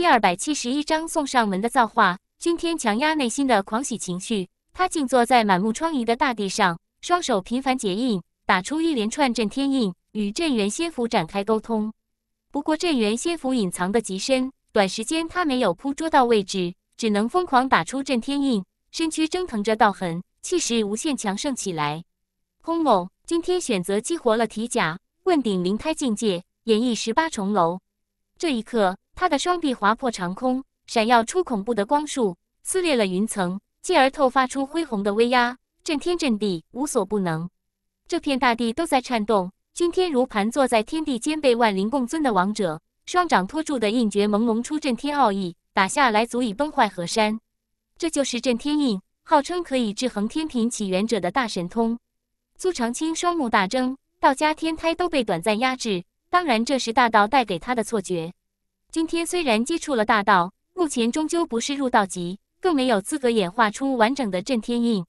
第二百七十一章送上门的造化。君天强压内心的狂喜情绪，他静坐在满目疮痍的大地上，双手频繁结印，打出一连串震天印，与镇元仙符展开沟通。不过镇元仙符隐藏的极深，短时间他没有捕捉到位置，只能疯狂打出震天印，身躯蒸腾着道痕，气势无限强盛起来。轰隆！君天选择激活了体甲，问鼎灵胎境界，演绎十八重楼。这一刻。他的双臂划破长空，闪耀出恐怖的光束，撕裂了云层，继而透发出恢宏的威压，震天震地，无所不能。这片大地都在颤动，君天如盘坐在天地间被万灵共尊的王者，双掌托住的印诀朦胧出震天奥义，打下来足以崩坏河山。这就是震天印，号称可以制衡天庭起源者的大神通。苏长青双目大睁，道家天胎都被短暂压制，当然这是大道带给他的错觉。君天虽然接触了大道，目前终究不是入道级，更没有资格演化出完整的震天印。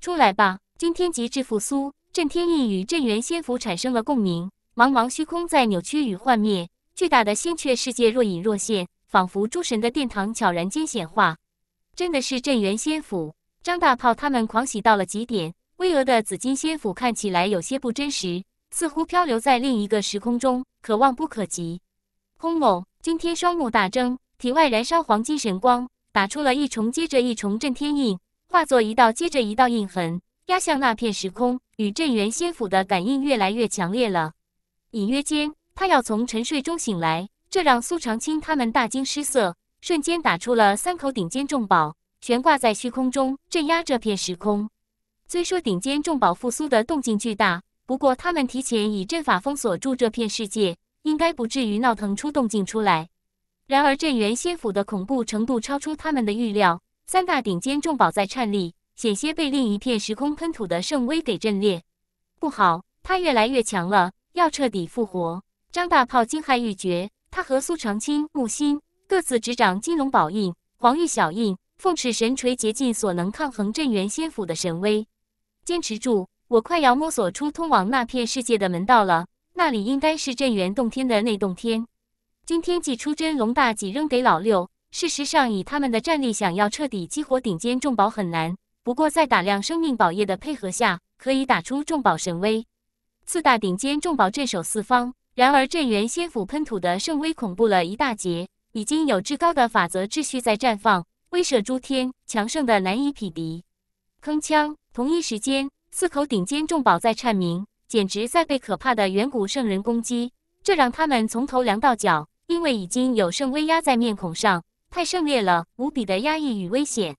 出来吧，君天极致复苏，震天印与镇元仙府产生了共鸣。茫茫虚空在扭曲与幻灭，巨大的仙阙世界若隐若现，仿佛诸神的殿堂悄然间显化。真的是镇元仙府！张大炮他们狂喜到了极点。巍峨的紫金仙府看起来有些不真实，似乎漂流在另一个时空中，可望不可及。轰隆！今天双目大睁，体外燃烧黄金神光，打出了一重接着一重震天印，化作一道接着一道印痕，压向那片时空。与镇元仙府的感应越来越强烈了，隐约间他要从沉睡中醒来，这让苏长青他们大惊失色，瞬间打出了三口顶尖重宝，悬挂在虚空中镇压这片时空。虽说顶尖重宝复苏的动静巨大，不过他们提前以阵法封锁住这片世界。应该不至于闹腾出动静出来。然而镇元仙府的恐怖程度超出他们的预料，三大顶尖重宝在颤栗，险些被另一片时空喷吐的圣威给震裂。不好，他越来越强了，要彻底复活！张大炮惊骇欲绝，他和苏长青、木心各自执掌金龙宝印、黄玉小印、凤翅神锤，竭尽所能抗衡镇元仙府的神威。坚持住，我快要摸索出通往那片世界的门道了。那里应该是镇元洞天的内洞天。今天祭出真龙大戟扔给老六。事实上，以他们的战力，想要彻底激活顶尖重宝很难。不过，在打量生命宝液的配合下，可以打出重宝神威。四大顶尖重宝镇守四方，然而镇元仙府喷吐的圣威恐怖了一大截，已经有至高的法则秩序在绽放，威慑诸天，强盛的难以匹敌。铿锵！同一时间，四口顶尖重宝在颤鸣。简直在被可怕的远古圣人攻击，这让他们从头凉到脚，因为已经有圣威压在面孔上，太圣烈了，无比的压抑与危险。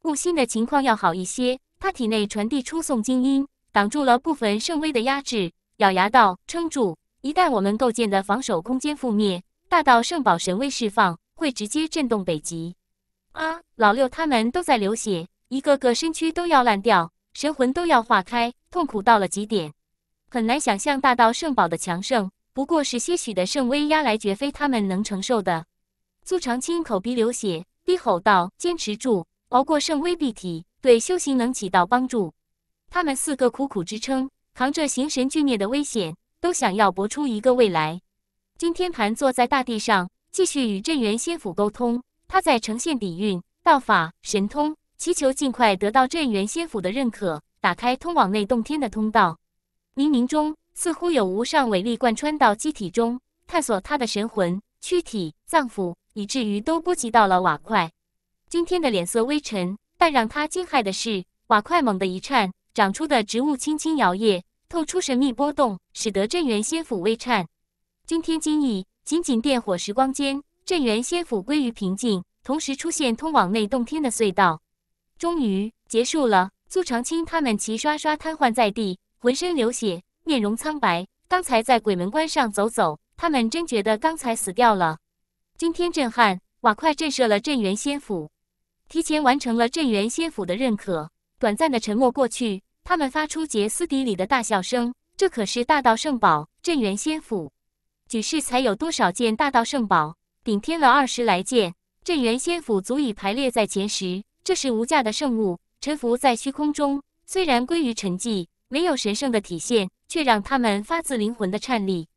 顾心的情况要好一些，他体内传递出诵经音，挡住了部分圣威的压制，咬牙道：“撑住！一旦我们构建的防守空间覆灭，大到圣宝神威释放，会直接震动北极。”啊！老六他们都在流血，一个个身躯都要烂掉，神魂都要化开，痛苦到了极点。很难想象大道圣宝的强盛，不过是些许的圣威压来，绝非他们能承受的。苏长青口鼻流血，低吼道：“坚持住，熬过圣威蔽体，对修行能起到帮助。”他们四个苦苦支撑，扛着形神俱灭的危险，都想要搏出一个未来。今天盘坐在大地上，继续与镇元仙府沟通，他在呈现底蕴、道法、神通，祈求尽快得到镇元仙府的认可，打开通往内洞天的通道。冥冥中，似乎有无上伟力贯穿到机体中，探索他的神魂、躯体、脏腑，以至于都波及到了瓦块。今天的脸色微沉，但让他惊骇的是，瓦块猛地一颤，长出的植物轻轻摇曳，透出神秘波动，使得镇元仙府微颤。今天惊异，仅仅电火时光间，镇元仙府归于平静，同时出现通往内洞天的隧道。终于结束了，苏长青他们齐刷刷瘫痪在地。浑身流血，面容苍白。刚才在鬼门关上走走，他们真觉得刚才死掉了。惊天震撼，瓦块震慑了镇元仙府，提前完成了镇元仙府的认可。短暂的沉默过去，他们发出歇斯底里的大笑声。这可是大道圣宝，镇元仙府。举世才有多少件大道圣宝？顶天了二十来件，镇元仙府足以排列在前十。这是无价的圣物，沉浮在虚空中，虽然归于沉寂。没有神圣的体现，却让他们发自灵魂的颤栗。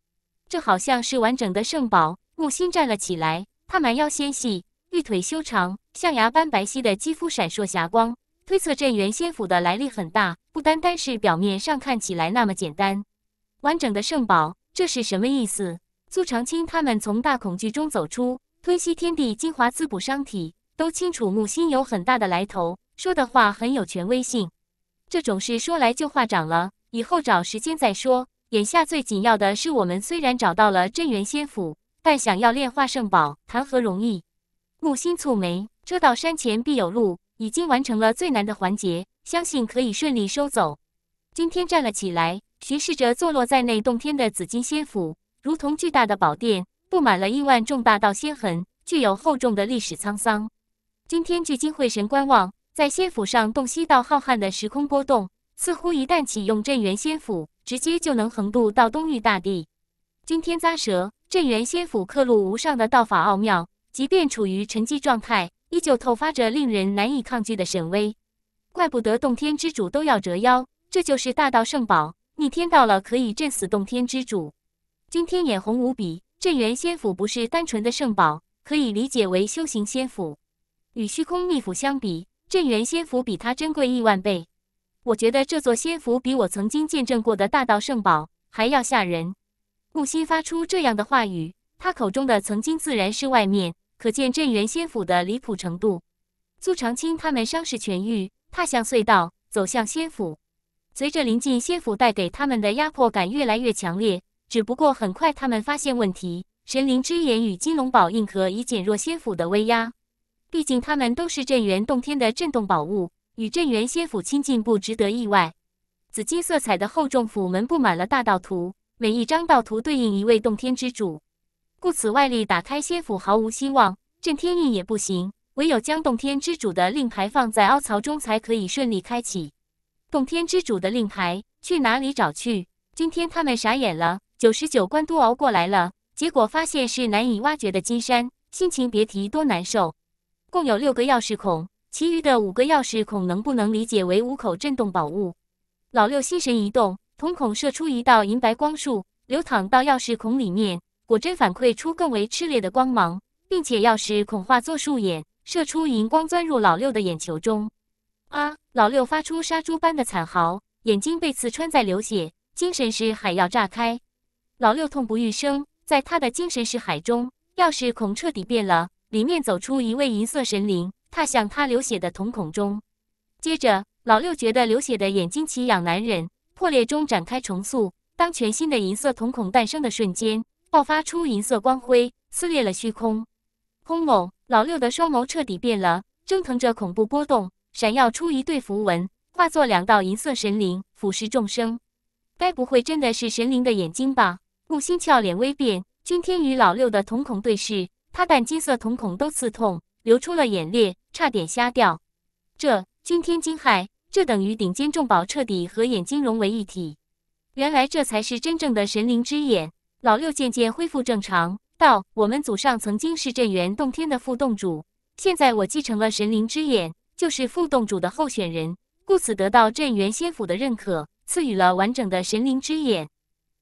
这好像是完整的圣宝。木心站了起来，他蛮腰纤细，玉腿修长，象牙般白皙的肌肤闪烁霞光。推测镇元仙府的来历很大，不单单是表面上看起来那么简单。完整的圣宝，这是什么意思？苏长青他们从大恐惧中走出，吞吸天地精华滋补伤体，都清楚木心有很大的来头，说的话很有权威性。这种事说来就话长了，以后找时间再说。眼下最紧要的是，我们虽然找到了镇元仙府，但想要炼化圣宝，谈何容易？木心蹙眉，这道山前必有路，已经完成了最难的环节，相信可以顺利收走。今天站了起来，巡视着坐落在内洞天的紫金仙府，如同巨大的宝殿，布满了亿万重大道仙痕，具有厚重的历史沧桑。今天聚精会神观望。在仙府上洞悉到浩瀚的时空波动，似乎一旦启用镇元仙府，直接就能横渡到东域大地。今天咂舌，镇元仙府刻录无上的道法奥妙，即便处于沉寂状态，依旧透发着令人难以抗拒的神威。怪不得洞天之主都要折腰，这就是大道圣宝，逆天到了可以震死洞天之主。今天眼红无比，镇元仙府不是单纯的圣宝，可以理解为修行仙府，与虚空秘府相比。镇元仙府比它珍贵亿万倍，我觉得这座仙府比我曾经见证过的大道圣宝还要吓人。木心发出这样的话语，他口中的“曾经”自然是外面可见镇元仙府的离谱程度。苏长青他们伤势痊愈，踏向隧道，走向仙府。随着临近仙府，带给他们的压迫感越来越强烈。只不过很快，他们发现问题：神灵之眼与金龙宝印可以减弱仙府的威压。毕竟他们都是镇元洞天的震动宝物，与镇元仙府亲近不值得意外。紫金色彩的厚重府门布满了大道图，每一张道图对应一位洞天之主，故此外力打开仙府毫无希望。震天印也不行，唯有将洞天之主的令牌放在凹槽中才可以顺利开启。洞天之主的令牌去哪里找去？今天他们傻眼了，九十九关都熬过来了，结果发现是难以挖掘的金山，心情别提多难受。共有六个钥匙孔，其余的五个钥匙孔能不能理解为五口震动宝物？老六心神一动，瞳孔射出一道银白光束，流淌到钥匙孔里面，果真反馈出更为炽烈的光芒，并且钥匙孔化作树眼，射出银光钻入老六的眼球中。啊！老六发出杀猪般的惨嚎，眼睛被刺穿在流血，精神石海要炸开。老六痛不欲生，在他的精神石海中，钥匙孔彻底变了。里面走出一位银色神灵，踏向他流血的瞳孔中。接着，老六觉得流血的眼睛奇痒难忍，破裂中展开重塑。当全新的银色瞳孔诞生的瞬间，爆发出银色光辉，撕裂了虚空。轰隆！老六的双眸彻底变了，蒸腾着恐怖波动，闪耀出一对符文，化作两道银色神灵，俯视众生。该不会真的是神灵的眼睛吧？木星俏脸微变，君天与老六的瞳孔对视。他淡金色瞳孔都刺痛，流出了眼泪，差点瞎掉。这惊天惊骇，这等于顶尖重宝彻底和眼睛融为一体。原来这才是真正的神灵之眼。老六渐渐恢复正常，道：“我们祖上曾经是镇元洞天的副洞主，现在我继承了神灵之眼，就是副洞主的候选人，故此得到镇元仙府的认可，赐予了完整的神灵之眼。”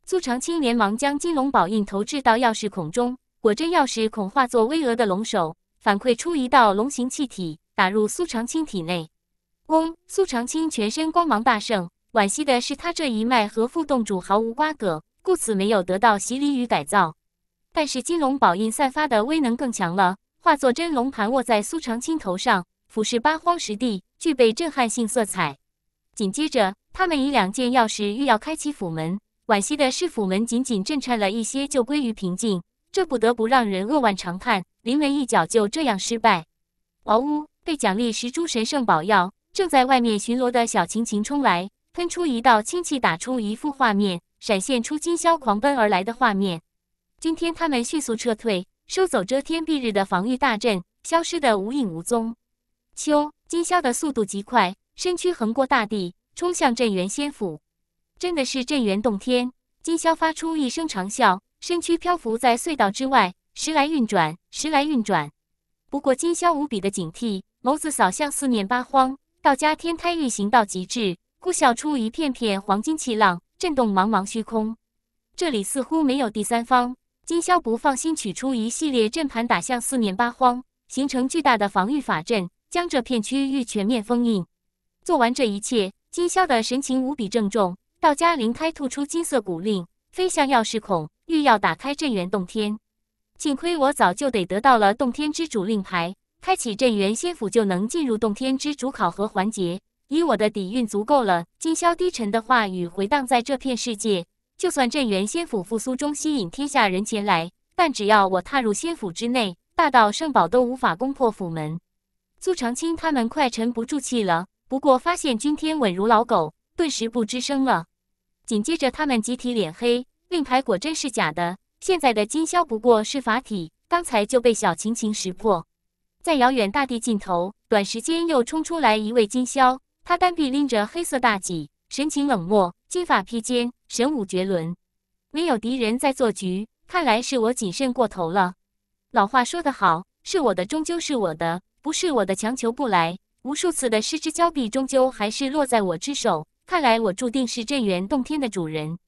苏长青连忙将金龙宝印投掷到钥匙孔中。果真钥匙恐化作巍峨的龙首，反馈出一道龙形气体，打入苏长青体内。嗡，苏长青全身光芒大盛。惋惜的是，他这一脉和副洞主毫无瓜葛，故此没有得到洗礼与改造。但是金龙宝印散发的威能更强了，化作真龙盘卧在苏长青头上，俯视八荒十地，具备震撼性色彩。紧接着，他们以两件钥匙欲要开启府门，惋惜的是，府门仅仅震颤了一些就归于平静。这不得不让人扼腕长叹，临门一脚就这样失败。嗷呜！被奖励十株神圣宝药。正在外面巡逻的小晴晴冲来，喷出一道清气，打出一幅画面，闪现出金霄狂奔而来的画面。今天他们迅速撤退，收走遮天蔽日的防御大阵，消失得无影无踪。秋金霄的速度极快，身躯横过大地，冲向镇元仙府。真的是镇元洞天！金霄发出一声长啸。身躯漂浮在隧道之外，时来运转，时来运转。不过金宵无比的警惕，眸子扫向四面八荒。道家天胎运行到极致，呼啸出一片片黄金气浪，震动茫茫虚空。这里似乎没有第三方，金宵不放心，取出一系列阵盘打向四面八荒，形成巨大的防御法阵，将这片区域全面封印。做完这一切，金宵的神情无比郑重。道家灵胎吐出金色古令，飞向钥匙孔。欲要打开镇元洞天，幸亏我早就得得到了洞天之主令牌，开启镇元仙府就能进入洞天之主考核环节。以我的底蕴足够了。今宵低沉的话语回荡在这片世界，就算镇元仙府复苏中吸引天下人前来，但只要我踏入仙府之内，大到圣宝都无法攻破府门。苏长青他们快沉不住气了，不过发现君天稳如老狗，顿时不吱声了。紧接着他们集体脸黑。令牌果真是假的，现在的金萧不过是法体，刚才就被小晴晴识破。在遥远大地尽头，短时间又冲出来一位金萧，他单臂拎着黑色大戟，神情冷漠，金发披肩，神武绝伦。没有敌人在做局，看来是我谨慎过头了。老话说得好，是我的终究是我的，不是我的强求不来。无数次的失之交臂，终究还是落在我之手。看来我注定是镇元洞天的主人。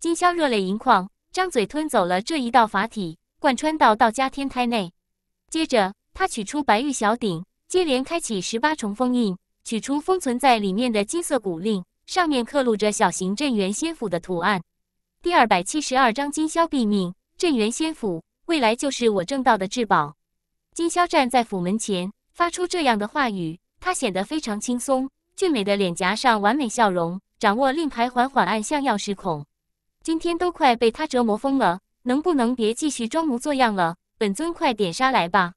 金宵热泪盈眶，张嘴吞走了这一道法体，贯穿到道家天胎内。接着，他取出白玉小鼎，接连开启十八重封印，取出封存在里面的金色古令，上面刻录着小型镇元仙府的图案。第二百七十二章：金宵毙命。镇元仙府，未来就是我正道的至宝。金宵站在府门前，发出这样的话语，他显得非常轻松，俊美的脸颊上完美笑容，掌握令牌缓缓按向钥匙孔。今天都快被他折磨疯了，能不能别继续装模作样了？本尊快点杀来吧！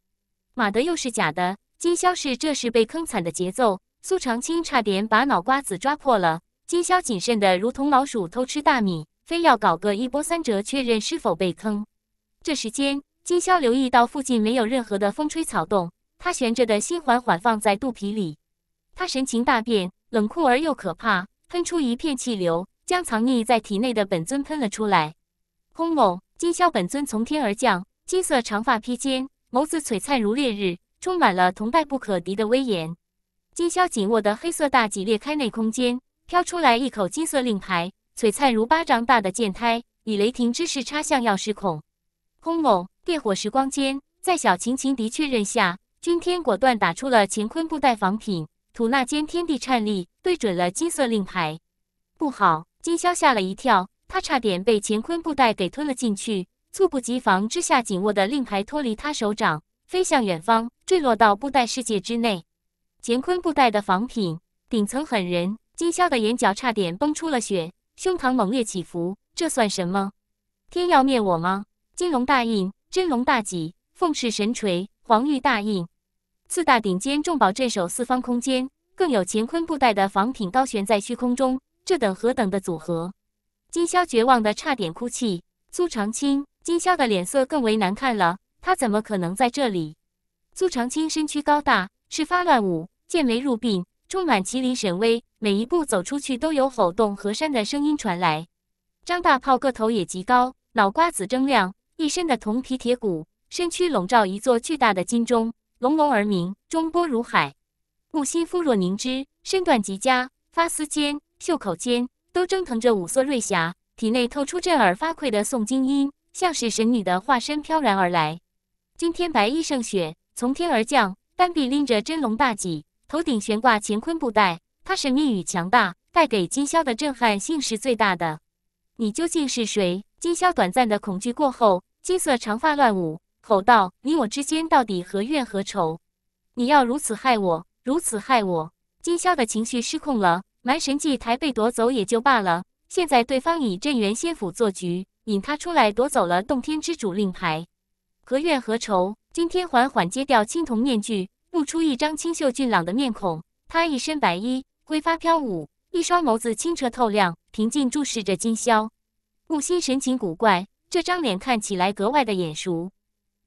妈的，又是假的！金宵是这是被坑惨的节奏。苏长青差点把脑瓜子抓破了。金宵谨慎的如同老鼠偷吃大米，非要搞个一波三折确认是否被坑。这时间，金宵留意到附近没有任何的风吹草动，他悬着的心缓缓放在肚皮里。他神情大变，冷酷而又可怕，喷出一片气流。将藏匿在体内的本尊喷了出来。轰隆！金宵本尊从天而降，金色长发披肩，眸子璀璨如烈日，充满了同代不可敌的威严。金宵紧握的黑色大戟裂开内空间，飘出来一口金色令牌，璀璨如巴掌大的剑胎，以雷霆之势插向钥匙孔。轰隆！烈火时光间，在小晴晴的确认下，君天果断打出了乾坤布袋仿品，吐纳间天地颤栗，对准了金色令牌。不好！金宵吓了一跳，他差点被乾坤布袋给吞了进去。猝不及防之下，紧握的令牌脱离他手掌，飞向远方，坠落到布袋世界之内。乾坤布袋的仿品，顶层狠人金宵的眼角差点崩出了血，胸膛猛烈起伏。这算什么？天要灭我吗？金龙大印、真龙大戟、凤翅神锤、黄玉大印，四大顶尖重宝镇守四方空间，更有乾坤布袋的仿品高悬在虚空中。这等何等的组合！金宵绝望的差点哭泣。苏长青，金宵的脸色更为难看了。他怎么可能在这里？苏长青身躯高大，赤发乱舞，剑眉入鬓，充满麒麟神威。每一步走出去，都有吼动河山的声音传来。张大炮个头也极高，脑瓜子铮亮，一身的铜皮铁骨，身躯笼罩一座巨大的金钟，隆隆而鸣，钟波如海。木心肤若凝脂，身段极佳，发丝间袖口间都蒸腾着五色瑞霞，体内透出震耳发聩的诵经音，像是神女的化身飘然而来。今天白衣圣雪从天而降，单臂拎着真龙大戟，头顶悬挂乾坤布袋，它神秘与强大，带给金宵的震撼性是最大的。你究竟是谁？金宵短暂的恐惧过后，金色长发乱舞，吼道：“你我之间到底何怨何仇？你要如此害我，如此害我！”金宵的情绪失控了。蛮神祭台被夺走也就罢了，现在对方以镇元仙府做局，引他出来夺走了洞天之主令牌，何怨何愁？今天缓缓揭掉青铜面具，露出一张清秀俊朗的面孔。他一身白衣，灰发飘舞，一双眸子清澈透亮，平静注视着金宵。木心神情古怪，这张脸看起来格外的眼熟。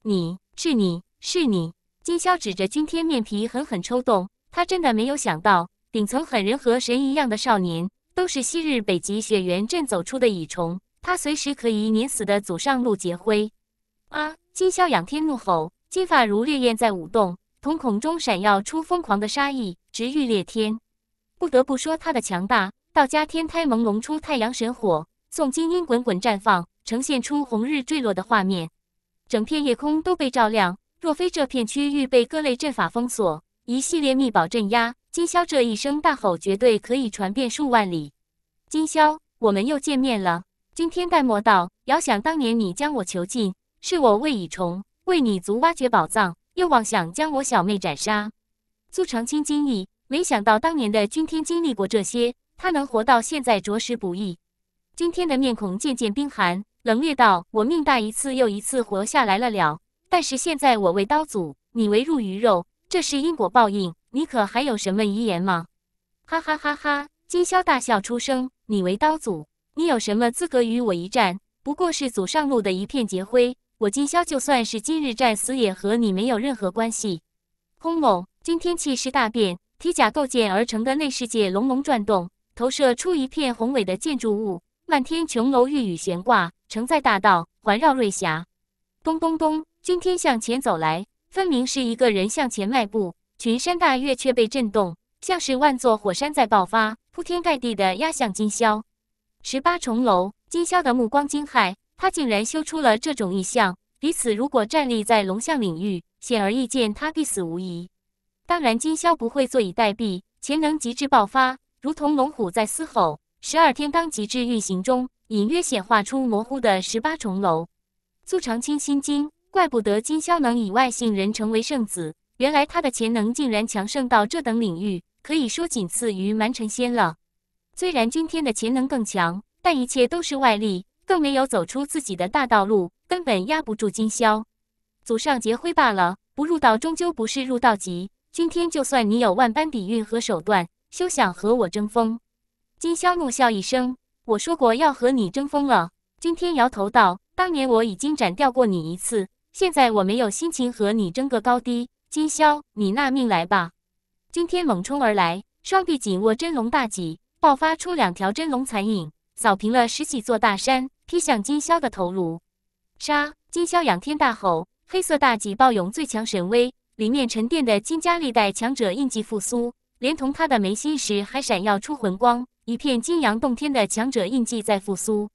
你是你，是你！金宵指着君天面皮狠狠抽动，他真的没有想到。顶层狠人和神一样的少年，都是昔日北极雪原镇走出的蚁虫。他随时可以碾死的祖上陆杰辉。啊！金宵仰天怒吼，金发如烈焰在舞动，瞳孔中闪耀出疯狂的杀意，直欲裂天。不得不说，他的强大。道家天胎朦胧出太阳神火，送金鹰滚滚绽放，呈现出红日坠落的画面。整片夜空都被照亮。若非这片区域被各类阵法封锁，一系列秘宝镇压。金宵这一声大吼，绝对可以传遍数万里。金宵我们又见面了。今天淡漠道，遥想当年你将我囚禁，是我为蚁虫为你族挖掘宝藏，又妄想将我小妹斩杀。苏长青惊异，没想到当年的君天经历过这些，他能活到现在着实不易。今天的面孔渐渐冰寒，冷冽道：“我命大，一次又一次活下来了了。但是现在我为刀俎，你为入鱼肉，这是因果报应。”你可还有什么遗言吗？哈哈哈哈！金宵大笑出声。你为刀祖，你有什么资格与我一战？不过是祖上路的一片劫灰。我金宵就算是今日战死，也和你没有任何关系。轰隆！今天气势大变，铁甲构建而成的内世界隆隆转动，投射出一片宏伟的建筑物，漫天琼楼玉宇悬挂，承载大道环绕瑞霞。咚咚咚！今天向前走来，分明是一个人向前迈步。群山大岳却被震动，像是万座火山在爆发，铺天盖地的压向金霄。十八重楼，金霄的目光惊骇，他竟然修出了这种异象。彼此如果站立在龙象领域，显而易见，他必死无疑。当然，金霄不会坐以待毙，潜能极致爆发，如同龙虎在嘶吼。十二天罡极致运行中，隐约显化出模糊的十八重楼。苏长卿心惊，怪不得金霄能以外姓人成为圣子。原来他的潜能竟然强盛到这等领域，可以说仅次于蛮晨仙了。虽然君天的潜能更强，但一切都是外力，更没有走出自己的大道路，根本压不住金霄。祖上结灰罢了，不入道终究不是入道级。君天，就算你有万般底蕴和手段，休想和我争锋。金霄怒笑一声：“我说过要和你争锋了。”君天摇头道：“当年我已经斩掉过你一次，现在我没有心情和你争个高低。”金霄，你纳命来吧！今天猛冲而来，双臂紧握真龙大戟，爆发出两条真龙残影，扫平了十几座大山，劈向金霄的头颅。杀！金霄仰天大吼，黑色大戟抱涌最强神威，里面沉淀的金家历代强者印记复苏，连同他的眉心时还闪耀出魂光，一片金阳洞天的强者印记在复苏。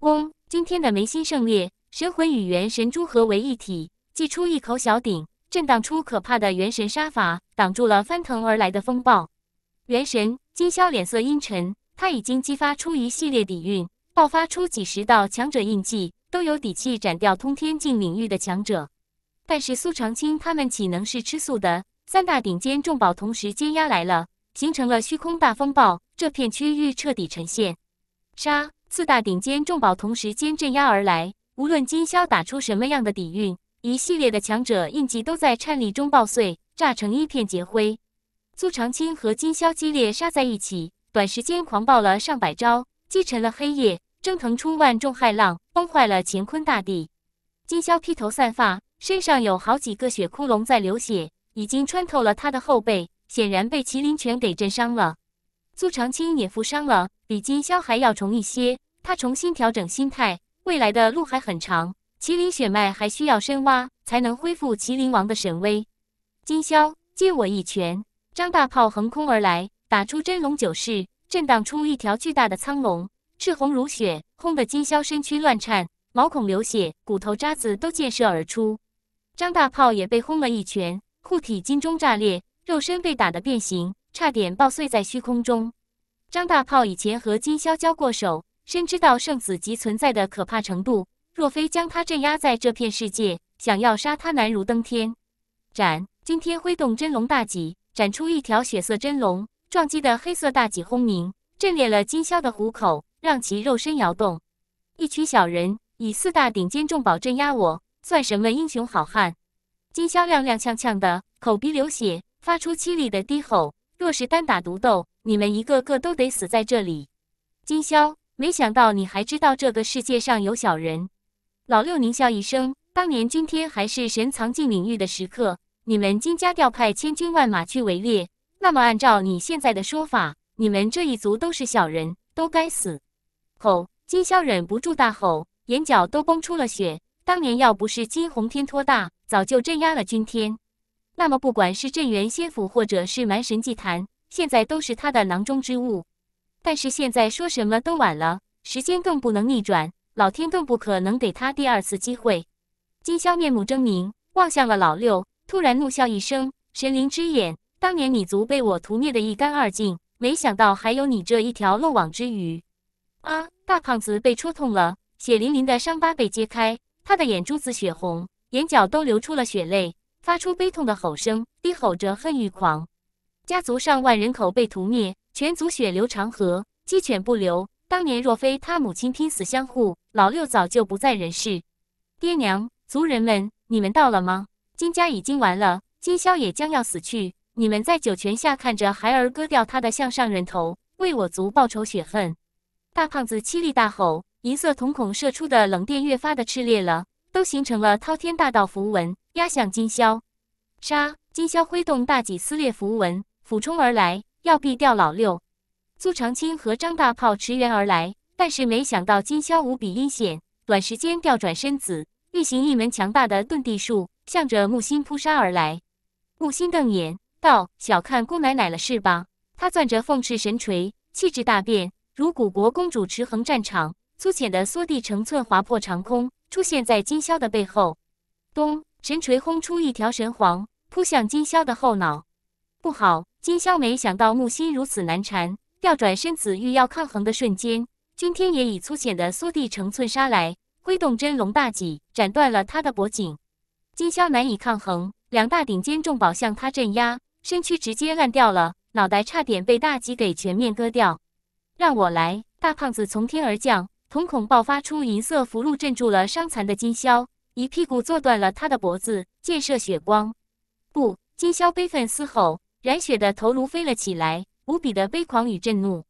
嗡！今天的眉心圣裂，神魂与元神珠合为一体，祭出一口小鼎。震荡出可怕的元神杀法，挡住了翻腾而来的风暴。元神金宵脸色阴沉，他已经激发出一系列底蕴，爆发出几十道强者印记，都有底气斩掉通天境领域的强者。但是苏长青他们岂能是吃素的？三大顶尖重宝同时兼压来了，形成了虚空大风暴，这片区域彻底沉陷。杀！四大顶尖重宝同时间镇压而来，无论金宵打出什么样的底蕴。一系列的强者印记都在颤栗中爆碎，炸成一片劫灰。苏长青和金霄激烈杀在一起，短时间狂暴了上百招，击沉了黑夜，蒸腾出万众骇浪，崩坏了乾坤大地。金霄披头散发，身上有好几个血窟窿在流血，已经穿透了他的后背，显然被麒麟拳给震伤了。苏长青也负伤了，比金霄还要重一些。他重新调整心态，未来的路还很长。麒麟血脉还需要深挖，才能恢复麒麟王的神威。金萧接我一拳，张大炮横空而来，打出真龙九式，震荡出一条巨大的苍龙，赤红如血，轰得金萧身躯乱颤，毛孔流血，骨头渣子都溅射而出。张大炮也被轰了一拳，护体金钟炸裂，肉身被打得变形，差点爆碎在虚空中。张大炮以前和金萧交过手，深知到圣子级存在的可怕程度。若非将他镇压在这片世界，想要杀他难如登天。斩！今天挥动真龙大戟，斩出一条血色真龙，撞击的黑色大戟轰鸣，震裂了金霄的虎口，让其肉身摇动。一群小人以四大顶尖重宝镇压我，算什么英雄好汉？金霄踉踉跄跄的，口鼻流血，发出凄厉的低吼。若是单打独斗，你们一个个都得死在这里。金霄，没想到你还知道这个世界上有小人。老六狞笑一声：“当年君天还是神藏境领域的时刻，你们金家调派千军万马去围猎。那么按照你现在的说法，你们这一族都是小人，都该死！”吼！金萧忍不住大吼，眼角都崩出了血。当年要不是金鸿天托大，早就镇压了君天。那么不管是镇元仙府，或者是蛮神祭坛，现在都是他的囊中之物。但是现在说什么都晚了，时间更不能逆转。老天更不可能给他第二次机会。金宵面目狰狞，望向了老六，突然怒笑一声：“神灵之眼，当年你族被我屠灭的一干二净，没想到还有你这一条漏网之鱼。”啊！大胖子被戳痛了，血淋淋的伤疤被揭开，他的眼珠子血红，眼角都流出了血泪，发出悲痛的吼声，低吼着恨欲狂。家族上万人口被屠灭，全族血流长河，鸡犬不留。当年若非他母亲拼死相护，老六早就不在人世，爹娘族人们，你们到了吗？金家已经完了，金萧也将要死去。你们在九泉下看着孩儿割掉他的项上人头，为我族报仇雪恨！大胖子凄厉大吼，银色瞳孔射出的冷电越发的炽烈了，都形成了滔天大道符文，压向金萧。杀！金萧挥动大戟撕裂符文，俯冲而来，要毙掉老六。苏长青和张大炮驰援而来。但是没想到金霄无比阴险，短时间调转身子，欲行一门强大的遁地术，向着木心扑杀而来。木心瞪眼道：“小看姑奶奶了是吧？”他攥着凤翅神锤，气质大变，如古国公主驰横战场，粗浅的缩地成寸，划破长空，出现在金霄的背后。咚！神锤轰出一条神皇，扑向金霄的后脑。不好！金霄没想到木心如此难缠，调转身子欲要抗衡的瞬间。君天也以粗浅的缩地成寸杀来，挥动真龙大戟，斩断了他的脖颈。金宵难以抗衡，两大顶尖重宝向他镇压，身躯直接烂掉了，脑袋差点被大戟给全面割掉。让我来！大胖子从天而降，瞳孔爆发出银色符箓，镇住了伤残的金宵，一屁股坐断了他的脖子，溅射血光。不！金宵悲愤嘶吼，染血的头颅飞了起来，无比的悲狂与震怒。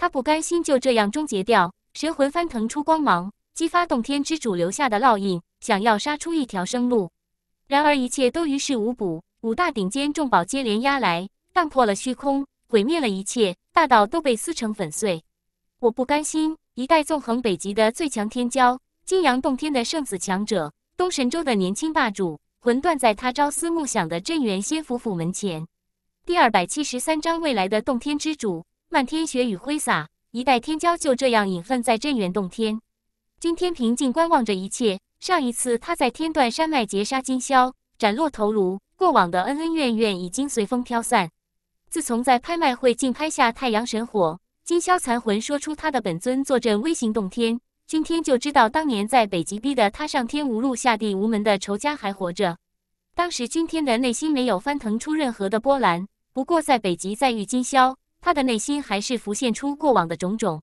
他不甘心就这样终结掉，神魂翻腾出光芒，激发动天之主留下的烙印，想要杀出一条生路。然而一切都于事无补，五大顶尖重宝接连压来，荡破了虚空，毁灭了一切，大道都被撕成粉碎。我不甘心，一代纵横北极的最强天骄，金阳洞天的圣子强者，东神州的年轻霸主，魂断在他朝思暮想的镇元仙府府门前。第二百七十三章：未来的洞天之主。漫天雪雨挥洒，一代天骄就这样隐恨在镇元洞天。君天平静观望着一切。上一次他在天断山脉截杀金霄，斩落头颅。过往的恩恩怨怨已经随风飘散。自从在拍卖会竞拍下太阳神火，金霄残魂说出他的本尊坐镇微型洞天，君天就知道当年在北极逼得他上天无路、下地无门的仇家还活着。当时君天的内心没有翻腾出任何的波澜。不过在北极再遇金霄。他的内心还是浮现出过往的种种，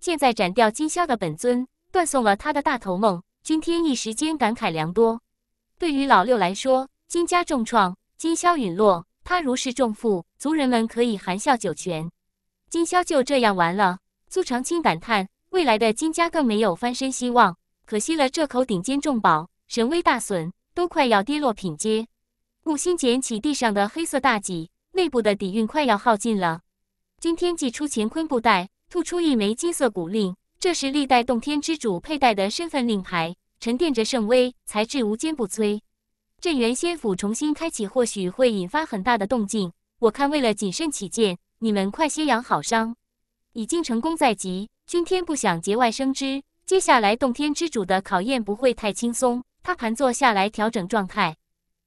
现在斩掉金霄的本尊，断送了他的大头梦，君天一时间感慨良多。对于老六来说，金家重创，金霄陨落，他如释重负，族人们可以含笑九泉。金霄就这样完了。苏长青感叹：未来的金家更没有翻身希望。可惜了这口顶尖重宝，神威大损，都快要跌落品阶。木心捡起地上的黑色大戟，内部的底蕴快要耗尽了。今天祭出乾坤布袋，吐出一枚金色古令，这是历代洞天之主佩戴的身份令牌，沉淀着圣威，材质无坚不摧。镇元仙府重新开启，或许会引发很大的动静。我看为了谨慎起见，你们快些养好伤，已经成功在即，君天不想节外生枝。接下来洞天之主的考验不会太轻松。他盘坐下来调整状态。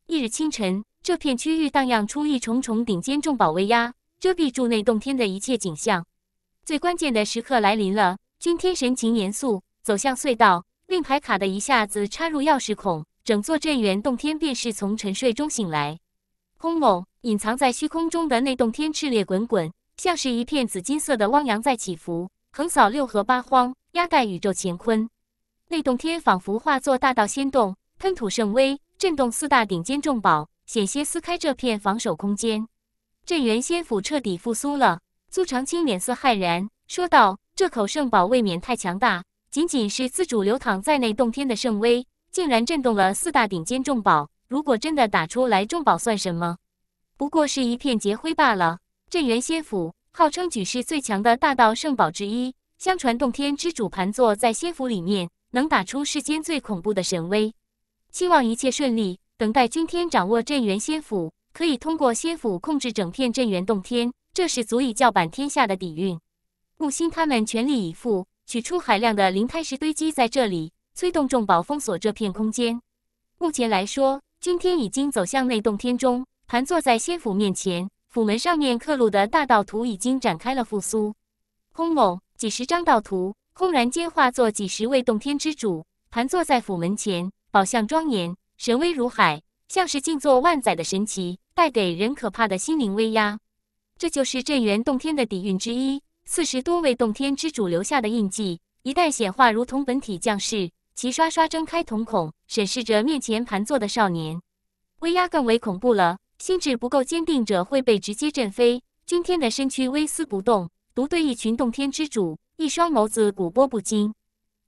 翌日清晨，这片区域荡漾出一重重顶尖重宝威压。遮蔽住内洞天的一切景象，最关键的时刻来临了。君天神情严肃，走向隧道，令牌卡的一下子插入钥匙孔，整座镇元洞天便是从沉睡中醒来。轰隆！隐藏在虚空中的内洞天炽烈滚滚，像是一片紫金色的汪洋在起伏，横扫六合八荒，压盖宇宙乾坤。内洞天仿佛化作大道仙洞，喷吐圣威，震动四大顶尖重宝，险些撕开这片防守空间。镇元仙府彻底复苏了。苏长卿脸色骇然，说道：“这口圣宝未免太强大，仅仅是自主流淌在内洞天的圣威，竟然震动了四大顶尖重宝。如果真的打出来，重宝算什么？不过是一片劫灰罢了。”镇元仙府号称举世最强的大道圣宝之一，相传洞天之主盘坐在仙府里面，能打出世间最恐怖的神威。希望一切顺利，等待君天掌握镇元仙府。可以通过仙府控制整片镇元洞天，这是足以叫板天下的底蕴。木星他们全力以赴，取出海量的灵胎石堆积在这里，催动众宝封锁这片空间。目前来说，今天已经走向内洞天中，盘坐在仙府面前。府门上面刻录的大道图已经展开了复苏。轰隆，几十张道图轰然间化作几十位洞天之主，盘坐在府门前，宝相庄严，神威如海，像是静坐万载的神奇。带给人可怕的心灵威压，这就是镇元洞天的底蕴之一。四十多位洞天之主留下的印记，一旦显化，如同本体降世，齐刷刷睁开瞳孔，审视着面前盘坐的少年。威压更为恐怖了，心智不够坚定者会被直接震飞。君天的身躯微丝不动，独对一群洞天之主，一双眸子古波不惊。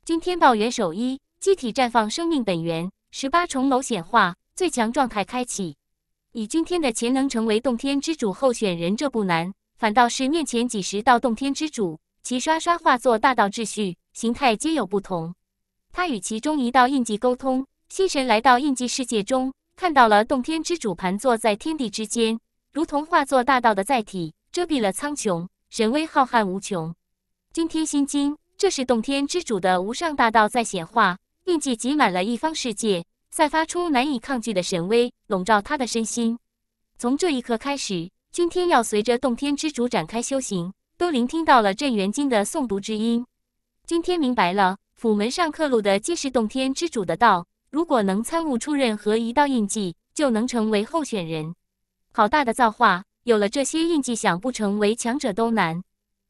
君天抱元首一，机体绽放生命本源，十八重楼显化，最强状态开启。以君天的潜能成为洞天之主候选人，这不难，反倒是面前几十道洞天之主齐刷刷化作大道秩序，形态皆有不同。他与其中一道印记沟通，心神来到印记世界中，看到了洞天之主盘坐在天地之间，如同化作大道的载体，遮蔽了苍穹，神威浩瀚无穷。君天心惊，这是洞天之主的无上大道在显化，印记挤满了一方世界。散发出难以抗拒的神威，笼罩他的身心。从这一刻开始，君天要随着洞天之主展开修行。都聆听到了镇元经的诵读之音，君天明白了，府门上刻录的皆是洞天之主的道。如果能参悟出任何一道印记，就能成为候选人。好大的造化！有了这些印记，想不成为强者都难。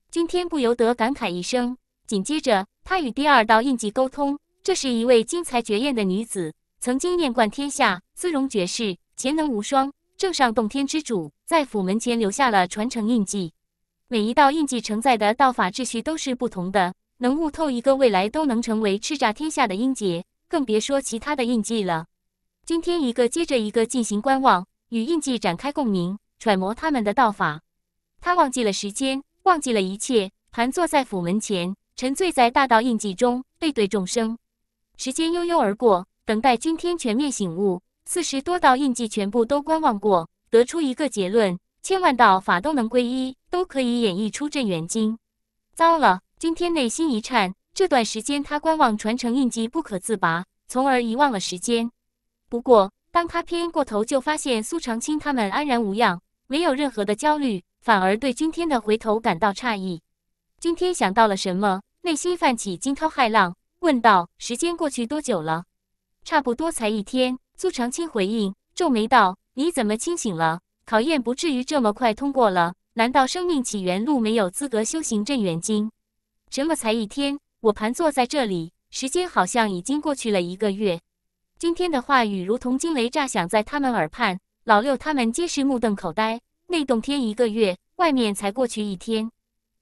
君天不由得感慨一声。紧接着，他与第二道印记沟通。这是一位精彩绝艳的女子。曾经艳冠天下，姿容绝世，潜能无双，正上洞天之主，在府门前留下了传承印记。每一道印记承载的道法秩序都是不同的，能悟透一个未来都能成为叱咤天下的英杰，更别说其他的印记了。今天一个接着一个进行观望，与印记展开共鸣，揣摩他们的道法。他忘记了时间，忘记了一切，盘坐在府门前，沉醉在大道印记中，背对众生。时间悠悠而过。等待君天全面醒悟，四十多道印记全部都观望过，得出一个结论：千万道法都能归一，都可以演绎出镇元经。糟了！君天内心一颤，这段时间他观望传承印记不可自拔，从而遗忘了时间。不过，当他偏过头就发现苏长青他们安然无恙，没有任何的焦虑，反而对君天的回头感到诧异。君天想到了什么，内心泛起惊涛骇浪，问道：“时间过去多久了？”差不多才一天，苏长青回应，皱眉道：“你怎么清醒了？考验不至于这么快通过了？难道生命起源路没有资格修行镇元经？”什么才一天？我盘坐在这里，时间好像已经过去了一个月。今天的话语如同惊雷炸响在他们耳畔，老六他们皆是目瞪口呆。内洞天一个月，外面才过去一天，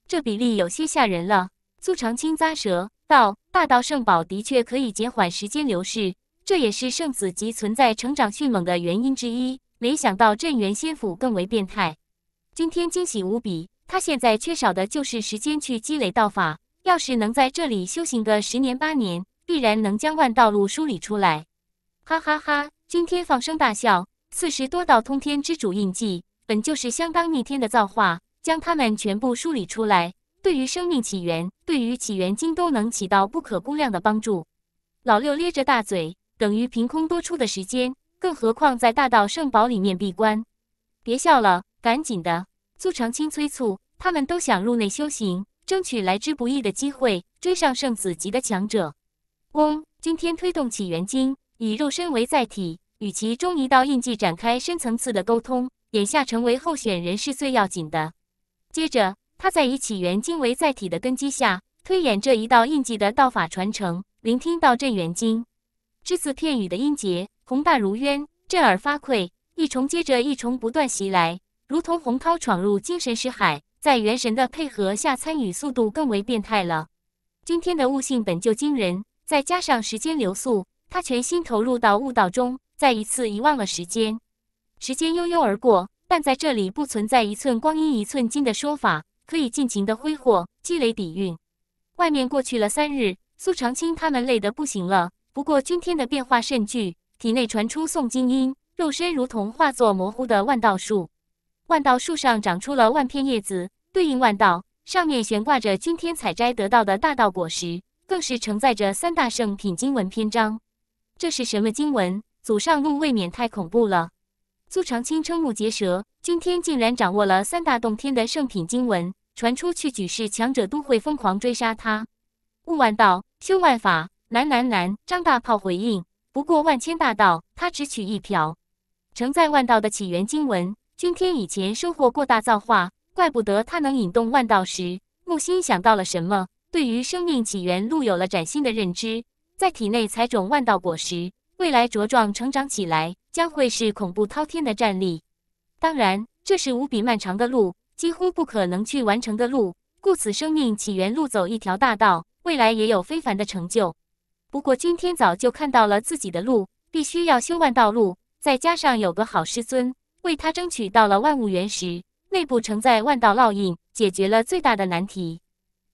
这比例有些吓人了。苏长青咂舌道：“大道圣宝的确可以减缓时间流逝。”这也是圣子级存在成长迅猛的原因之一。没想到镇元仙府更为变态，今天惊喜无比。他现在缺少的就是时间去积累道法，要是能在这里修行个十年八年，必然能将万道路梳理出来。哈哈哈！今天放声大笑。四十多道通天之主印记，本就是相当逆天的造化，将它们全部梳理出来，对于生命起源，对于起源经都能起到不可估量的帮助。老六咧着大嘴。等于凭空多出的时间，更何况在大道圣宝里面闭关。别笑了，赶紧的！苏长青催促，他们都想入内修行，争取来之不易的机会，追上圣子级的强者。嗡，今天推动起源经，以肉身为载体，与其中一道印记展开深层次的沟通。眼下成为候选人是最要紧的。接着，他在以起源经为载体的根基下，推演这一道印记的道法传承，聆听到镇元经。只字片语的音节，红大如渊，震耳发聩，一重接着一重不断袭来，如同洪涛闯入精神识海。在元神的配合下，参与速度更为变态了。今天的悟性本就惊人，再加上时间流速，他全心投入到悟道中，再一次遗忘了时间。时间悠悠而过，但在这里不存在一寸光阴一寸金的说法，可以尽情的挥霍积累底蕴。外面过去了三日，苏长青他们累得不行了。不过君天的变化甚巨，体内传出诵经音，肉身如同化作模糊的万道树，万道树上长出了万片叶子，对应万道，上面悬挂着君天采摘得到的大道果实，更是承载着三大圣品经文篇章。这是什么经文？祖上路未免太恐怖了！苏长青瞠目结舌，君天竟然掌握了三大洞天的圣品经文，传出去，举世强者都会疯狂追杀他。悟万道，修万法。难难难！张大炮回应。不过万千大道，他只取一瓢，承载万道的起源经文。君天以前收获过大造化，怪不得他能引动万道时。木心想到了什么？对于生命起源路有了崭新的认知，在体内采种万道果实，未来茁壮成长起来，将会是恐怖滔天的战力。当然，这是无比漫长的路，几乎不可能去完成的路。故此，生命起源路走一条大道，未来也有非凡的成就。不过，君天早就看到了自己的路，必须要修万道路。再加上有个好师尊为他争取到了万物元石，内部承载万道烙印，解决了最大的难题。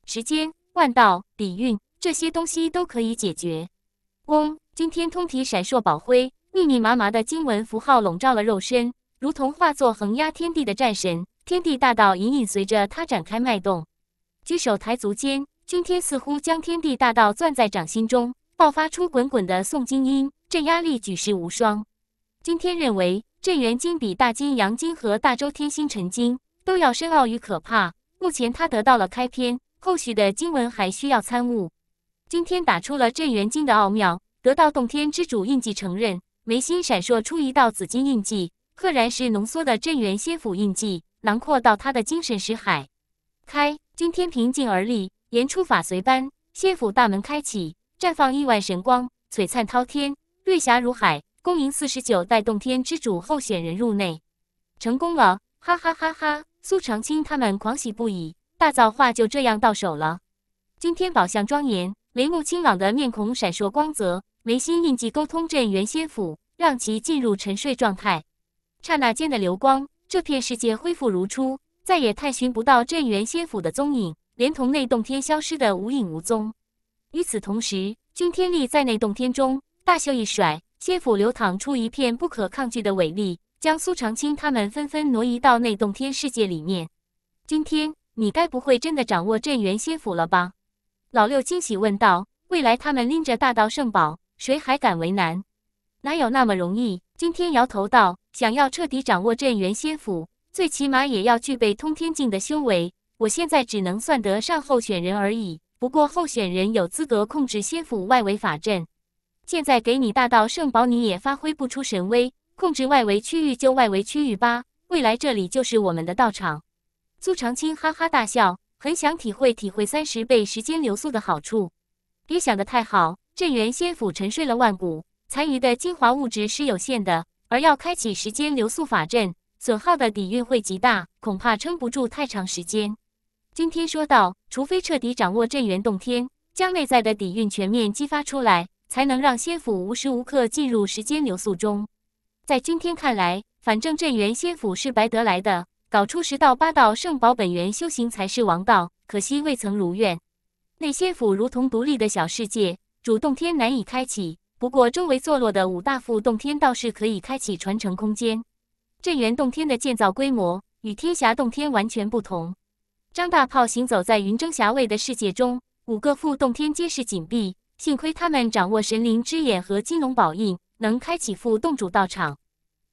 时间、万道、底蕴这些东西都可以解决。嗡！君天通体闪烁宝辉，密密麻麻的经文符号笼罩了肉身，如同化作横压天地的战神。天地大道隐隐随着他展开脉动，举手抬足间，君天似乎将天地大道攥在掌心中。爆发出滚滚的宋经音，镇压力举世无双。今天认为镇元经比大金阳经和大周天星辰经都要深奥与可怕。目前他得到了开篇，后续的经文还需要参悟。今天打出了镇元经的奥妙，得到洞天之主印记承认，眉心闪烁出一道紫金印记，赫然是浓缩的镇元仙府印记，囊括到他的精神识海。开，今天平静而立，言出法随般，仙府大门开启。绽放亿万神光，璀璨滔天，瑞霞如海。恭迎四十九代洞天之主候选人入内，成功了！哈哈哈哈！苏长青他们狂喜不已，大造化就这样到手了。惊天宝相庄严，雷目清朗的面孔闪烁光泽，眉心印记沟通镇元仙府，让其进入沉睡状态。刹那间的流光，这片世界恢复如初，再也探寻不到镇元仙府的踪影，连同内洞天消失的无影无踪。与此同时，君天立在内洞天中大袖一甩，仙府流淌出一片不可抗拒的伟力，将苏长青他们纷纷挪移到内洞天世界里面。君天，你该不会真的掌握镇元仙府了吧？老六惊喜问道。未来他们拎着大道圣宝，谁还敢为难？哪有那么容易？君天摇头道。想要彻底掌握镇元仙府，最起码也要具备通天境的修为。我现在只能算得上候选人而已。不过候选人有资格控制仙府外围法阵。现在给你大道圣宝，你也发挥不出神威，控制外围区域就外围区域吧。未来这里就是我们的道场。苏长青哈哈大笑，很想体会体会三十倍时间流速的好处。别想得太好，镇元仙府沉睡了万古，残余的精华物质是有限的，而要开启时间流速法阵，损耗的底蕴会极大，恐怕撑不住太长时间。今天说到，除非彻底掌握镇元洞天，将内在的底蕴全面激发出来，才能让仙府无时无刻进入时间流速中。在今天看来，反正镇元仙府是白得来的，搞出十道八道圣宝本源修行才是王道。可惜未曾如愿，内仙府如同独立的小世界，主洞天难以开启。不过周围坐落的五大副洞天倒是可以开启传承空间。镇元洞天的建造规模与天霞洞天完全不同。张大炮行走在云蒸霞蔚的世界中，五个副洞天皆是紧闭。幸亏他们掌握神灵之眼和金龙宝印，能开启副洞主道场。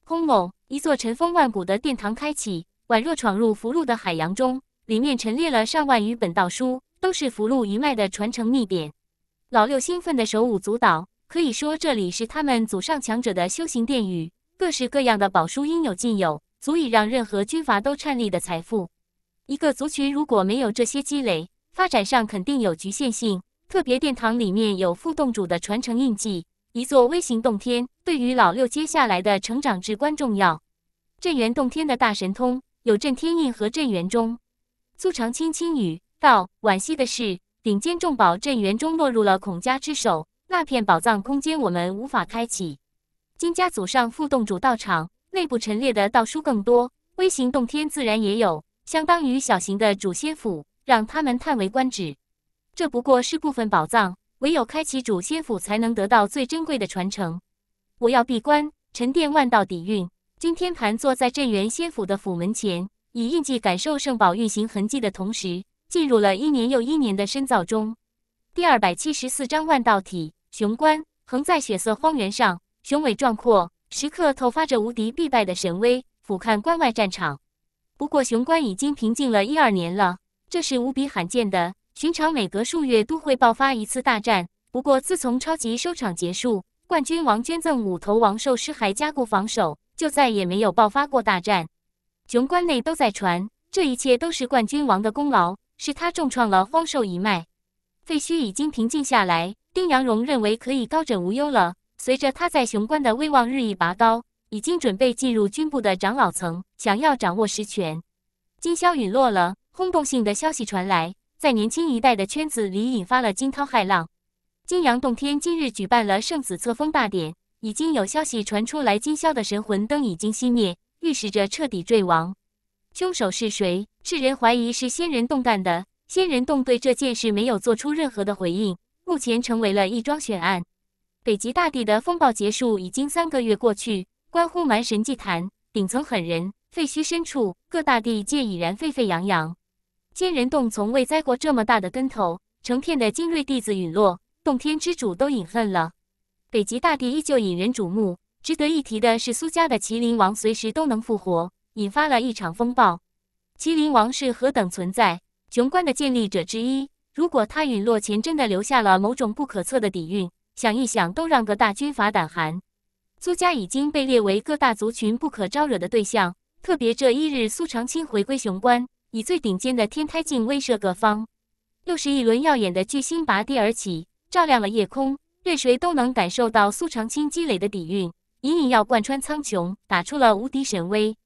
轰隆！一座尘封万古的殿堂开启，宛若闯入福禄的海洋中。里面陈列了上万余本道书，都是福禄一脉的传承秘典。老六兴奋的手舞足蹈，可以说这里是他们祖上强者的修行殿宇，各式各样的宝书应有尽有，足以让任何军阀都颤栗的财富。一个族群如果没有这些积累，发展上肯定有局限性。特别殿堂里面有副洞主的传承印记，一座微型洞天对于老六接下来的成长至关重要。镇元洞天的大神通有震天印和镇元钟。苏长卿轻语道：“惋惜的是，顶尖重宝镇元钟落入了孔家之手，那片宝藏空间我们无法开启。金家祖上副洞主道场内部陈列的道书更多，微型洞天自然也有。”相当于小型的主仙府，让他们叹为观止。这不过是部分宝藏，唯有开启主仙府，才能得到最珍贵的传承。我要闭关，沉淀万道底蕴。今天盘坐在镇元仙府的府门前，以印记感受圣宝运行痕迹的同时，进入了一年又一年的深造中。第二百七十四章万道体雄关横在血色荒原上，雄伟壮阔，时刻透发着无敌必败的神威，俯瞰关外战场。不过，雄关已经平静了一二年了，这是无比罕见的。寻常每隔数月都会爆发一次大战。不过，自从超级收场结束，冠军王捐赠五头王兽尸骸加固防守，就再也没有爆发过大战。雄关内都在传，这一切都是冠军王的功劳，是他重创了荒兽一脉。废墟已经平静下来，丁阳荣认为可以高枕无忧了。随着他在雄关的威望日益拔高。已经准备进入军部的长老层，想要掌握实权。金宵陨落了，轰动性的消息传来，在年轻一代的圈子里引发了惊涛骇浪。金阳洞天今日举办了圣子册封大典，已经有消息传出来，金宵的神魂灯已经熄灭，预示着彻底坠亡。凶手是谁？世人怀疑是仙人洞干的。仙人洞对这件事没有做出任何的回应，目前成为了一桩悬案。北极大地的风暴结束已经三个月过去。关乎蛮神祭坛顶层狠人，废墟深处，各大地界已然沸沸扬扬。奸人洞从未栽过这么大的跟头，成片的精锐弟子陨落，洞天之主都饮恨了。北极大地依旧引人瞩目。值得一提的是，苏家的麒麟王随时都能复活，引发了一场风暴。麒麟王是何等存在，雄关的建立者之一。如果他陨落前真的留下了某种不可测的底蕴，想一想都让各大军阀胆寒。苏家已经被列为各大族群不可招惹的对象，特别这一日，苏长青回归雄关，以最顶尖的天胎境威慑各方。又是一轮耀眼的巨星拔地而起，照亮了夜空，任谁都能感受到苏长青积累的底蕴，隐隐要贯穿苍穹，打出了无敌神威。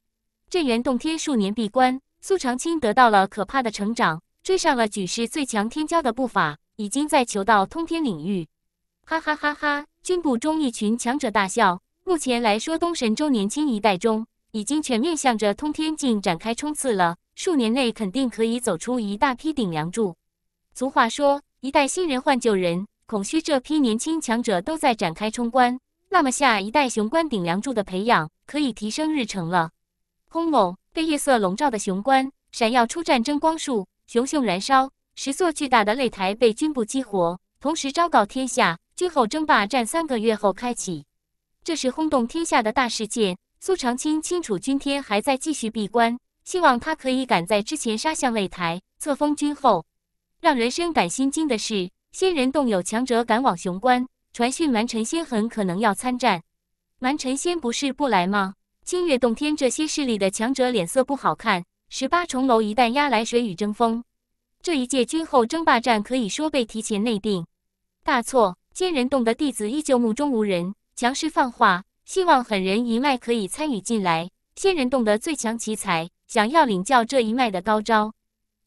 镇元洞天数年闭关，苏长青得到了可怕的成长，追上了举世最强天骄的步伐，已经在求道通天领域。哈哈哈哈！军部中一群强者大笑。目前来说，东神州年轻一代中已经全面向着通天境展开冲刺了，数年内肯定可以走出一大批顶梁柱。俗话说，一代新人换旧人，恐需这批年轻强者都在展开冲关。那么，下一代雄关顶梁柱的培养可以提升日程了。轰隆！被夜色笼罩的雄关闪耀出战争光束，熊熊燃烧。十座巨大的擂台被军部激活，同时昭告天下。君后争霸战三个月后开启，这是轰动天下的大事件。苏长卿清楚，君天还在继续闭关，希望他可以赶在之前杀向擂台，册封君后。让人深感心惊的是，仙人洞有强者赶往雄关，传讯蛮晨仙很可能要参战。蛮臣仙不是不来吗？清月洞天这些势力的强者脸色不好看。十八重楼一旦压来，谁与争锋？这一届君后争霸战可以说被提前内定，大错。仙人洞的弟子依旧目中无人，强势放话，希望狠人一脉可以参与进来。仙人洞的最强奇才想要领教这一脉的高招。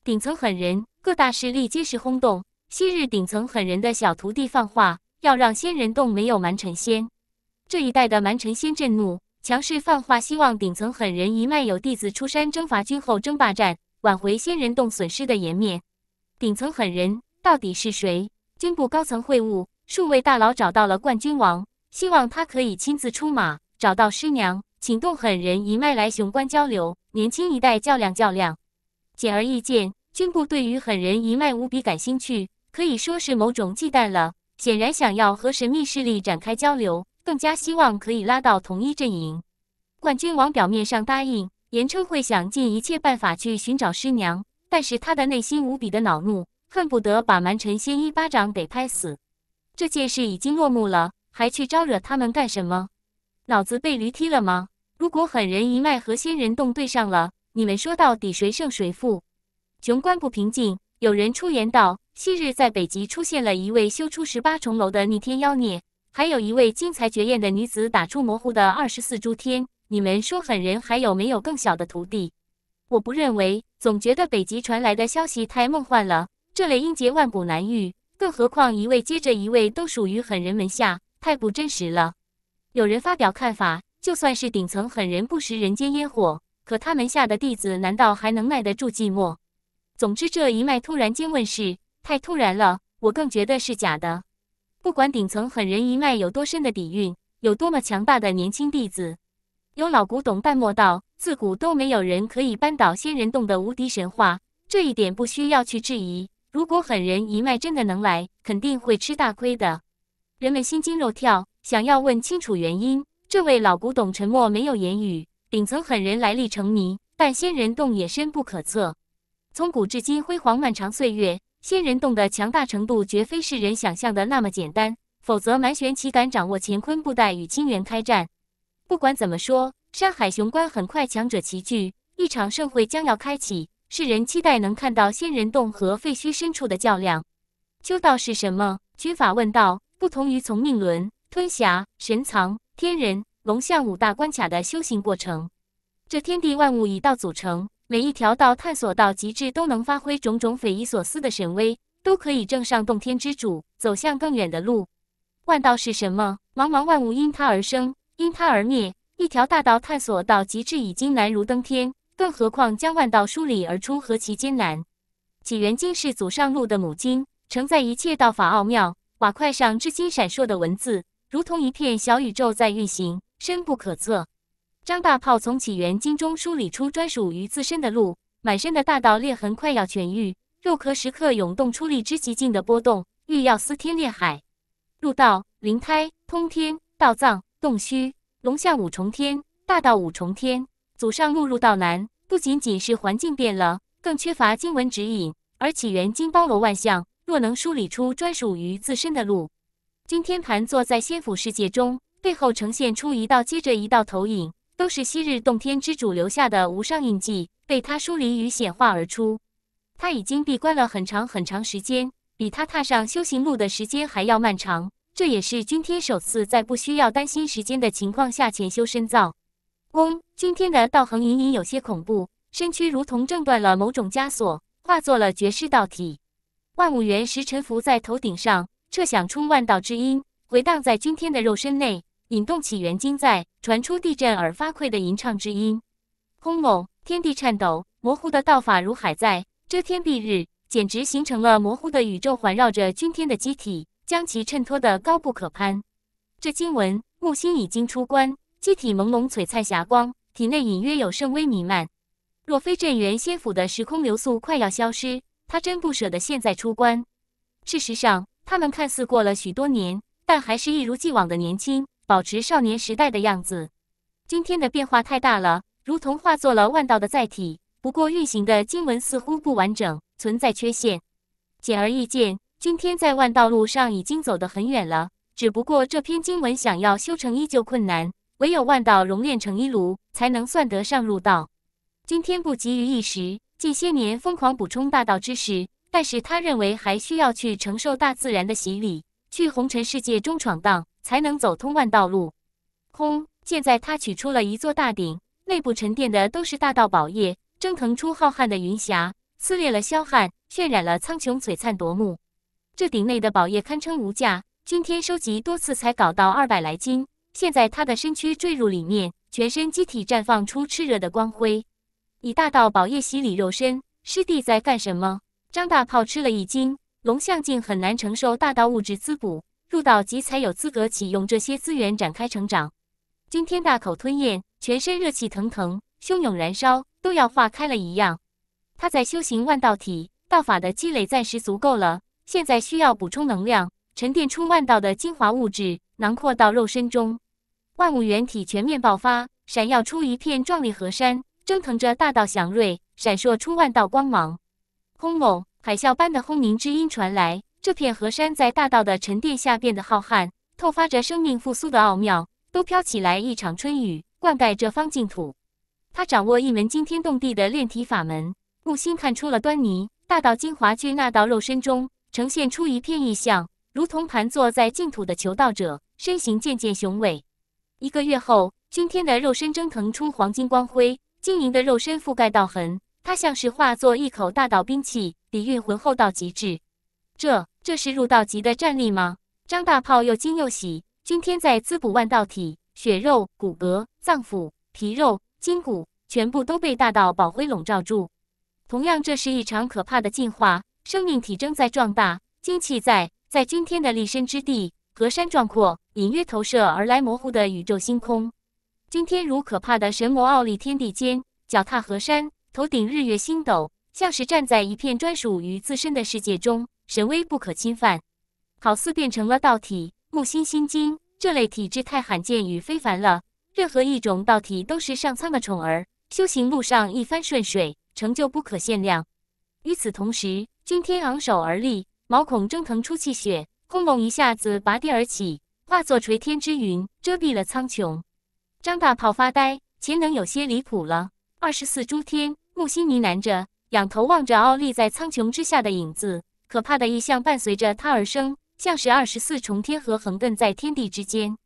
顶层狠人，各大势力皆是轰动。昔日顶层狠人的小徒弟放话，要让仙人洞没有蛮臣仙。这一代的蛮臣仙震怒，强势放话，希望顶层狠人一脉有弟子出山，征伐军后争霸战，挽回仙人洞损失的颜面。顶层狠人到底是谁？军部高层会晤。数位大佬找到了冠军王，希望他可以亲自出马，找到师娘，请动狠人一脉来雄关交流，年轻一代较量较量。显而易见，军部对于狠人一脉无比感兴趣，可以说是某种忌惮了。显然，想要和神秘势力展开交流，更加希望可以拉到同一阵营。冠军王表面上答应，言称会想尽一切办法去寻找师娘，但是他的内心无比的恼怒，恨不得把蛮臣先一巴掌给拍死。这件事已经落幕了，还去招惹他们干什么？脑子被驴踢了吗？如果狠人一脉和仙人洞对上了，你们说到底谁胜谁负？雄关不平静，有人出言道：昔日在北极出现了一位修出十八重楼的逆天妖孽，还有一位精彩绝艳的女子打出模糊的二十四诸天。你们说狠人还有没有更小的徒弟？我不认为，总觉得北极传来的消息太梦幻了。这类英杰万古难遇。更何况一位接着一位都属于狠人门下，太不真实了。有人发表看法，就算是顶层狠人不食人间烟火，可他门下的弟子难道还能耐得住寂寞？总之，这一脉突然间问世，太突然了。我更觉得是假的。不管顶层狠人一脉有多深的底蕴，有多么强大的年轻弟子，有老古董淡漠道：“自古都没有人可以扳倒仙人洞的无敌神话，这一点不需要去质疑。”如果狠人一脉真的能来，肯定会吃大亏的。人们心惊肉跳，想要问清楚原因。这位老古董沉默，没有言语。顶层狠人来历成谜，但仙人洞也深不可测。从古至今，辉煌漫长岁月，仙人洞的强大程度绝非世人想象的那么简单。否则，蛮玄岂敢掌握乾坤布袋与清源开战？不管怎么说，山海雄关很快强者齐聚，一场盛会将要开启。世人期待能看到仙人洞和废墟深处的较量。修道是什么？取法问道，不同于从命轮、吞霞、神藏、天人、龙象五大关卡的修行过程。这天地万物以道组成，每一条道探索到极致，都能发挥种种匪夷所思的神威，都可以正上洞天之主，走向更远的路。万道是什么？茫茫万物因它而生，因它而灭。一条大道探索到极致，已经难如登天。更何况，将万道梳理而出，何其艰难！起源金是祖上路的母经，承载一切道法奥妙。瓦块上至今闪烁的文字，如同一片小宇宙在运行，深不可测。张大炮从起源金中梳理出专属于自身的路，满身的大道裂痕快要痊愈，肉壳时刻涌动出力之极尽的波动，欲要撕天裂海。入道、灵胎、通天、道藏、洞虚、龙象五重天、大道五重天。祖上落入道难，不仅仅是环境变了，更缺乏经文指引。而起源经包罗万象，若能梳理出专属于自身的路。君天盘坐在仙府世界中，背后呈现出一道接着一道投影，都是昔日洞天之主留下的无上印记，被他梳理与显化而出。他已经闭关了很长很长时间，比他踏上修行路的时间还要漫长。这也是君天首次在不需要担心时间的情况下潜修深造。空君天的道恒隐隐有些恐怖，身躯如同挣断了某种枷锁，化作了绝世道体。万物元石沉浮在头顶上，彻响出万道之音，回荡在君天的肉身内，引动起元经在传出地震而发聩的吟唱之音。轰隆，天地颤抖，模糊的道法如海在遮天蔽日，简直形成了模糊的宇宙，环绕着君天的机体，将其衬托得高不可攀。这经文，木星已经出关。机体朦胧，璀璨霞光，体内隐约有圣威弥漫。若非镇元仙府的时空流速快要消失，他真不舍得现在出关。事实上，他们看似过了许多年，但还是一如既往的年轻，保持少年时代的样子。今天的变化太大了，如同化作了万道的载体。不过，运行的经文似乎不完整，存在缺陷。显而易见，今天在万道路上已经走得很远了。只不过，这篇经文想要修成依旧困难。唯有万道熔炼成一炉，才能算得上入道。今天不急于一时，近些年疯狂补充大道知识，但是他认为还需要去承受大自然的洗礼，去红尘世界中闯荡，才能走通万道路。轰！现在他取出了一座大鼎，内部沉淀的都是大道宝液，蒸腾出浩瀚的云霞，撕裂了霄汉，渲染了苍穹，璀璨夺目。这鼎内的宝液堪称无价，今天收集多次才搞到二百来斤。现在他的身躯坠入里面，全身机体绽放出炽热的光辉，以大道宝液洗礼肉身。师弟在干什么？张大炮吃了一惊，龙象境很难承受大道物质滋补，入道级才有资格启用这些资源展开成长。君天大口吞咽，全身热气腾腾，汹涌燃烧，都要化开了一样。他在修行万道体道法的积累暂时足够了，现在需要补充能量，沉淀出万道的精华物质，囊括到肉身中。万物元体全面爆发，闪耀出一片壮丽河山，蒸腾着大道祥瑞，闪烁出万道光芒。轰隆，海啸般的轰鸣之音传来，这片河山在大道的沉淀下变得浩瀚，透发着生命复苏的奥妙，都飘起来一场春雨，灌溉这方净土。他掌握一门惊天动地的炼体法门，木心看出了端倪，大道精华聚纳到肉身中，呈现出一片异象，如同盘坐在净土的求道者，身形渐渐雄伟。一个月后，君天的肉身蒸腾出黄金光辉，晶莹的肉身覆盖道痕，他像是化作一口大道兵器，底蕴浑厚到极致。这，这是入道级的战力吗？张大炮又惊又喜。今天在滋补万道体，血肉、骨骼、脏腑、皮肉、筋骨全部都被大道宝辉笼罩住。同样，这是一场可怕的进化，生命体征在壮大，精气在……在今天的立身之地。河山壮阔，隐约投射而来模糊的宇宙星空。今天如可怕的神魔傲立天地间，脚踏河山，头顶日月星斗，像是站在一片专属于自身的世界中，神威不可侵犯。好似变成了道体，木心心经这类体质太罕见与非凡了，任何一种道体都是上苍的宠儿，修行路上一帆顺水，成就不可限量。与此同时，君天昂首而立，毛孔蒸腾出气血。轰隆！一下子拔地而起，化作垂天之云，遮蔽了苍穹。张大炮发呆，潜能有些离谱了。二十四诸天木心呢喃着，仰头望着傲立在苍穹之下的影子，可怕的意象伴随着他而生，像是二十四重天和横亘在天地之间。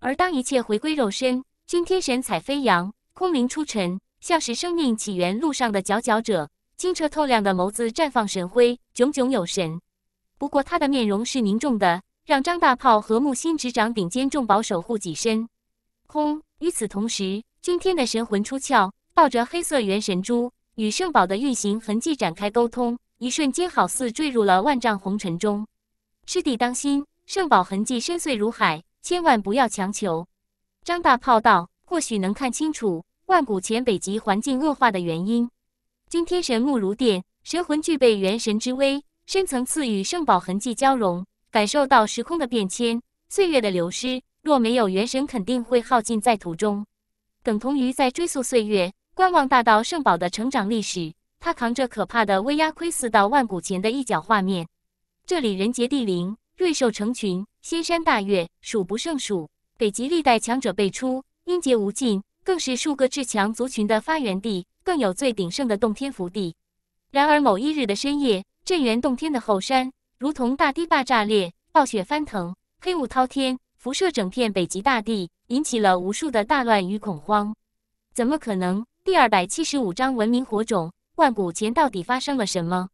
而当一切回归肉身，君天神采飞扬，空灵出尘，像是生命起源路上的佼佼者。清澈透亮的眸子绽放神辉，炯炯有神。不过他的面容是凝重的，让张大炮和木心执掌顶尖重宝守护己身。轰！与此同时，君天的神魂出窍，抱着黑色元神珠，与圣宝的运行痕迹展开沟通。一瞬间，好似坠入了万丈红尘中。师弟，当心！圣宝痕迹深邃如海，千万不要强求。张大炮道：“或许能看清楚万古前北极环境恶化的原因。”君天神目如电，神魂具备元神之威。深层次与圣宝痕迹交融，感受到时空的变迁，岁月的流失。若没有元神，肯定会耗尽在途中，等同于在追溯岁月，观望大道圣宝的成长历史。他扛着可怕的威压，窥视到万古前的一角画面。这里人杰地灵，瑞兽成群，仙山大岳数不胜数，北极历代强者辈出，英杰无尽，更是数个至强族群的发源地，更有最鼎盛的洞天福地。然而某一日的深夜。震源洞天的后山如同大堤坝炸裂，暴雪翻腾，黑雾滔天，辐射整片北极大地，引起了无数的大乱与恐慌。怎么可能？第二百七十五章文明火种。万古前到底发生了什么？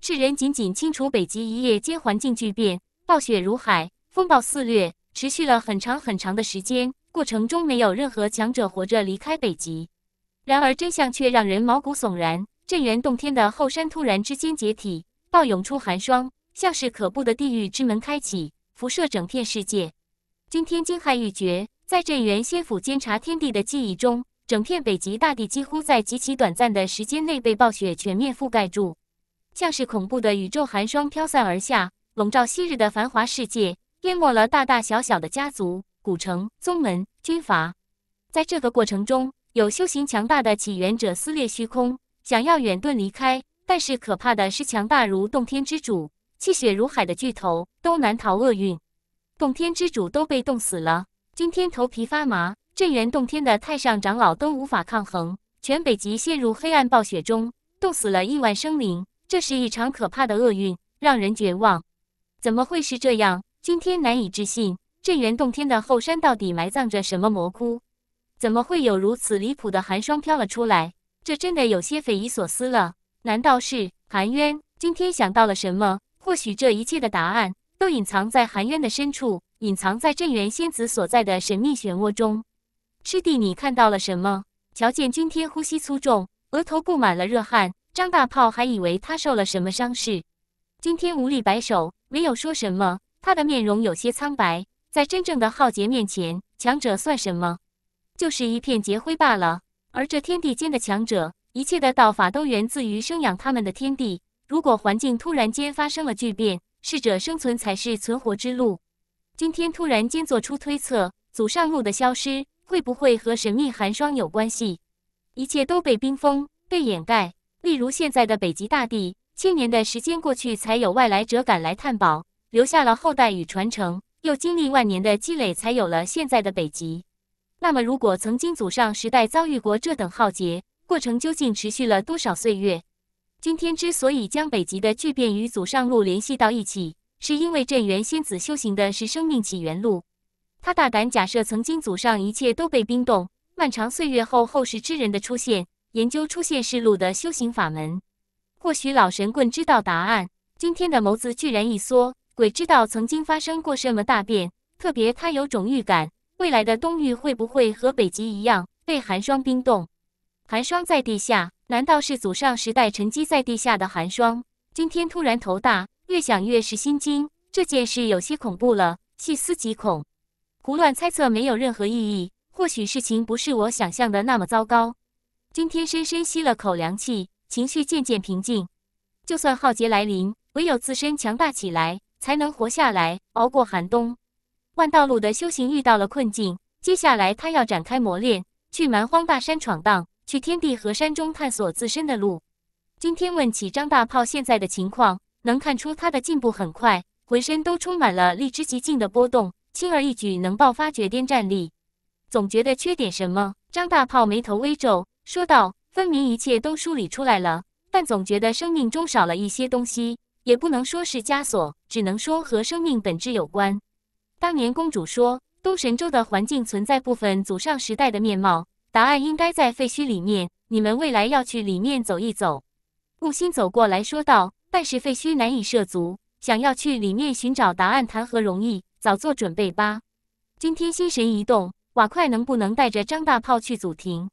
世人仅仅清楚，北极一夜间环境巨变，暴雪如海，风暴肆虐，持续了很长很长的时间。过程中没有任何强者活着离开北极。然而真相却让人毛骨悚然。镇元洞天的后山突然之间解体。暴涌出寒霜，像是可怖的地狱之门开启，辐射整片世界。君天惊骇欲绝，在镇元仙府监察天地的记忆中，整片北极大地几乎在极其短暂的时间内被暴雪全面覆盖住，像是恐怖的宇宙寒霜飘散而下，笼罩昔日的繁华世界，淹没了大大小小的家族、古城、宗门、军阀。在这个过程中，有修行强大的起源者撕裂虚空，想要远遁离开。但是可怕的是，强大如洞天之主，气血如海的巨头都难逃厄运。洞天之主都被冻死了。今天头皮发麻，镇元洞天的太上长老都无法抗衡。全北极陷入黑暗暴雪中，冻死了亿万生灵。这是一场可怕的厄运，让人绝望。怎么会是这样？今天难以置信，镇元洞天的后山到底埋葬着什么魔窟？怎么会有如此离谱的寒霜飘了出来？这真的有些匪夷所思了。难道是韩渊今天想到了什么？或许这一切的答案都隐藏在韩渊的深处，隐藏在镇元仙子所在的神秘漩涡中。师弟，你看到了什么？瞧见君天呼吸粗重，额头布满了热汗。张大炮还以为他受了什么伤势。君天无力摆手，没有说什么。他的面容有些苍白，在真正的浩劫面前，强者算什么？就是一片劫灰罢了。而这天地间的强者。一切的道法都源自于生养他们的天地。如果环境突然间发生了巨变，适者生存才是存活之路。今天突然间做出推测，祖上路的消失会不会和神秘寒霜有关系？一切都被冰封，被掩盖。例如现在的北极大地，千年的时间过去才有外来者赶来探宝，留下了后代与传承，又经历万年的积累才有了现在的北极。那么，如果曾经祖上时代遭遇过这等浩劫？过程究竟持续了多少岁月？今天之所以将北极的巨变与祖上路联系到一起，是因为镇元仙子修行的是生命起源路。他大胆假设，曾经祖上一切都被冰冻，漫长岁月后后世之人的出现，研究出现世路的修行法门。或许老神棍知道答案。今天的眸子居然一缩，鬼知道曾经发生过什么大变。特别，他有种预感，未来的东域会不会和北极一样被寒霜冰冻？寒霜在地下，难道是祖上时代沉积在地下的寒霜？今天突然头大，越想越是心惊，这件事有些恐怖了，细思极恐。胡乱猜测没有任何意义，或许事情不是我想象的那么糟糕。今天深深吸了口凉气，情绪渐渐平静。就算浩劫来临，唯有自身强大起来，才能活下来，熬过寒冬。万道路的修行遇到了困境，接下来他要展开磨练，去蛮荒大山闯荡。去天地河山中探索自身的路。今天问起张大炮现在的情况，能看出他的进步很快，浑身都充满了力之极境的波动，轻而易举能爆发绝巅战力。总觉得缺点什么。张大炮眉头微皱，说道：“分明一切都梳理出来了，但总觉得生命中少了一些东西，也不能说是枷锁，只能说和生命本质有关。当年公主说，东神州的环境存在部分祖上时代的面貌。”答案应该在废墟里面，你们未来要去里面走一走。木心走过来说道：“但是废墟难以涉足，想要去里面寻找答案谈何容易？早做准备吧。”今天心神一动，瓦块能不能带着张大炮去祖庭？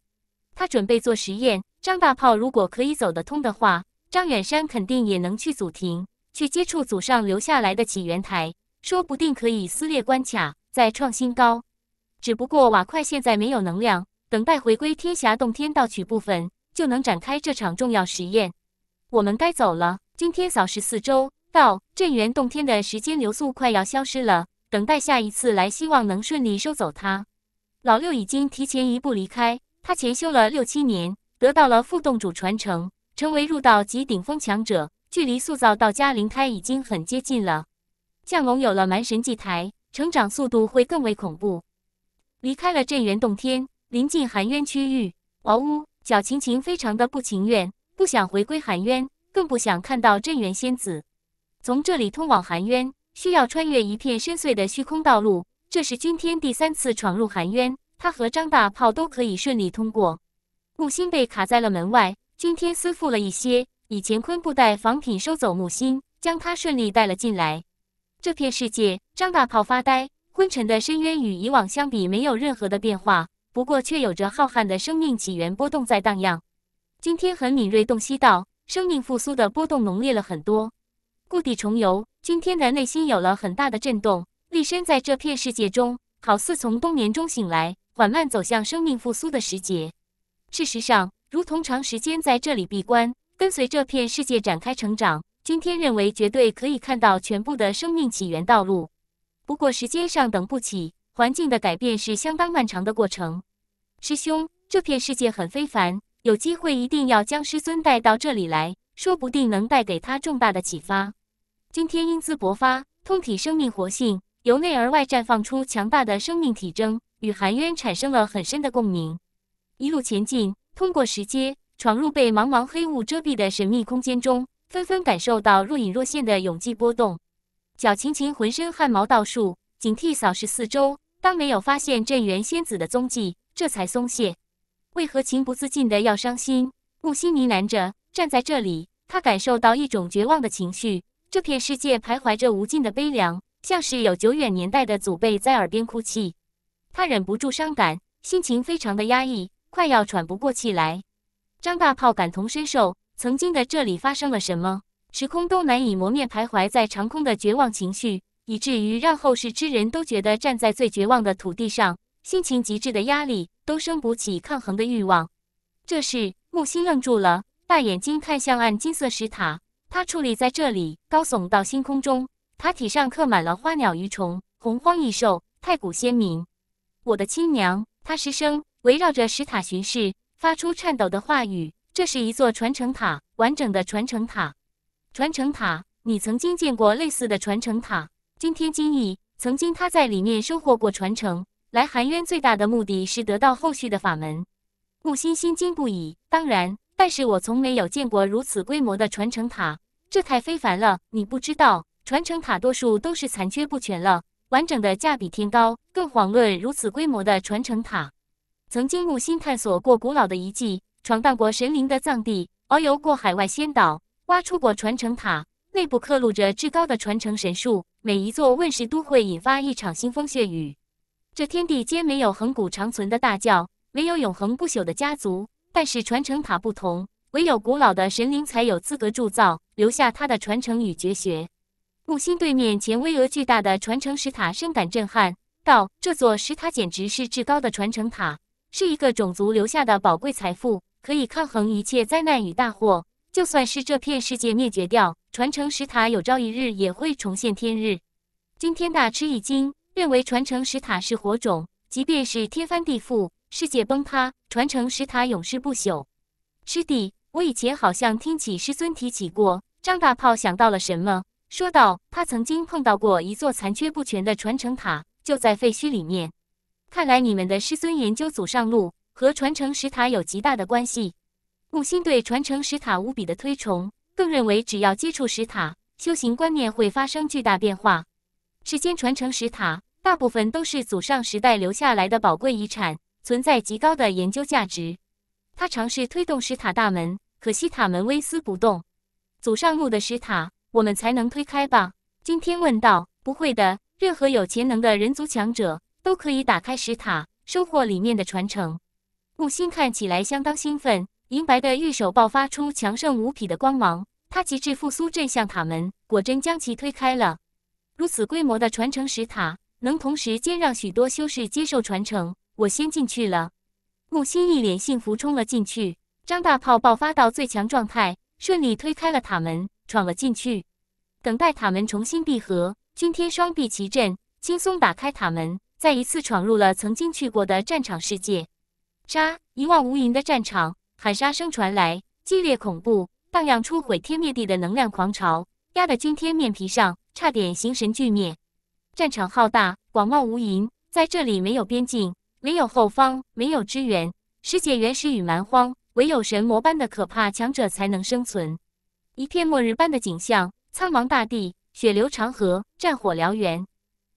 他准备做实验。张大炮如果可以走得通的话，张远山肯定也能去祖庭，去接触祖上留下来的起源台，说不定可以撕裂关卡，再创新高。只不过瓦块现在没有能量。等待回归天峡洞天盗取部分，就能展开这场重要实验。我们该走了。今天扫视四周，到镇元洞天的时间流速快要消失了。等待下一次来，希望能顺利收走它。老六已经提前一步离开。他潜修了六七年，得到了副洞主传承，成为入道及顶峰强者，距离塑造道家灵胎已经很接近了。降龙有了蛮神祭台，成长速度会更为恐怖。离开了镇元洞天。临近含冤区域，嗷呜！小晴晴非常的不情愿，不想回归含冤，更不想看到镇元仙子。从这里通往含冤，需要穿越一片深邃的虚空道路。这是君天第三次闯入含冤，他和张大炮都可以顺利通过。木星被卡在了门外，君天思付了一些，以乾坤布袋仿品收走木星，将他顺利带了进来。这片世界，张大炮发呆，昏沉的深渊与以往相比没有任何的变化。不过却有着浩瀚的生命起源波动在荡漾。今天很敏锐洞悉到生命复苏的波动浓烈了很多。故地重游，今天的内心有了很大的震动。立身在这片世界中，好似从冬眠中醒来，缓慢走向生命复苏的时节。事实上，如同长时间在这里闭关，跟随这片世界展开成长。今天认为绝对可以看到全部的生命起源道路。不过时间上等不起，环境的改变是相当漫长的过程。师兄，这片世界很非凡，有机会一定要将师尊带到这里来，说不定能带给他重大的启发。君天英姿勃发，通体生命活性，由内而外绽放出强大的生命体征，与韩渊产生了很深的共鸣。一路前进，通过石阶，闯入被茫茫黑雾遮蔽的神秘空间中，纷纷感受到若隐若现的永气波动。小晴晴浑身汗毛倒竖，警惕扫视四周，当没有发现镇元仙子的踪迹。这才松懈，为何情不自禁的要伤心？木心呢喃着，站在这里，他感受到一种绝望的情绪。这片世界徘徊着无尽的悲凉，像是有久远年代的祖辈在耳边哭泣。他忍不住伤感，心情非常的压抑，快要喘不过气来。张大炮感同身受，曾经的这里发生了什么？时空都难以磨灭，徘徊在长空的绝望情绪，以至于让后世之人都觉得站在最绝望的土地上。心情极致的压力都生不起抗衡的欲望。这时，木星愣住了，大眼睛看向暗金色石塔。他矗立在这里，高耸到星空中。塔体上刻满了花鸟鱼虫、洪荒异兽、太古仙民。我的亲娘！他失声，围绕着石塔巡视，发出颤抖的话语：“这是一座传承塔，完整的传承塔。传承塔，你曾经见过类似的传承塔？今天，今夜，曾经他在里面收获过传承。”来含冤最大的目的是得到后续的法门。木心心惊不已，当然，但是我从没有见过如此规模的传承塔，这太非凡了。你不知道，传承塔多数都是残缺不全了，完整的价比天高，更遑论如此规模的传承塔。曾经木心探索过古老的遗迹，闯荡过神灵的藏地，遨游过海外仙岛，挖出过传承塔，内部刻录着至高的传承神术，每一座问世都会引发一场腥风血雨。这天地间没有恒古长存的大教，没有永恒不朽的家族，但是传承塔不同，唯有古老的神灵才有资格铸造，留下他的传承与绝学。木星对面前巍峨巨大的传承石塔深感震撼，道：“这座石塔简直是至高的传承塔，是一个种族留下的宝贵财富，可以抗衡一切灾难与大祸。就算是这片世界灭绝掉，传承石塔有朝一日也会重现天日。”今天大吃一惊。认为传承石塔是火种，即便是天翻地覆、世界崩塌，传承石塔永世不朽。师弟，我以前好像听起师尊提起过。张大炮想到了什么，说道：“他曾经碰到过一座残缺不全的传承塔，就在废墟里面。看来你们的师尊研究祖上路和传承石塔有极大的关系。”木心对传承石塔无比的推崇，更认为只要接触石塔，修行观念会发生巨大变化。世间传承石塔。大部分都是祖上时代留下来的宝贵遗产，存在极高的研究价值。他尝试推动石塔大门，可惜塔门微丝不动。祖上墓的石塔，我们才能推开吧？今天问道，不会的，任何有潜能的人族强者都可以打开石塔，收获里面的传承。木星看起来相当兴奋，银白的玉手爆发出强盛无匹的光芒，他极致复苏镇向塔门，果真将其推开了。如此规模的传承石塔。能同时兼让许多修士接受传承，我先进去了。木心一脸幸福冲了进去。张大炮爆发到最强状态，顺利推开了塔门，闯了进去。等待塔门重新闭合，君天双臂齐振，轻松打开塔门，再一次闯入了曾经去过的战场世界。杀！一望无垠的战场，喊杀声传来，激烈恐怖，荡漾出毁天灭地的能量狂潮，压得君天面皮上差点形神俱灭。战场浩大，广袤无垠，在这里没有边境，没有后方，没有支援，世界原始与蛮荒，唯有神魔般的可怕强者才能生存。一片末日般的景象，苍茫大地，血流长河，战火燎原。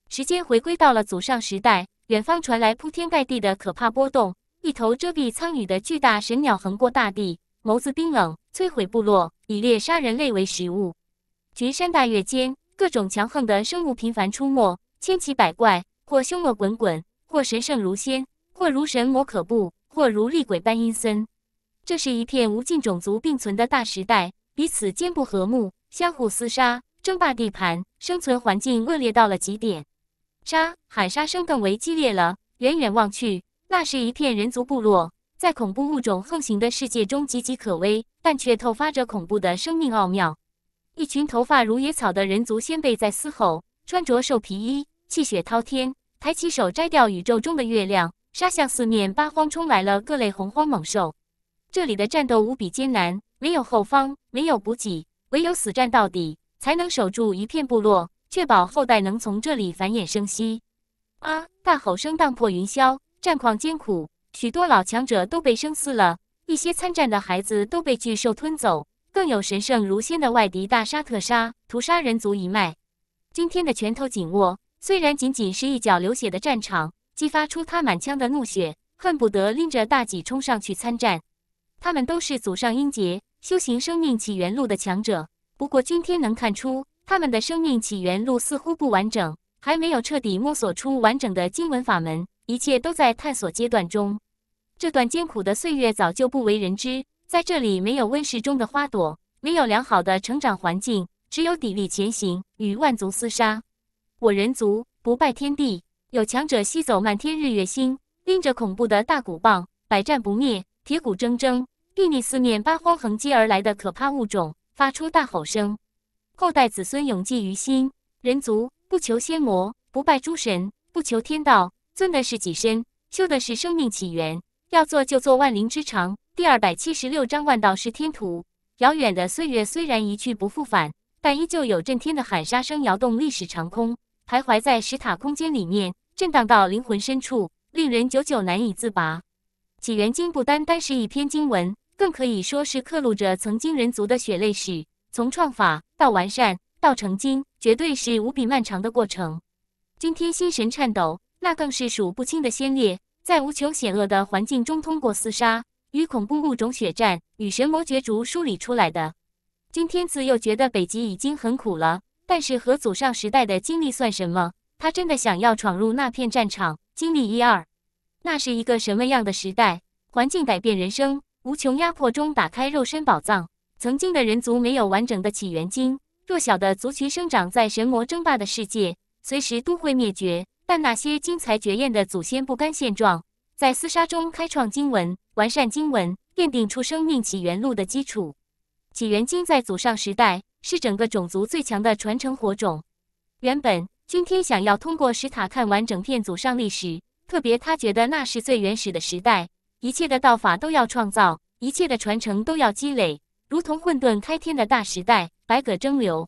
时间回归到了祖上时代，远方传来铺天盖地的可怕波动，一头遮蔽苍宇的巨大神鸟横过大地，眸子冰冷，摧毁部落，以猎杀人类为食物。群山大跃间。各种强横的生物频繁出没，千奇百怪，或凶恶滚滚，或神圣如仙，或如神魔可怖，或如厉鬼般阴森。这是一片无尽种族并存的大时代，彼此间不和睦，相互厮杀、争霸地盘，生存环境恶劣到了极点。杀，喊杀声更为激烈了。远远望去，那是一片人族部落，在恐怖物种横行的世界中岌岌可危，但却透发着恐怖的生命奥妙。一群头发如野草的人族先辈在嘶吼，穿着兽皮衣，气血滔天，抬起手摘掉宇宙中的月亮，杀向四面八荒，冲来了各类洪荒猛兽。这里的战斗无比艰难，没有后方，没有补给，唯有死战到底，才能守住一片部落，确保后代能从这里繁衍生息。啊！大吼声荡破云霄，战况艰苦，许多老强者都被生撕了，一些参战的孩子都被巨兽吞走。更有神圣如仙的外敌，大杀特杀，屠杀人族一脉。君天的拳头紧握，虽然仅仅是一脚流血的战场，激发出他满腔的怒血，恨不得拎着大戟冲上去参战。他们都是祖上英杰，修行生命起源路的强者。不过，今天能看出他们的生命起源路似乎不完整，还没有彻底摸索出完整的经文法门，一切都在探索阶段中。这段艰苦的岁月早就不为人知。在这里没有温室中的花朵，没有良好的成长环境，只有砥砺前行，与万族厮杀。我人族不拜天地，有强者吸走漫天日月星，拎着恐怖的大骨棒，百战不灭，铁骨铮铮，睥睨四面八荒横击而来的可怕物种，发出大吼声。后代子孙永记于心：人族不求仙魔，不拜诸神，不求天道，尊的是己身，修的是生命起源。要做就做万灵之长。第二百七十六章万道是天图。遥远的岁月虽然一去不复返，但依旧有震天的喊杀声摇动历史长空，徘徊在石塔空间里面，震荡到灵魂深处，令人久久难以自拔。起源经不单单是一篇经文，更可以说是刻录着曾经人族的血泪史。从创法到完善到成经，绝对是无比漫长的过程。今天心神颤抖，那更是数不清的先烈，在无穷险恶的环境中通过厮杀。与恐怖物种血战，与神魔角逐，梳理出来的。今天赐又觉得北极已经很苦了，但是和祖上时代的经历算什么？他真的想要闯入那片战场，经历一二。那是一个什么样的时代？环境改变人生，无穷压迫中打开肉身宝藏。曾经的人族没有完整的起源经，弱小的族群生长在神魔争霸的世界，随时都会灭绝。但那些精彩绝艳的祖先不甘现状。在厮杀中开创经文，完善经文，奠定出生命起源路的基础。起源经在祖上时代是整个种族最强的传承火种。原本君天想要通过石塔看完整片祖上历史，特别他觉得那是最原始的时代，一切的道法都要创造，一切的传承都要积累，如同混沌开天的大时代，百舸争流。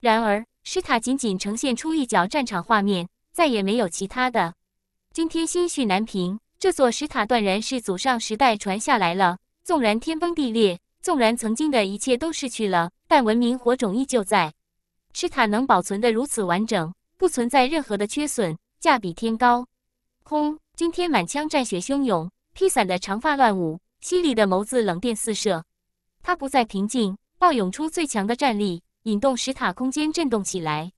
然而石塔仅仅呈现出一角战场画面，再也没有其他的。君天心绪难平。这座石塔断然是祖上时代传下来了，纵然天崩地裂，纵然曾经的一切都失去了，但文明火种依旧在。石塔能保存得如此完整，不存在任何的缺损，价比天高。空，今天满腔战雪汹涌，披散的长发乱舞，犀利的眸子冷电四射，他不再平静，暴涌出最强的战力，引动石塔空间震动起来。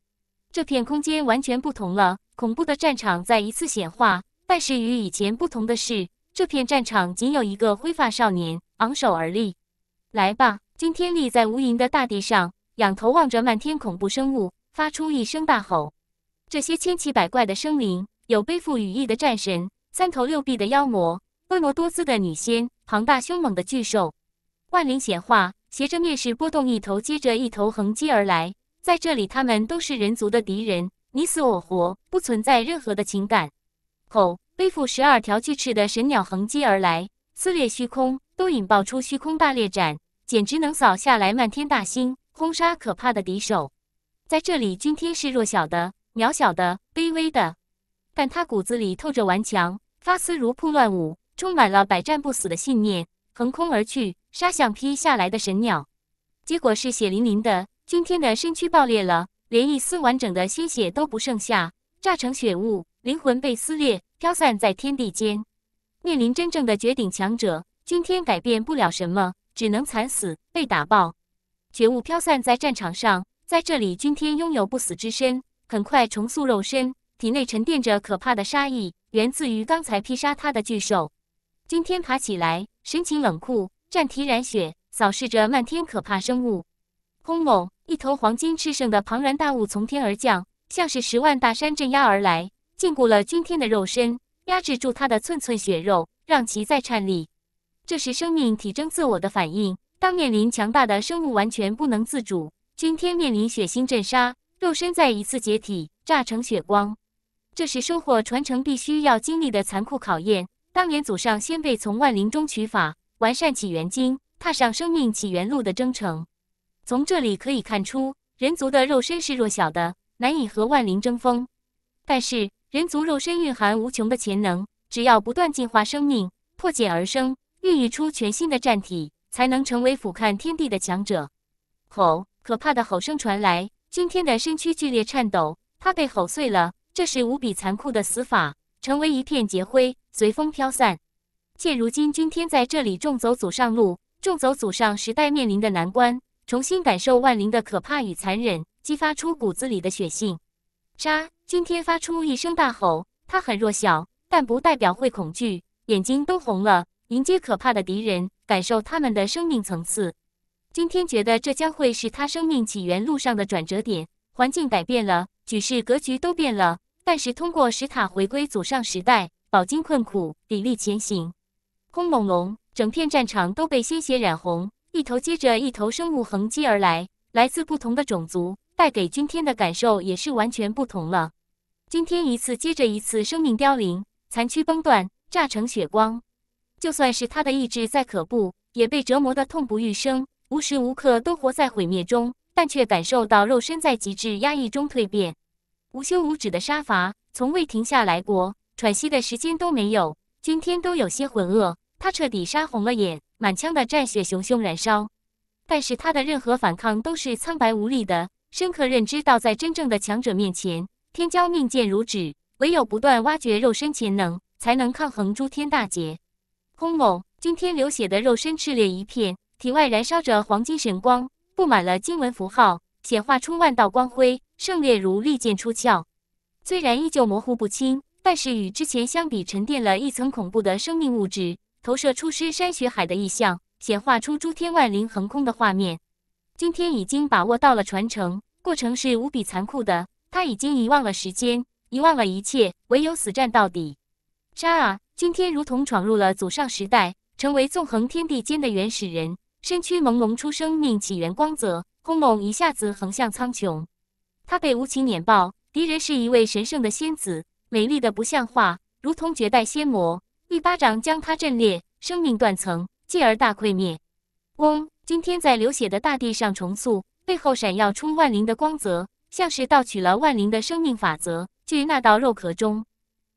这片空间完全不同了，恐怖的战场再一次显化。但是与以前不同的是，这片战场仅有一个灰发少年昂首而立。来吧！今天立在无垠的大地上，仰头望着漫天恐怖生物，发出一声大吼。这些千奇百怪的生灵，有背负羽翼的战神，三头六臂的妖魔，婀娜多姿的女仙，庞大凶猛的巨兽。万灵显化，携着灭世波动，一头接着一头横击而来。在这里，他们都是人族的敌人，你死我活，不存在任何的情感。后背负十二条巨翅的神鸟横击而来，撕裂虚空，都引爆出虚空大裂斩，简直能扫下来漫天大星，轰杀可怕的敌手。在这里，君天是弱小的、渺小的、卑微的，但他骨子里透着顽强，发丝如瀑乱舞，充满了百战不死的信念，横空而去，杀向劈下来的神鸟。结果是血淋淋的，君天的身躯爆裂了，连一丝完整的鲜血都不剩下，炸成血雾。灵魂被撕裂，飘散在天地间。面临真正的绝顶强者，君天改变不了什么，只能惨死被打爆。觉悟飘散在战场上，在这里，君天拥有不死之身，很快重塑肉身，体内沉淀着可怕的杀意，源自于刚才劈杀他的巨兽。君天爬起来，神情冷酷，战体染血，扫视着漫天可怕生物。轰隆！一头黄金赤盛的庞然大物从天而降，像是十万大山镇压而来。禁锢了君天的肉身，压制住他的寸寸血肉，让其再颤栗。这是生命体征自我的反应。当面临强大的生物，完全不能自主。君天面临血腥镇杀，肉身再一次解体，炸成血光。这是收获传承必须要经历的残酷考验。当年祖上先辈从万灵中取法，完善起源经，踏上生命起源路的征程。从这里可以看出，人族的肉身是弱小的，难以和万灵争锋。但是。人族肉身蕴含无穷的潜能，只要不断进化生命，破茧而生，孕育出全新的战体，才能成为俯瞰天地的强者。吼！可怕的吼声传来，君天的身躯剧烈颤抖，他被吼碎了。这是无比残酷的死法，成为一片劫灰，随风飘散。现如今，君天在这里重走祖上路，重走祖上时代面临的难关，重新感受万灵的可怕与残忍，激发出骨子里的血性。杀！今天发出一声大吼，他很弱小，但不代表会恐惧。眼睛都红了，迎接可怕的敌人，感受他们的生命层次。今天觉得这将会是他生命起源路上的转折点。环境改变了，局势格局都变了。但是通过石塔回归祖上时代，饱经困苦，砥砺前行。轰猛龙，整片战场都被鲜血染红，一头接着一头生物横击而来，来自不同的种族，带给今天的感受也是完全不同了。今天一次接着一次，生命凋零，残躯崩断，炸成血光。就算是他的意志再可怖，也被折磨得痛不欲生，无时无刻都活在毁灭中，但却感受到肉身在极致压抑中蜕变。无休无止的杀伐，从未停下来过，喘息的时间都没有。今天都有些浑噩，他彻底杀红了眼，满腔的战血熊熊燃烧。但是他的任何反抗都是苍白无力的，深刻认知到在真正的强者面前。天骄命贱如纸，唯有不断挖掘肉身潜能，才能抗衡诸天大劫。空隆！今天流血的肉身炽烈一片，体外燃烧着黄金神光，布满了经文符号，显化出万道光辉，圣烈如利剑出鞘。虽然依旧模糊不清，但是与之前相比，沉淀了一层恐怖的生命物质，投射出尸山血海的意象，显化出诸天万灵横空的画面。今天已经把握到了传承，过程是无比残酷的。他已经遗忘了时间，遗忘了一切，唯有死战到底。扎啊！今天如同闯入了祖上时代，成为纵横天地间的原始人，身躯朦胧出生命起源光泽，轰猛一下子横向苍穹。他被无情碾爆，敌人是一位神圣的仙子，美丽的不像话，如同绝代仙魔，一巴掌将他震裂，生命断层，继而大溃灭。嗡！今天在流血的大地上重塑，背后闪耀出万灵的光泽。像是盗取了万灵的生命法则，聚纳到肉壳中。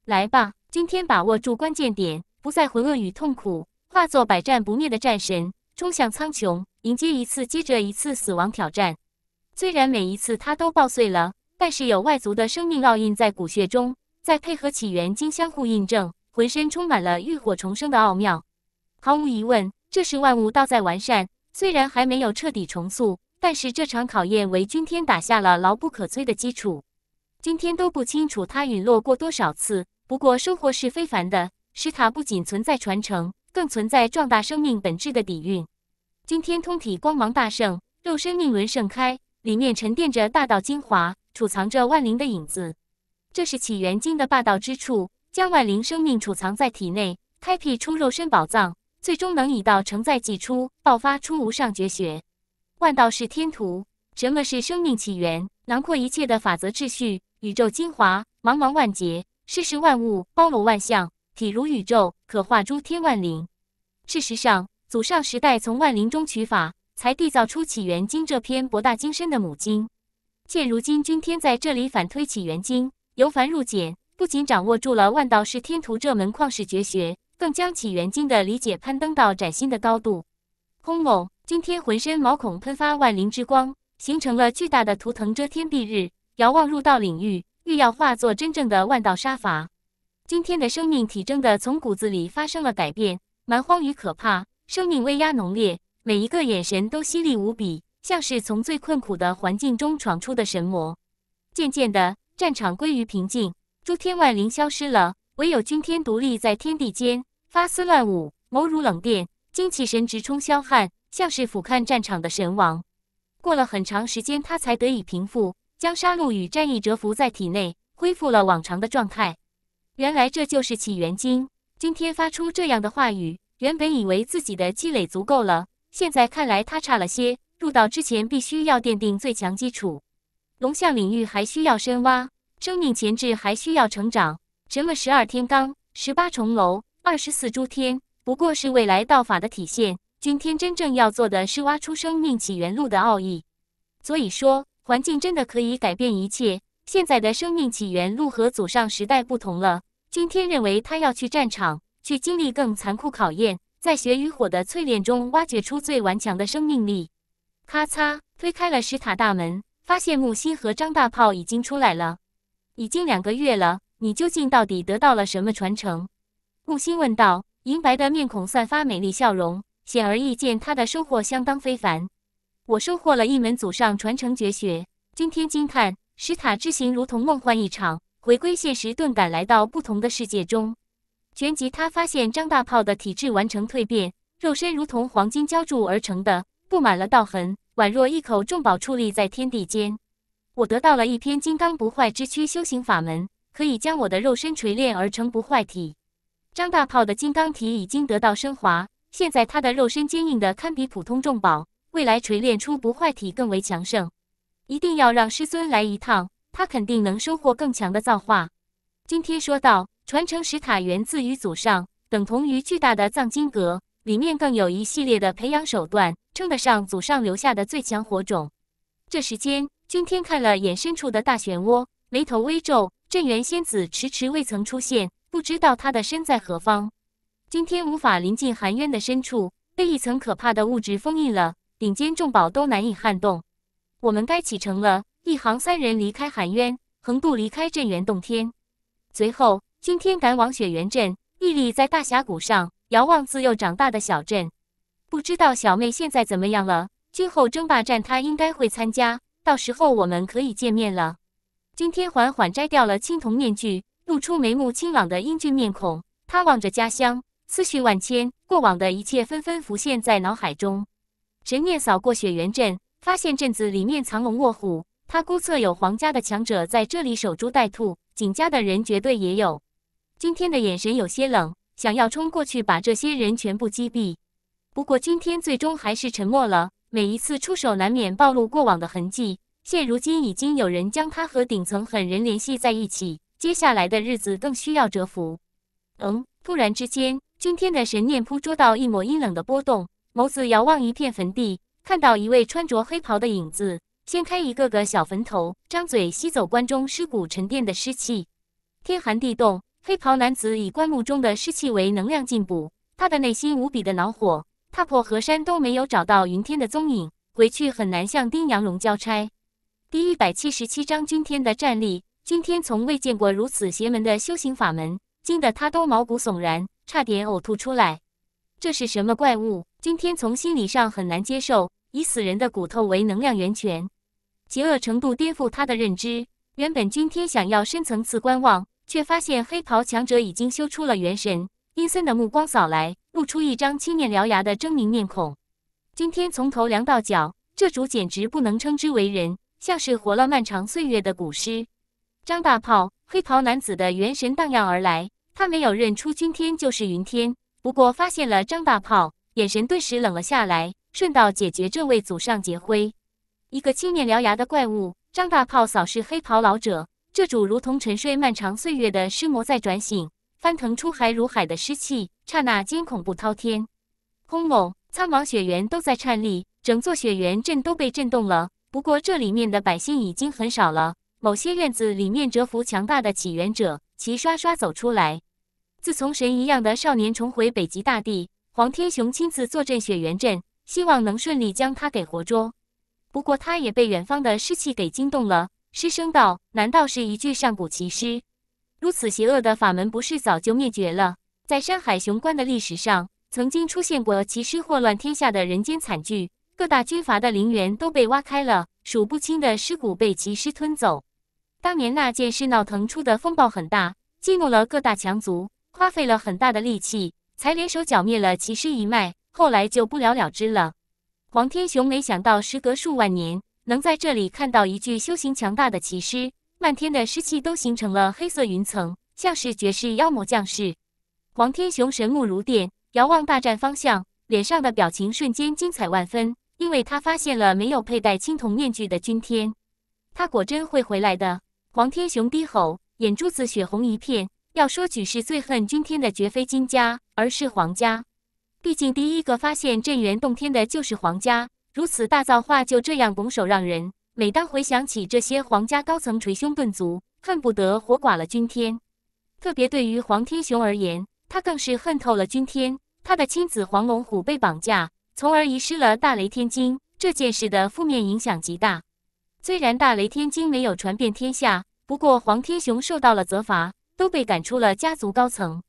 来吧，今天把握住关键点，不再浑噩与痛苦，化作百战不灭的战神，冲向苍穹，迎接一次接着一次死亡挑战。虽然每一次他都爆碎了，但是有外族的生命烙印在骨血中，再配合起源经相互印证，浑身充满了浴火重生的奥妙。毫无疑问，这是万物道在完善，虽然还没有彻底重塑。但是这场考验为君天打下了牢不可摧的基础。君天都不清楚他陨落过多少次。不过，生活是非凡的，石塔不仅存在传承，更存在壮大生命本质的底蕴。君天通体光芒大盛，肉身命轮盛开，里面沉淀着大道精华，储藏着万灵的影子。这是起源经的霸道之处，将万灵生命储藏在体内，开辟出肉身宝藏，最终能以道承载己出，爆发出无上绝学。万道是天图，什么是生命起源？囊括一切的法则秩序，宇宙精华，茫茫万劫，世世万物，包罗万象，体如宇宙，可化诸天万灵。事实上，祖上时代从万灵中取法，才缔造出《起源经》这篇博大精深的母经。现如今，君天在这里反推《起源经》，由繁入简，不仅掌握住了万道是天图这门旷世绝学，更将《起源经》的理解攀登到崭新的高度。轰隆！今天浑身毛孔喷发万灵之光，形成了巨大的图腾遮天蔽日。遥望入道领域，欲要化作真正的万道杀伐。今天的生命体征的从骨子里发生了改变，蛮荒与可怕，生命威压浓烈，每一个眼神都犀利无比，像是从最困苦的环境中闯出的神魔。渐渐的，战场归于平静，诸天万灵消失了，唯有君天独立在天地间，发丝乱舞，眸如冷电，精气神直冲霄汉。像是俯瞰战场的神王，过了很长时间，他才得以平复，将杀戮与战役蛰伏在体内，恢复了往常的状态。原来这就是起源经，今天发出这样的话语。原本以为自己的积累足够了，现在看来他差了些。入道之前必须要奠定最强基础，龙象领域还需要深挖，生命潜质还需要成长。什么十二天罡、十八重楼、二十四诸天，不过是未来道法的体现。今天真正要做的是挖出生命起源路的奥义，所以说环境真的可以改变一切。现在的生命起源路和祖上时代不同了。今天认为他要去战场，去经历更残酷考验，在血与火的淬炼中挖掘出最顽强的生命力。咔嚓，推开了石塔大门，发现木星和张大炮已经出来了。已经两个月了，你究竟到底得到了什么传承？木星问道，银白的面孔散发美丽笑容。显而易见，他的收获相当非凡。我收获了一门祖上传承绝学，惊天惊叹。石塔之行如同梦幻一场，回归现实顿感来到不同的世界中。旋即，他发现张大炮的体质完成蜕变，肉身如同黄金浇铸而成的，布满了道痕，宛若一口重宝矗立在天地间。我得到了一篇金刚不坏之躯修行法门，可以将我的肉身锤炼而成不坏体。张大炮的金刚体已经得到升华。现在他的肉身坚硬的堪比普通重宝，未来锤炼出不坏体更为强盛。一定要让师尊来一趟，他肯定能收获更强的造化。今天说道：“传承石塔源自于祖上，等同于巨大的藏经阁，里面更有一系列的培养手段，称得上祖上留下的最强火种。”这时间，君天看了眼深处的大漩涡，眉头微皱。镇元仙子迟迟未曾出现，不知道他的身在何方。今天无法临近寒渊的深处，被一层可怕的物质封印了，顶尖重宝都难以撼动。我们该启程了。一行三人离开寒渊，横渡离开镇元洞天，随后今天赶往雪原镇。屹立在大峡谷上，遥望自幼长大的小镇。不知道小妹现在怎么样了？今后争霸战她应该会参加，到时候我们可以见面了。今天缓缓摘掉了青铜面具，露出眉目清朗的英俊面孔。他望着家乡。思绪万千，过往的一切纷纷浮现在脑海中。神念扫过雪原镇，发现镇子里面藏龙卧虎。他估测有皇家的强者在这里守株待兔，景家的人绝对也有。今天的眼神有些冷，想要冲过去把这些人全部击毙。不过今天最终还是沉默了。每一次出手，难免暴露过往的痕迹。现如今已经有人将他和顶层狠人联系在一起，接下来的日子更需要蛰伏。嗯，突然之间。君天的神念捕捉到一抹阴冷的波动，眸子遥望一片坟地，看到一位穿着黑袍的影子，掀开一个个小坟头，张嘴吸走棺中尸骨沉淀的尸气。天寒地冻，黑袍男子以棺木中的尸气为能量进补，他的内心无比的恼火，踏破河山都没有找到云天的踪影，回去很难向丁阳龙交差。第一百七十七章君天的战力，君天从未见过如此邪门的修行法门，惊得他都毛骨悚然。差点呕吐出来，这是什么怪物？今天从心理上很难接受以死人的骨头为能量源泉，邪恶程度颠覆他的认知。原本今天想要深层次观望，却发现黑袍强者已经修出了元神，阴森的目光扫来，露出一张青面獠牙的狰狞面孔。今天从头凉到脚，这主简直不能称之为人，像是活了漫长岁月的古尸。张大炮，黑袍男子的元神荡漾而来。他没有认出君天就是云天，不过发现了张大炮，眼神顿时冷了下来，顺道解决这位祖上劫灰。一个青面獠牙的怪物，张大炮扫视黑袍老者，这主如同沉睡漫长岁月的尸魔在转醒，翻腾出海如海的尸气，刹那间恐怖滔天，轰隆，苍茫雪原都在颤栗，整座雪原镇都被震动了。不过这里面的百姓已经很少了，某些院子里面蛰伏强大的起源者。齐刷刷走出来。自从神一样的少年重回北极大地，黄天雄亲自坐镇雪原镇，希望能顺利将他给活捉。不过他也被远方的尸气给惊动了，失声道：“难道是一具上古奇尸？如此邪恶的法门，不是早就灭绝了？在山海雄关的历史上，曾经出现过奇尸祸乱天下的人间惨剧，各大军阀的陵园都被挖开了，数不清的尸骨被奇尸吞走。”当年那件事闹腾出的风暴很大，激怒了各大强族，花费了很大的力气，才联手剿灭了奇师一脉。后来就不了了之了。黄天雄没想到，时隔数万年，能在这里看到一具修行强大的奇师，漫天的尸气都形成了黑色云层，像是绝世妖魔降世。黄天雄神目如电，遥望大战方向，脸上的表情瞬间精彩万分，因为他发现了没有佩戴青铜面具的君天，他果真会回来的。黄天雄低吼，眼珠子血红一片。要说举世最恨君天的，绝非金家，而是黄家。毕竟第一个发现镇元洞天的就是黄家，如此大造化就这样拱手让人。每当回想起这些黄家高层捶胸顿足，恨不得活剐了君天。特别对于黄天雄而言，他更是恨透了君天。他的亲子黄龙虎被绑架，从而遗失了大雷天经，这件事的负面影响极大。虽然大雷天经没有传遍天下，不过黄天雄受到了责罚，都被赶出了家族高层。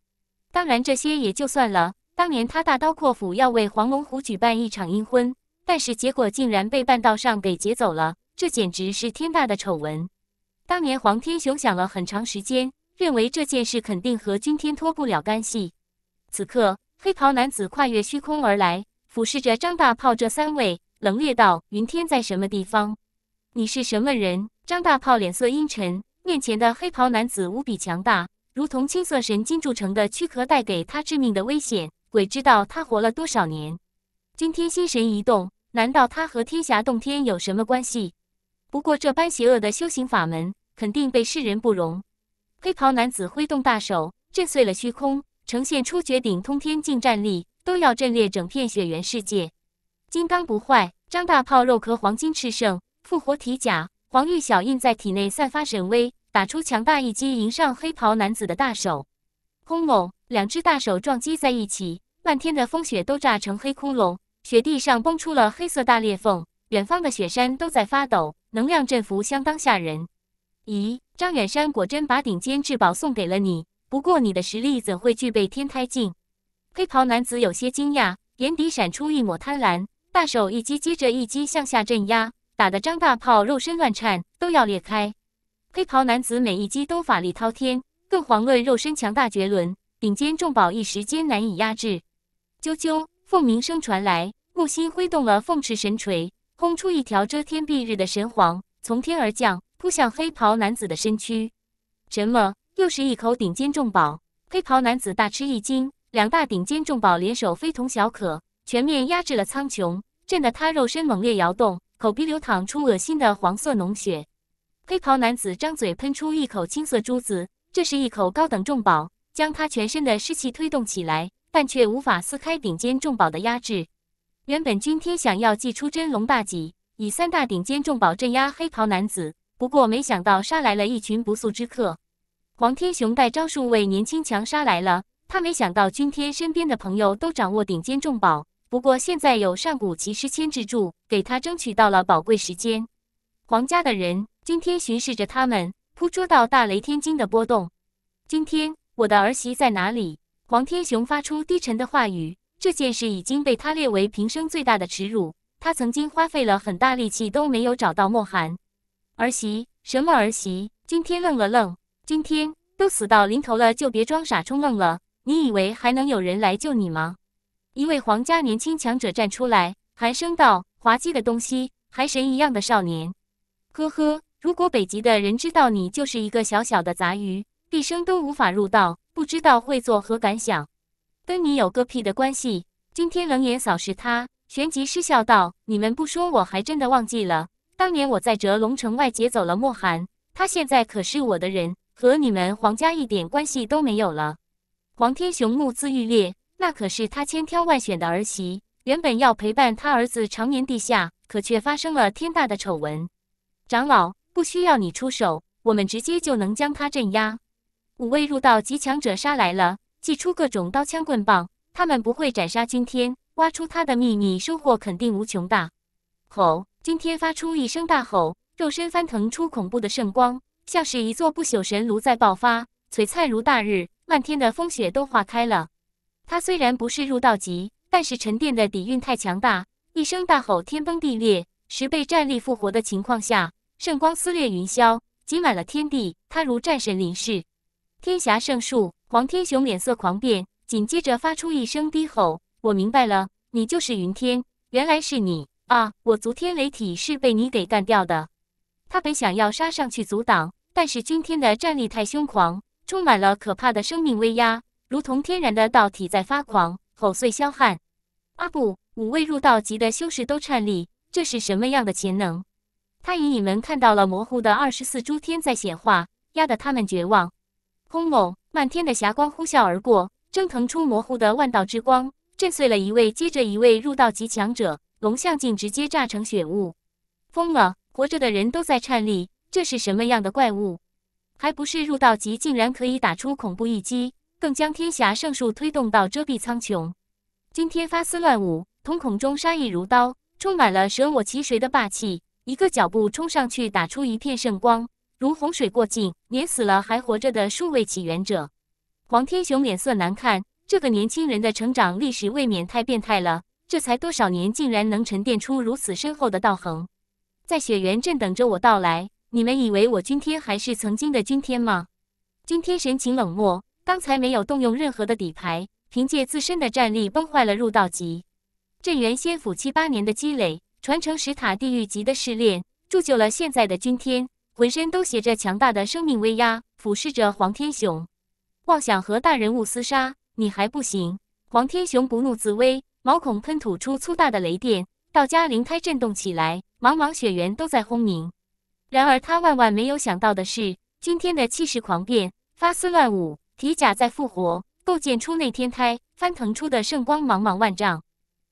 当然，这些也就算了。当年他大刀阔斧要为黄龙虎举办一场阴婚，但是结果竟然被半道上给劫走了，这简直是天大的丑闻。当年黄天雄想了很长时间，认为这件事肯定和君天脱不了干系。此刻，黑袍男子跨越虚空而来，俯视着张大炮这三位，冷冽道：“云天在什么地方？”你是什么人？张大炮脸色阴沉，面前的黑袍男子无比强大，如同青色神金铸成的躯壳，带给他致命的危险。鬼知道他活了多少年。今天心神一动，难道他和天侠洞天有什么关系？不过这般邪恶的修行法门，肯定被世人不容。黑袍男子挥动大手，震碎了虚空，呈现出绝顶通天境战力，都要震裂整片雪原世界。金刚不坏，张大炮肉壳黄金赤胜。复活体甲黄玉小印在体内散发神威，打出强大一击，迎上黑袍男子的大手。轰隆！两只大手撞击在一起，漫天的风雪都炸成黑窟窿，雪地上崩出了黑色大裂缝，远方的雪山都在发抖，能量振幅相当吓人。咦？张远山果真把顶尖至宝送给了你？不过你的实力怎会具备天胎境？黑袍男子有些惊讶，眼底闪出一抹贪婪，大手一击接着一击向下镇压。打得张大炮肉身乱颤，都要裂开。黑袍男子每一击都法力滔天，更遑论肉身强大绝伦，顶尖重宝一时间难以压制。啾啾，凤鸣声传来，木心挥动了凤翅神锤，轰出一条遮天蔽日的神皇，从天而降，扑向黑袍男子的身躯。什么？又是一口顶尖重宝！黑袍男子大吃一惊，两大顶尖重宝联手非同小可，全面压制了苍穹，震得他肉身猛烈摇动。口鼻流淌出恶心的黄色脓血，黑袍男子张嘴喷出一口青色珠子，这是一口高等重宝，将他全身的湿气推动起来，但却无法撕开顶尖重宝的压制。原本君天想要祭出真龙大戟，以三大顶尖重宝镇压黑袍男子，不过没想到杀来了一群不速之客。黄天雄带招数位年轻强杀来了，他没想到君天身边的朋友都掌握顶尖重宝。不过现在有上古奇师牵制住，给他争取到了宝贵时间。皇家的人今天巡视着他们，捕捉到大雷天金的波动。今天我的儿媳在哪里？黄天雄发出低沉的话语。这件事已经被他列为平生最大的耻辱。他曾经花费了很大力气都没有找到莫寒儿媳。什么儿媳？今天愣了愣。今天都死到临头了，就别装傻充愣了。你以为还能有人来救你吗？一位皇家年轻强者站出来，寒声道：“滑稽的东西，还神一样的少年，呵呵。如果北极的人知道你就是一个小小的杂鱼，毕生都无法入道，不知道会作何感想。跟你有个屁的关系！今天冷眼扫视他，旋即失笑道：‘你们不说，我还真的忘记了。当年我在折龙城外劫走了莫寒，他现在可是我的人，和你们皇家一点关系都没有了。’黄天雄目眦欲裂。”那可是他千挑万选的儿媳，原本要陪伴他儿子长眠地下，可却发生了天大的丑闻。长老不需要你出手，我们直接就能将他镇压。五位入道极强者杀来了，祭出各种刀枪棍棒，他们不会斩杀今天，挖出他的秘密，收获肯定无穷大。吼！今天发出一声大吼，肉身翻腾出恐怖的圣光，像是一座不朽神炉在爆发，璀璨如大日，漫天的风雪都化开了。他虽然不是入道级，但是沉淀的底蕴太强大，一声大吼，天崩地裂，十倍战力复活的情况下，圣光撕裂云霄，挤满了天地，他如战神临世。天侠圣术，黄天雄脸色狂变，紧接着发出一声低吼：“我明白了，你就是云天，原来是你啊！我族天雷体是被你给干掉的。”他本想要杀上去阻挡，但是今天的战力太凶狂，充满了可怕的生命威压。如同天然的道体在发狂，吼碎霄汉。阿布五位入道级的修士都颤栗，这是什么样的潜能？他隐隐门看到了模糊的二十四诸天在显化，压得他们绝望。轰隆！漫天的霞光呼啸而过，蒸腾出模糊的万道之光，震碎了一位接着一位入道级强者。龙象竟直接炸成血雾。疯了！活着的人都在颤栗，这是什么样的怪物？还不是入道级，竟然可以打出恐怖一击！更将天下圣树推动到遮蔽苍穹，君天发丝乱舞，瞳孔中杀意如刀，充满了舍我其谁的霸气。一个脚步冲上去，打出一片圣光，如洪水过境，碾死了还活着的数位起源者。黄天雄脸色难看，这个年轻人的成长历史未免太变态了。这才多少年，竟然能沉淀出如此深厚的道行？在雪原镇等着我到来。你们以为我君天还是曾经的君天吗？君天神情冷漠。刚才没有动用任何的底牌，凭借自身的战力崩坏了入道级镇元仙府七八年的积累，传承石塔地狱级的试炼，铸就了现在的君天，浑身都携着强大的生命威压，俯视着黄天雄。妄想和大人物厮杀，你还不行！黄天雄不怒自威，毛孔喷吐出粗大的雷电，道家灵胎震动起来，茫茫雪原都在轰鸣。然而他万万没有想到的是，君天的气势狂变，发丝乱舞。体甲在复活，构建出内天胎，翻腾出的圣光茫茫万丈。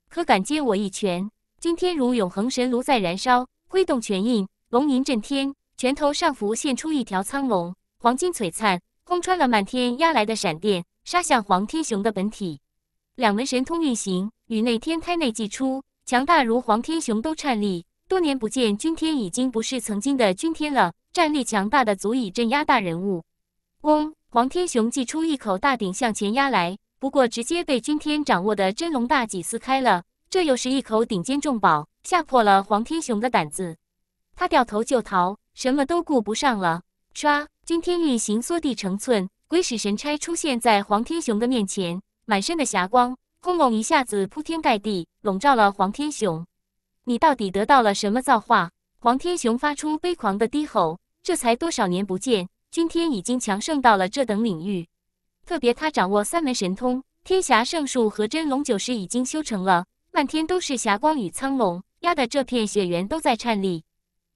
可敢接我一拳？今天如永恒神炉在燃烧，挥动拳印，龙吟震天，拳头上浮现出一条苍龙，黄金璀璨，轰穿了漫天压来的闪电，杀向黄天雄的本体。两门神通运行，与内天胎内祭出，强大如黄天雄都颤栗。多年不见，君天已经不是曾经的君天了，战力强大的足以镇压大人物。嗡。黄天雄祭出一口大鼎向前压来，不过直接被君天掌握的真龙大戟撕开了。这又是一口顶尖重宝，吓破了黄天雄的胆子。他掉头就逃，什么都顾不上了。唰！君天运行缩地成寸，鬼使神差出现在黄天雄的面前，满身的霞光，轰隆一下子铺天盖地，笼罩了黄天雄。你到底得到了什么造化？黄天雄发出悲狂的低吼。这才多少年不见？君天已经强盛到了这等领域，特别他掌握三门神通，天侠圣术和真龙九式已经修成了，漫天都是霞光与苍龙，压得这片雪原都在颤栗。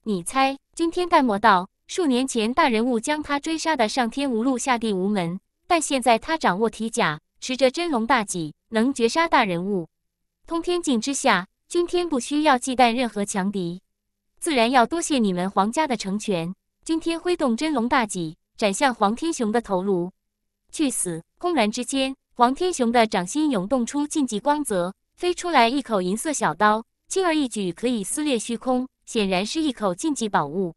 你猜，君天淡漠道：数年前大人物将他追杀的上天无路下地无门，但现在他掌握体甲，持着真龙大戟，能绝杀大人物。通天境之下，君天不需要忌惮任何强敌，自然要多谢你们皇家的成全。今天挥动真龙大戟，斩向黄天雄的头颅，去死！轰然之间，黄天雄的掌心涌动出禁忌光泽，飞出来一口银色小刀，轻而易举可以撕裂虚空，显然是一口禁忌宝物。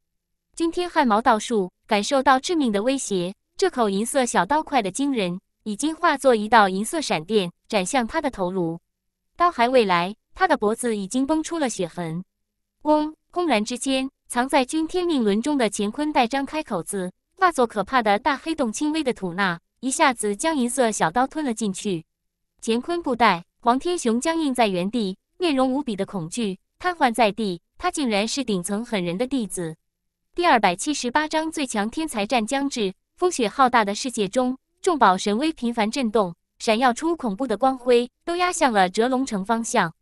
今天汗毛倒竖，感受到致命的威胁。这口银色小刀快得惊人，已经化作一道银色闪电，斩向他的头颅。刀还未来，他的脖子已经崩出了血痕。嗡！轰然之间。藏在君天命轮中的乾坤带张开口子，化作可怕的大黑洞，轻微的吐纳，一下子将银色小刀吞了进去。乾坤布袋，黄天雄僵硬在原地，面容无比的恐惧，瘫痪在地。他竟然是顶层狠人的弟子。第二百七十八章最强天才战将至。风雪浩大的世界中，众宝神威频繁震动，闪耀出恐怖的光辉，都压向了折龙城方向。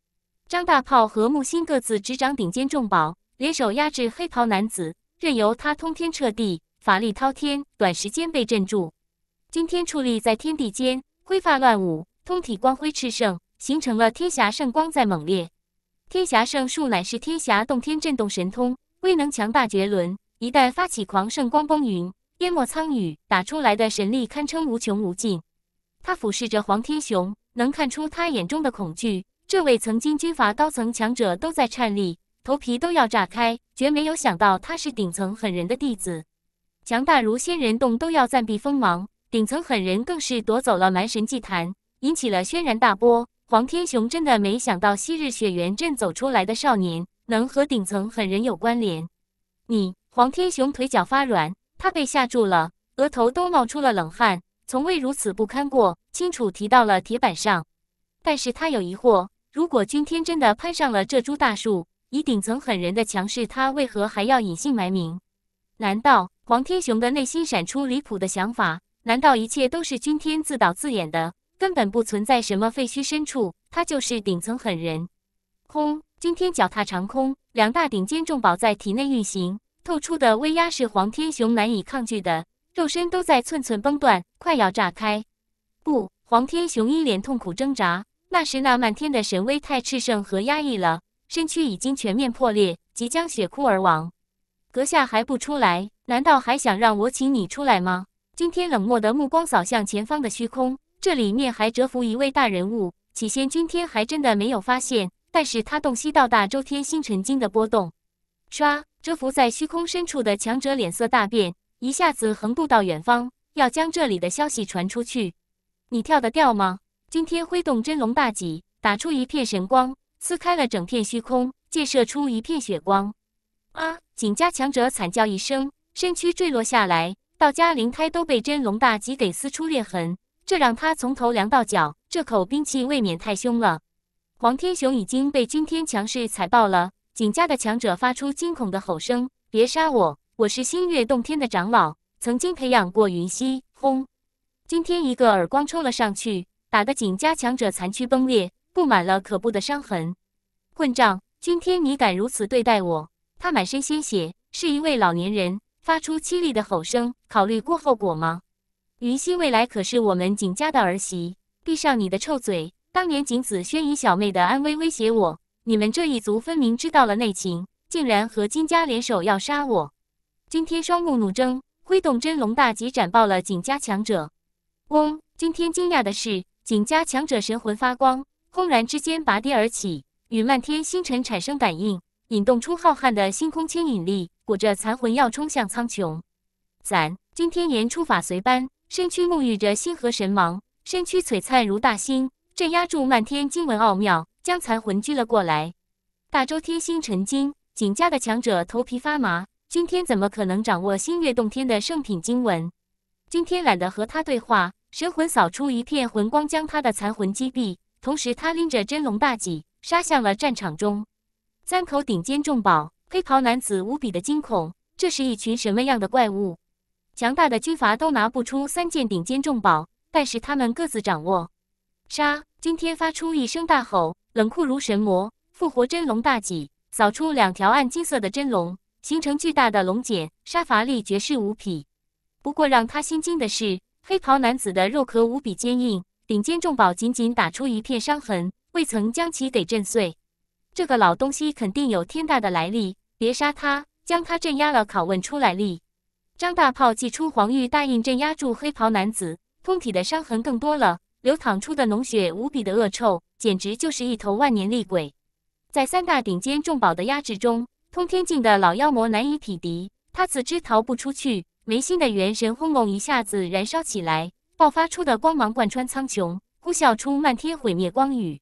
张大炮和木心各自执掌顶尖重宝。联手压制黑袍男子，任由他通天彻地，法力滔天，短时间被镇住。今天矗立在天地间，灰发乱舞，通体光辉炽盛，形成了天霞圣光。在猛烈，天霞圣术乃是天霞洞天震动神通，威能强大绝伦。一旦发起狂，圣光崩云，淹没苍宇，打出来的神力堪称无穷无尽。他俯视着黄天雄，能看出他眼中的恐惧。这位曾经军阀高层强者都在颤栗。头皮都要炸开，绝没有想到他是顶层狠人的弟子，强大如仙人洞都要暂避锋芒，顶层狠人更是夺走了蛮神祭坛，引起了轩然大波。黄天雄真的没想到，昔日雪原镇走出来的少年能和顶层狠人有关联。你，黄天雄腿脚发软，他被吓住了，额头都冒出了冷汗，从未如此不堪过，清楚提到了铁板上。但是他有疑惑，如果今天真的攀上了这株大树。以顶层狠人的强势，他为何还要隐姓埋名？难道黄天雄的内心闪出离谱的想法？难道一切都是君天自导自演的，根本不存在什么废墟深处？他就是顶层狠人。空，君天脚踏长空，两大顶尖重宝在体内运行，透出的威压是黄天雄难以抗拒的，肉身都在寸寸崩断，快要炸开。不，黄天雄一脸痛苦挣扎。那时那漫天的神威太炽盛和压抑了。身躯已经全面破裂，即将血枯而亡。阁下还不出来？难道还想让我请你出来吗？君天冷漠的目光扫向前方的虚空，这里面还蛰伏一位大人物。起先君天还真的没有发现，但是他洞悉到大周天星辰经的波动。唰！蛰伏在虚空深处的强者脸色大变，一下子横渡到远方，要将这里的消息传出去。你跳得掉吗？君天挥动真龙大戟，打出一片神光。撕开了整片虚空，溅射出一片血光。啊！景家强者惨叫一声，身躯坠落下来，道家灵胎都被真龙大戟给撕出裂痕，这让他从头凉到脚。这口兵器未免太凶了。黄天雄已经被君天强势踩爆了。景家的强者发出惊恐的吼声：“别杀我，我是星月洞天的长老，曾经培养过云溪。”轰！君天一个耳光抽了上去，打得景家强者残躯崩裂。布满了可怖的伤痕，混账！今天你敢如此对待我？他满身鲜血，是一位老年人，发出凄厉的吼声。考虑过后果吗？云溪未来可是我们景家的儿媳，闭上你的臭嘴！当年景子轩以小妹的安危威胁我，你们这一族分明知道了内情，竟然和金家联手要杀我。今天双目怒睁，挥动真龙大戟斩爆了景家强者。嗡！今天惊讶的是，景家强者神魂发光。轰然之间拔地而起，与漫天星辰产生感应，引动出浩瀚的星空牵引力，裹着残魂要冲向苍穹。散君天言出法随般，身躯沐浴着星河神芒，身躯璀璨如大星，镇压住漫天经文奥妙，将残魂拘了过来。大周天星辰惊，景家的强者头皮发麻。君天怎么可能掌握星月洞天的圣品经文？君天懒得和他对话，神魂扫出一片魂光，将他的残魂击毙。同时，他拎着真龙大戟杀向了战场中。三口顶尖重宝，黑袍男子无比的惊恐。这是一群什么样的怪物？强大的军阀都拿不出三件顶尖重宝，但是他们各自掌握。杀！君天发出一声大吼，冷酷如神魔，复活真龙大戟，扫出两条暗金色的真龙，形成巨大的龙茧，杀伐力绝世无匹。不过让他心惊的是，黑袍男子的肉壳无比坚硬。顶尖重宝仅仅打出一片伤痕，未曾将其给震碎。这个老东西肯定有天大的来历，别杀他，将他镇压了，拷问出来历。张大炮祭出黄玉大印，镇压住黑袍男子，通体的伤痕更多了，流淌出的脓血无比的恶臭，简直就是一头万年厉鬼。在三大顶尖重宝的压制中，通天境的老妖魔难以匹敌，他自知逃不出去，眉心的元神轰隆一下子燃烧起来。爆发出的光芒贯穿苍穹，呼啸出漫天毁灭光雨。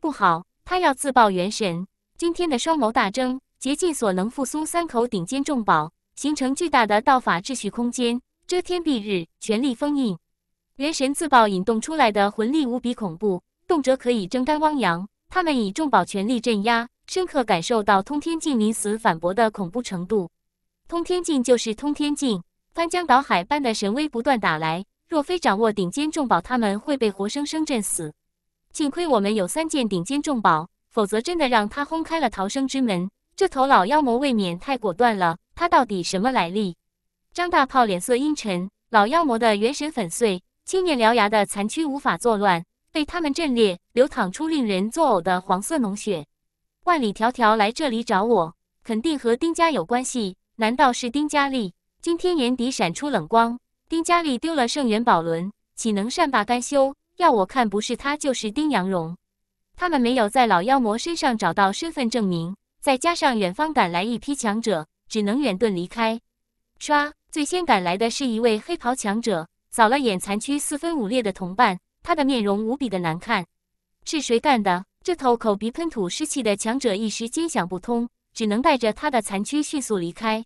不好，他要自爆元神！今天的双眸大睁，竭尽所能复苏三口顶尖重宝，形成巨大的道法秩序空间，遮天蔽日，全力封印。元神自爆引动出来的魂力无比恐怖，动辄可以蒸干汪洋。他们以重宝全力镇压，深刻感受到通天镜临死反驳的恐怖程度。通天镜就是通天镜，翻江倒海般的神威不断打来。若非掌握顶尖重宝，他们会被活生生震死。幸亏我们有三件顶尖重宝，否则真的让他轰开了逃生之门。这头老妖魔未免太果断了，他到底什么来历？张大炮脸色阴沉，老妖魔的元神粉碎，青面獠牙的残躯无法作乱，被他们震裂，流淌出令人作呕的黄色脓血。万里迢迢来这里找我，肯定和丁家有关系。难道是丁佳丽？今天眼底闪出冷光。丁家丽丢了圣元宝轮，岂能善罢甘休？要我看，不是他就是丁阳荣。他们没有在老妖魔身上找到身份证明，再加上远方赶来一批强者，只能远遁离开。唰，最先赶来的是一位黑袍强者，扫了眼残躯四分五裂的同伴，他的面容无比的难看。是谁干的？这头口鼻喷吐湿气的强者一时间想不通，只能带着他的残躯迅速离开。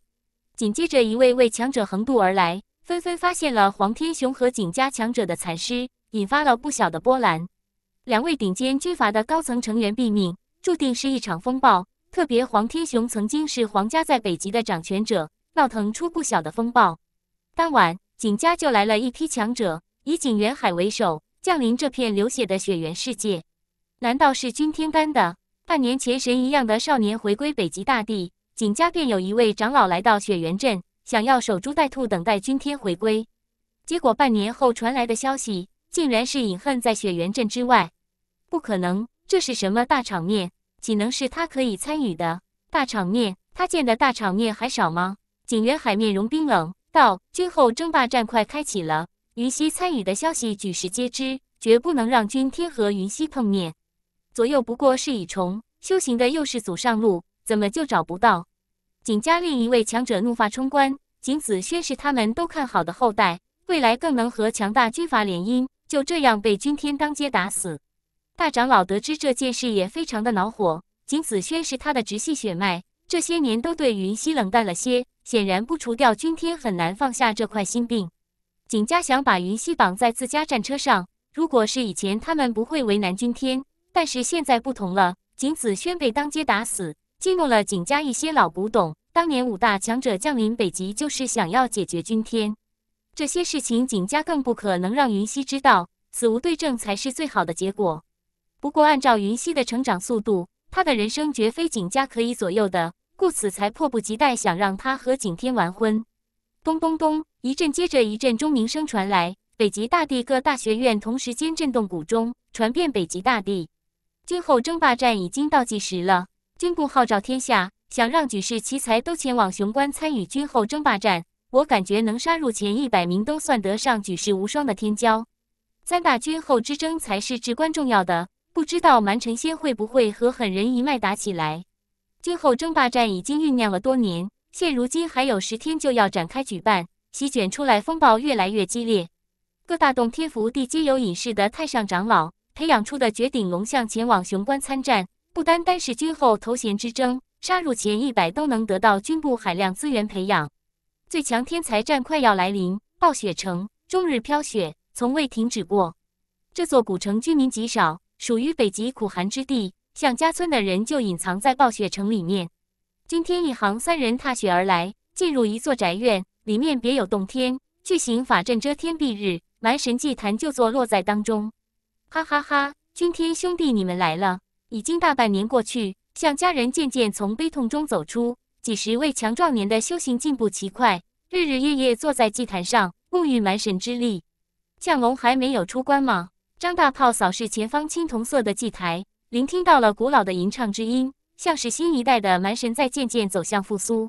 紧接着，一位位强者横渡而来。纷纷发现了黄天雄和景家强者的残尸，引发了不小的波澜。两位顶尖军阀的高层成员毙命，注定是一场风暴。特别黄天雄曾经是黄家在北极的掌权者，闹腾出不小的风暴。当晚，景家就来了一批强者，以景元海为首，降临这片流血的雪原世界。难道是君天干的？半年前，神一样的少年回归北极大地，景家便有一位长老来到雪原镇。想要守株待兔，等待君天回归，结果半年后传来的消息，竟然是隐恨在雪原镇之外。不可能，这是什么大场面？岂能是他可以参与的大场面？他见的大场面还少吗？景元海面容冰冷道：“君后争霸战快开启了，云溪参与的消息举世皆知，绝不能让君天和云溪碰面。左右不过是蚁虫，修行的又是祖上路，怎么就找不到？”景家另一位强者怒发冲冠，景子轩是他们都看好的后代，未来更能和强大军阀联姻，就这样被君天当街打死。大长老得知这件事也非常的恼火，景子轩是他的直系血脉，这些年都对云溪冷淡了些，显然不除掉君天很难放下这块心病。景家想把云溪绑在自家战车上，如果是以前他们不会为难君天，但是现在不同了，景子轩被当街打死。激怒了景家一些老古董。当年五大强者降临北极，就是想要解决君天。这些事情，景家更不可能让云溪知道。死无对证才是最好的结果。不过，按照云溪的成长速度，他的人生绝非景家可以左右的，故此才迫不及待想让他和景天完婚。咚咚咚，一阵接着一阵钟鸣声传来，北极大地各大学院同时间震动古钟，传遍北极大地。今后争霸战已经倒计时了。军部号召天下，想让举世奇才都前往雄关参与军后争霸战。我感觉能杀入前一百名都算得上举世无双的天骄。三大军后之争才是至关重要的。不知道蛮臣仙会不会和狠人一脉打起来？军后争霸战已经酝酿了多年，现如今还有十天就要展开举办，席卷出来风暴越来越激烈。各大洞天福地皆有隐士的太上长老培养出的绝顶龙象前往雄关参战。不单单是军后头衔之争，杀入前一百都能得到军部海量资源培养。最强天才战快要来临，暴雪城终日飘雪，从未停止过。这座古城居民极少，属于北极苦寒之地。向家村的人就隐藏在暴雪城里面。今天一行三人踏雪而来，进入一座宅院，里面别有洞天。巨型法阵遮天蔽日，蛮神祭坛就坐落在当中。哈哈哈，君天兄弟，你们来了。已经大半年过去，向家人渐渐从悲痛中走出。几十位强壮年的修行进步奇快，日日夜夜坐在祭坛上沐浴蛮神之力。降龙还没有出关吗？张大炮扫视前方青铜色的祭台，聆听到了古老的吟唱之音，像是新一代的蛮神在渐渐走向复苏。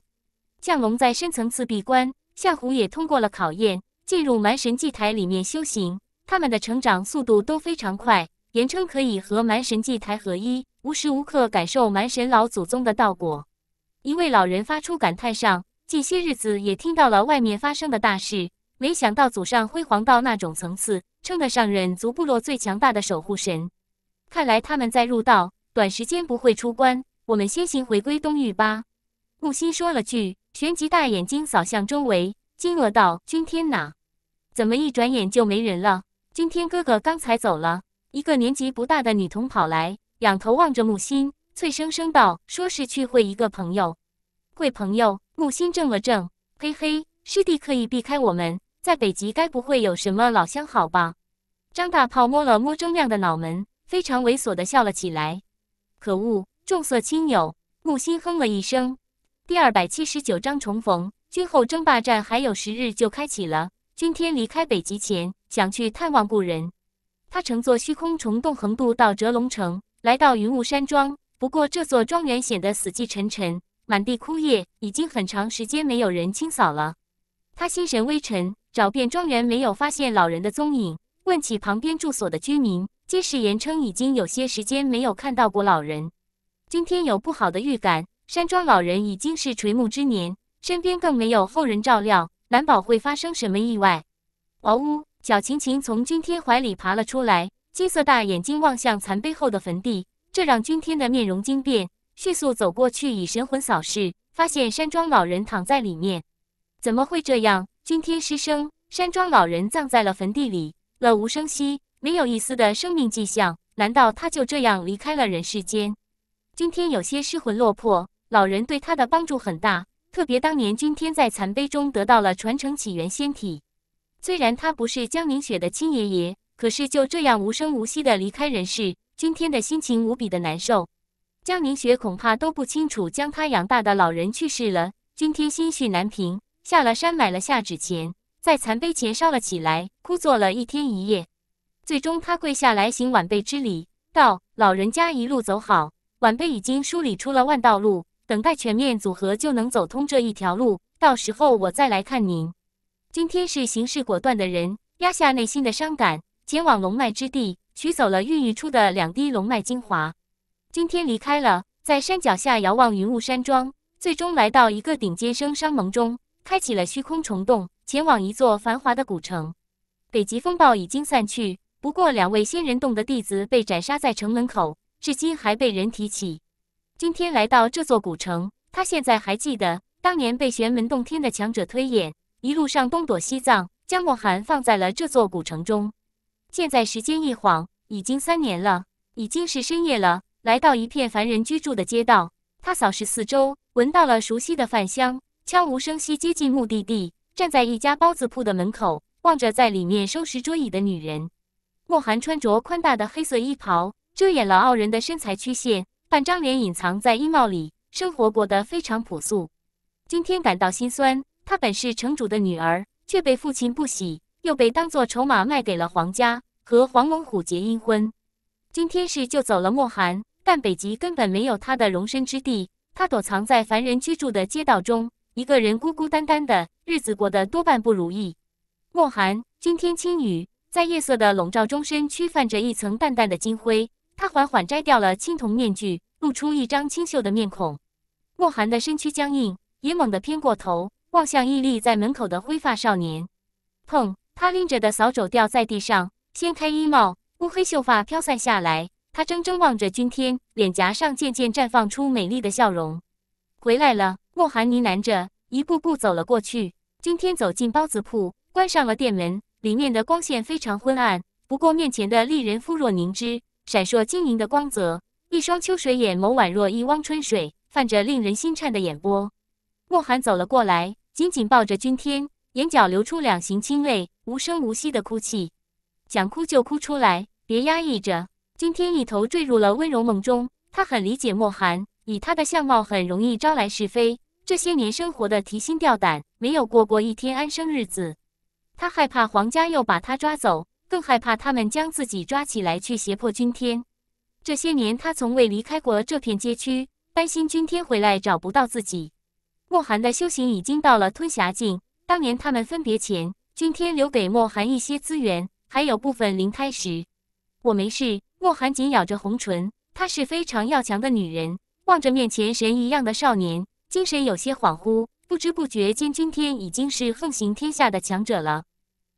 降龙在深层次闭关，夏虎也通过了考验，进入蛮神祭台里面修行。他们的成长速度都非常快。言称可以和蛮神祭台合一，无时无刻感受蛮神老祖宗的道果。一位老人发出感叹：上近些日子也听到了外面发生的大事，没想到祖上辉煌到那种层次，称得上人族部落最强大的守护神。看来他们在入道，短时间不会出关，我们先行回归东域吧。木心说了句，旋即大眼睛扫向周围，惊愕道：“君天哪，怎么一转眼就没人了？君天哥哥刚才走了。”一个年纪不大的女童跑来，仰头望着木心，脆生生道：“说是去会一个朋友。”“会朋友？”木心怔了怔，“嘿嘿，师弟刻意避开我们，在北极该不会有什么老相好吧？”张大炮摸了摸铮亮的脑门，非常猥琐地笑了起来。“可恶，重色轻友！”木心哼了一声。第二百七十九章重逢。君后争霸战还有十日就开启了。君天离开北极前，想去探望故人。他乘坐虚空虫洞横渡到折龙城，来到云雾山庄。不过这座庄园显得死气沉沉，满地枯叶，已经很长时间没有人清扫了。他心神微沉，找遍庄园没有发现老人的踪影。问起旁边住所的居民，皆是言称已经有些时间没有看到过老人。今天有不好的预感，山庄老人已经是垂暮之年，身边更没有后人照料，难保会发生什么意外。嗷呜！小晴晴从君天怀里爬了出来，金色大眼睛望向残碑后的坟地，这让君天的面容惊变，迅速走过去以神魂扫视，发现山庄老人躺在里面。怎么会这样？君天失声。山庄老人葬在了坟地里，了无声息，没有一丝的生命迹象。难道他就这样离开了人世间？君天有些失魂落魄。老人对他的帮助很大，特别当年君天在残碑中得到了传承起源仙体。虽然他不是江凝雪的亲爷爷，可是就这样无声无息的离开人世，君天的心情无比的难受。江凝雪恐怕都不清楚，将他养大的老人去世了。君天心绪难平，下了山买了下纸钱，在残碑前烧了起来，枯坐了一天一夜。最终，他跪下来行晚辈之礼，道：“老人家一路走好。”晚辈已经梳理出了万道路，等待全面组合就能走通这一条路。到时候我再来看您。今天是行事果断的人，压下内心的伤感，前往龙脉之地取走了孕育出的两滴龙脉精华。今天离开了，在山脚下遥望云雾山庄，最终来到一个顶尖生商盟中，开启了虚空虫洞，前往一座繁华的古城。北极风暴已经散去，不过两位仙人洞的弟子被斩杀在城门口，至今还被人提起。今天来到这座古城，他现在还记得当年被玄门洞天的强者推演。一路上东躲西藏，将莫寒放在了这座古城中。现在时间一晃，已经三年了，已经是深夜了。来到一片凡人居住的街道，他扫视四周，闻到了熟悉的饭香，悄无声息接近目的地。站在一家包子铺的门口，望着在里面收拾桌椅的女人，莫寒穿着宽大的黑色衣袍，遮掩了傲人的身材曲线，半张脸隐藏在衣帽里，生活过得非常朴素。今天感到心酸。她本是城主的女儿，却被父亲不喜，又被当做筹码卖给了皇家，和黄龙虎结阴婚。今天是救走了莫寒，但北极根本没有她的容身之地。她躲藏在凡人居住的街道中，一个人孤孤单单的日子过得多半不如意。莫寒，今天轻雨在夜色的笼罩中，身躯泛着一层淡淡的金灰。他缓缓摘掉了青铜面具，露出一张清秀的面孔。莫寒的身躯僵硬，也猛地偏过头。望向屹立在门口的灰发少年，砰！他拎着的扫帚掉在地上，掀开衣帽，乌黑秀发飘散下来。他怔怔望着君天，脸颊上渐渐绽放出美丽的笑容。回来了，莫寒呢喃着，一步步走了过去。君天走进包子铺，关上了店门，里面的光线非常昏暗。不过面前的丽人肤若凝脂，闪烁晶莹的光泽，一双秋水眼眸宛若一汪春水，泛着令人心颤的眼波。莫寒走了过来。紧紧抱着君天，眼角流出两行清泪，无声无息的哭泣。想哭就哭出来，别压抑着。君天一头坠入了温柔梦中。他很理解莫寒，以他的相貌很容易招来是非。这些年生活的提心吊胆，没有过过一天安生日子。他害怕皇家又把他抓走，更害怕他们将自己抓起来去胁迫君天。这些年他从未离开过这片街区，担心君天回来找不到自己。莫寒的修行已经到了吞霞境。当年他们分别前，君天留给莫寒一些资源，还有部分灵胎石。我没事。莫寒紧咬着红唇，她是非常要强的女人，望着面前神一样的少年，精神有些恍惚。不知不觉间，君天已经是横行天下的强者了。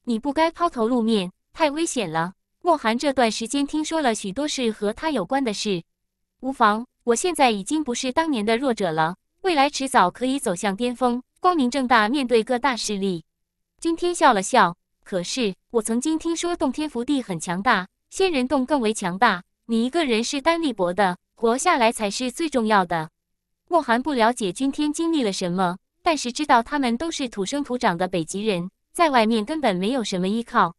你不该抛头露面，太危险了。莫寒这段时间听说了许多事和他有关的事。无妨，我现在已经不是当年的弱者了。未来迟早可以走向巅峰，光明正大面对各大势力。君天笑了笑，可是我曾经听说洞天福地很强大，仙人洞更为强大。你一个人势单力薄的活下来才是最重要的。莫寒不了解君天经历了什么，但是知道他们都是土生土长的北极人，在外面根本没有什么依靠。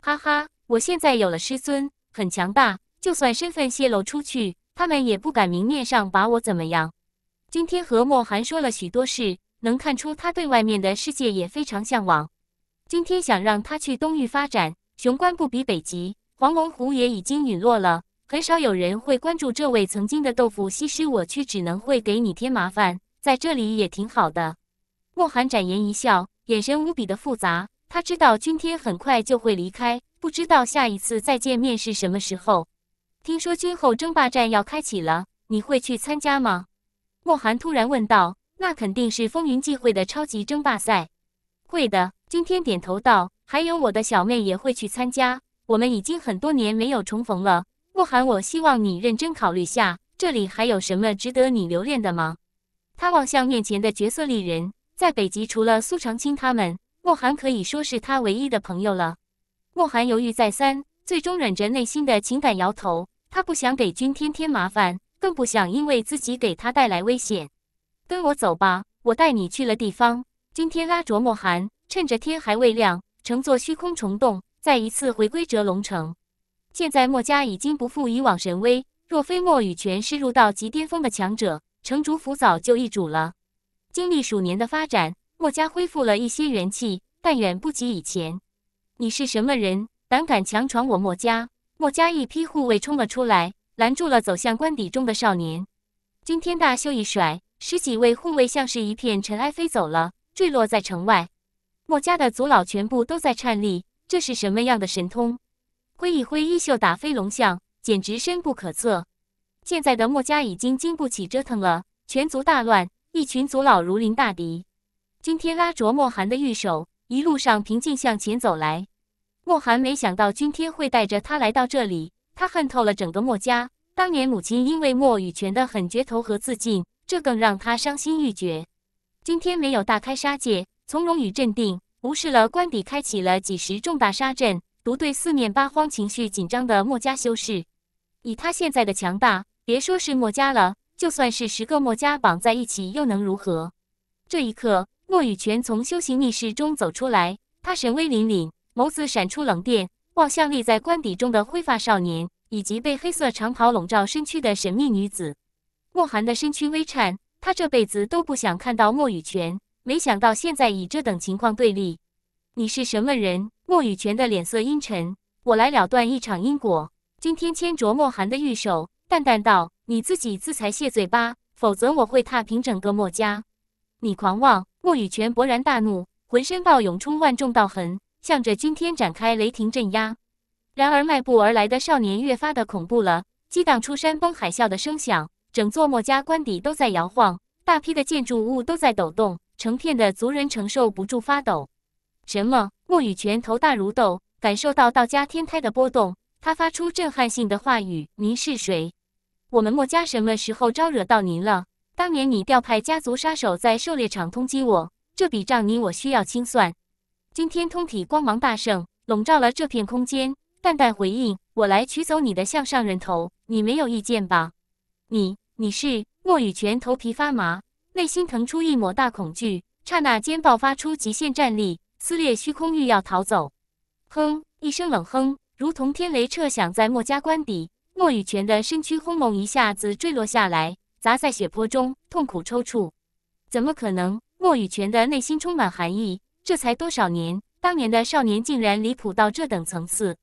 哈哈，我现在有了师尊，很强大，就算身份泄露出去，他们也不敢明面上把我怎么样。今天和莫寒说了许多事，能看出他对外面的世界也非常向往。今天想让他去东域发展，雄关不比北极，黄龙湖也已经陨落了，很少有人会关注这位曾经的豆腐西施。我去，只能会给你添麻烦，在这里也挺好的。莫寒展颜一笑，眼神无比的复杂。他知道君天很快就会离开，不知道下一次再见面是什么时候。听说君后争霸战要开启了，你会去参加吗？莫寒突然问道：“那肯定是风云际会的超级争霸赛，会的。”君天点头道：“还有我的小妹也会去参加。我们已经很多年没有重逢了，莫寒，我希望你认真考虑下，这里还有什么值得你留恋的吗？”他望向面前的绝色丽人，在北极除了苏长青他们，莫寒可以说是他唯一的朋友了。莫寒犹豫再三，最终忍着内心的情感摇头，他不想给君天添麻烦。更不想因为自己给他带来危险。跟我走吧，我带你去了地方。今天拉着墨寒，趁着天还未亮，乘坐虚空虫洞，再一次回归折龙城。现在墨家已经不复以往神威，若非墨羽泉是入道极巅峰的强者，城主府早就易主了。经历数年的发展，墨家恢复了一些元气，但远不及以前。你是什么人，胆敢强闯我墨家？墨家一批护卫冲了出来。拦住了走向官邸中的少年，君天大袖一甩，十几位护卫像是一片尘埃飞走了，坠落在城外。墨家的族老全部都在颤栗，这是什么样的神通？挥一挥衣袖，打飞龙象，简直深不可测。现在的墨家已经经不起折腾了，全族大乱，一群族老如临大敌。今天拉着墨寒的玉手，一路上平静向前走来。莫寒没想到君天会带着他来到这里。他恨透了整个墨家。当年母亲因为墨羽泉的狠绝投河自尽，这更让他伤心欲绝。今天没有大开杀戒，从容与镇定，无视了官邸，开启了几十重大杀阵，独对四面八荒情绪紧张的墨家修士。以他现在的强大，别说是墨家了，就算是十个墨家绑在一起又能如何？这一刻，墨羽泉从修行密室中走出来，他神威凛凛，眸子闪出冷电。望向立在棺底中的灰发少年，以及被黑色长袍笼罩身躯的神秘女子，莫寒的身躯微颤。他这辈子都不想看到莫雨泉，没想到现在以这等情况对立。你是什么人？莫雨泉的脸色阴沉。我来了断一场因果。今天牵着莫寒的玉手，淡淡道：“你自己自裁谢罪吧，否则我会踏平整个墨家。”你狂妄！莫雨泉勃然大怒，浑身暴涌冲万重道痕。向着今天展开雷霆镇压，然而迈步而来的少年越发的恐怖了，激荡出山崩海啸的声响，整座墨家官邸都在摇晃，大批的建筑物都在抖动，成片的族人承受不住发抖。什么？墨羽泉头大如斗，感受到道家天胎的波动，他发出震撼性的话语：“您是谁？我们墨家什么时候招惹到您了？当年你调派家族杀手在狩猎场通缉我，这笔账你我需要清算。”今天通体光芒大盛，笼罩了这片空间。淡淡回应：“我来取走你的向上人头，你没有意见吧？”你你是莫雨泉，头皮发麻，内心腾出一抹大恐惧，刹那间爆发出极限战力，撕裂虚空欲要逃走。哼！一声冷哼，如同天雷彻响在墨家官邸。莫雨泉的身躯轰隆一下子坠落下来，砸在血泊中，痛苦抽搐。怎么可能？莫雨泉的内心充满寒意。这才多少年？当年的少年竟然离谱到这等层次！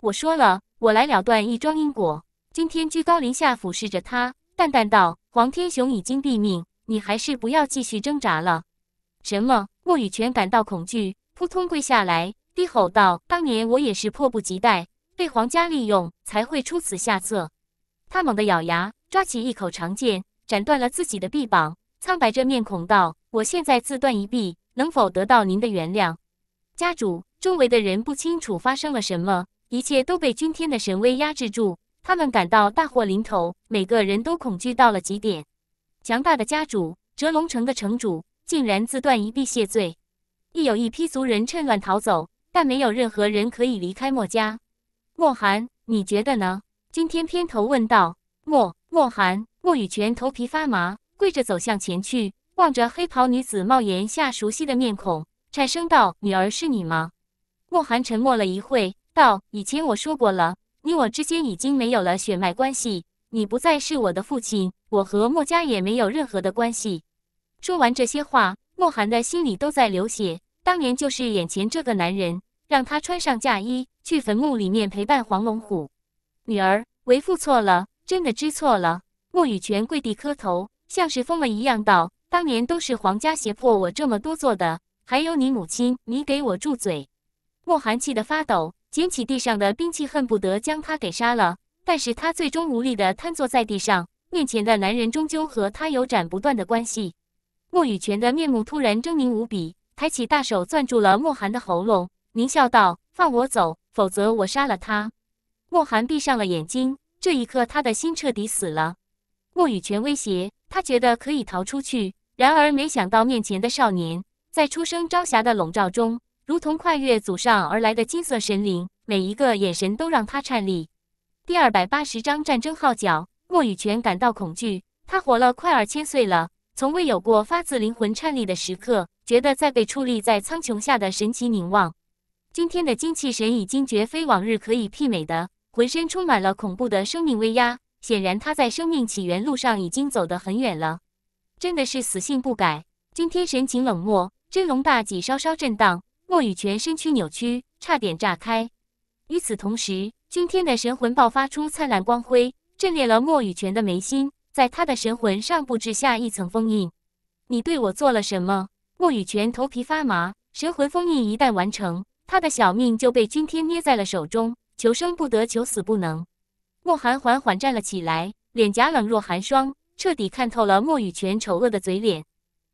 我说了，我来了断一桩因果。今天居高临下俯视着他，淡淡道：“黄天雄已经毙命，你还是不要继续挣扎了。”什么？莫雨泉感到恐惧，扑通跪下来，低吼道：“当年我也是迫不及待，被黄家利用，才会出此下策。”他猛地咬牙，抓起一口长剑，斩断了自己的臂膀，苍白着面孔道：“我现在自断一臂。”能否得到您的原谅，家主？周围的人不清楚发生了什么，一切都被君天的神威压制住。他们感到大祸临头，每个人都恐惧到了极点。强大的家主，折龙城的城主，竟然自断一臂谢罪。亦有一批族人趁乱逃走，但没有任何人可以离开墨家。墨寒，你觉得呢？君天偏头问道。墨墨寒，墨雨泉头皮发麻，跪着走向前去。望着黑袍女子帽檐下熟悉的面孔，颤声道：“女儿是你吗？”莫寒沉默了一会，道：“以前我说过了，你我之间已经没有了血脉关系，你不再是我的父亲，我和墨家也没有任何的关系。”说完这些话，莫寒的心里都在流血。当年就是眼前这个男人，让他穿上嫁衣，去坟墓里面陪伴黄龙虎。女儿，为父错了，真的知错了。莫雨泉跪地磕头，像是疯了一样道。当年都是皇家胁迫我这么多做的，还有你母亲，你给我住嘴！莫寒气得发抖，捡起地上的兵器，恨不得将他给杀了。但是他最终无力地瘫坐在地上，面前的男人终究和他有斩不断的关系。莫雨泉的面目突然狰狞无比，抬起大手攥住了莫寒的喉咙，狞笑道：“放我走，否则我杀了他。”莫寒闭上了眼睛，这一刻他的心彻底死了。莫雨泉威胁他，觉得可以逃出去。然而，没想到面前的少年，在初生朝霞的笼罩中，如同跨越祖上而来的金色神灵，每一个眼神都让他颤栗。第二百八十章战争号角。莫雨泉感到恐惧，他活了快二千岁了，从未有过发自灵魂颤栗的时刻，觉得在被矗立在苍穹下的神奇凝望，今天的精气神已经绝非往日可以媲美的，浑身充满了恐怖的生命威压。显然，他在生命起源路上已经走得很远了。真的是死性不改。君天神情冷漠，真龙大戟稍稍震荡，莫雨泉身躯扭曲，差点炸开。与此同时，君天的神魂爆发出灿烂光辉，震裂了莫雨泉的眉心，在他的神魂上布置下一层封印。你对我做了什么？莫雨泉头皮发麻，神魂封印一旦完成，他的小命就被君天捏在了手中，求生不得，求死不能。莫寒缓缓站了起来，脸颊冷若寒霜。彻底看透了莫雨泉丑恶的嘴脸，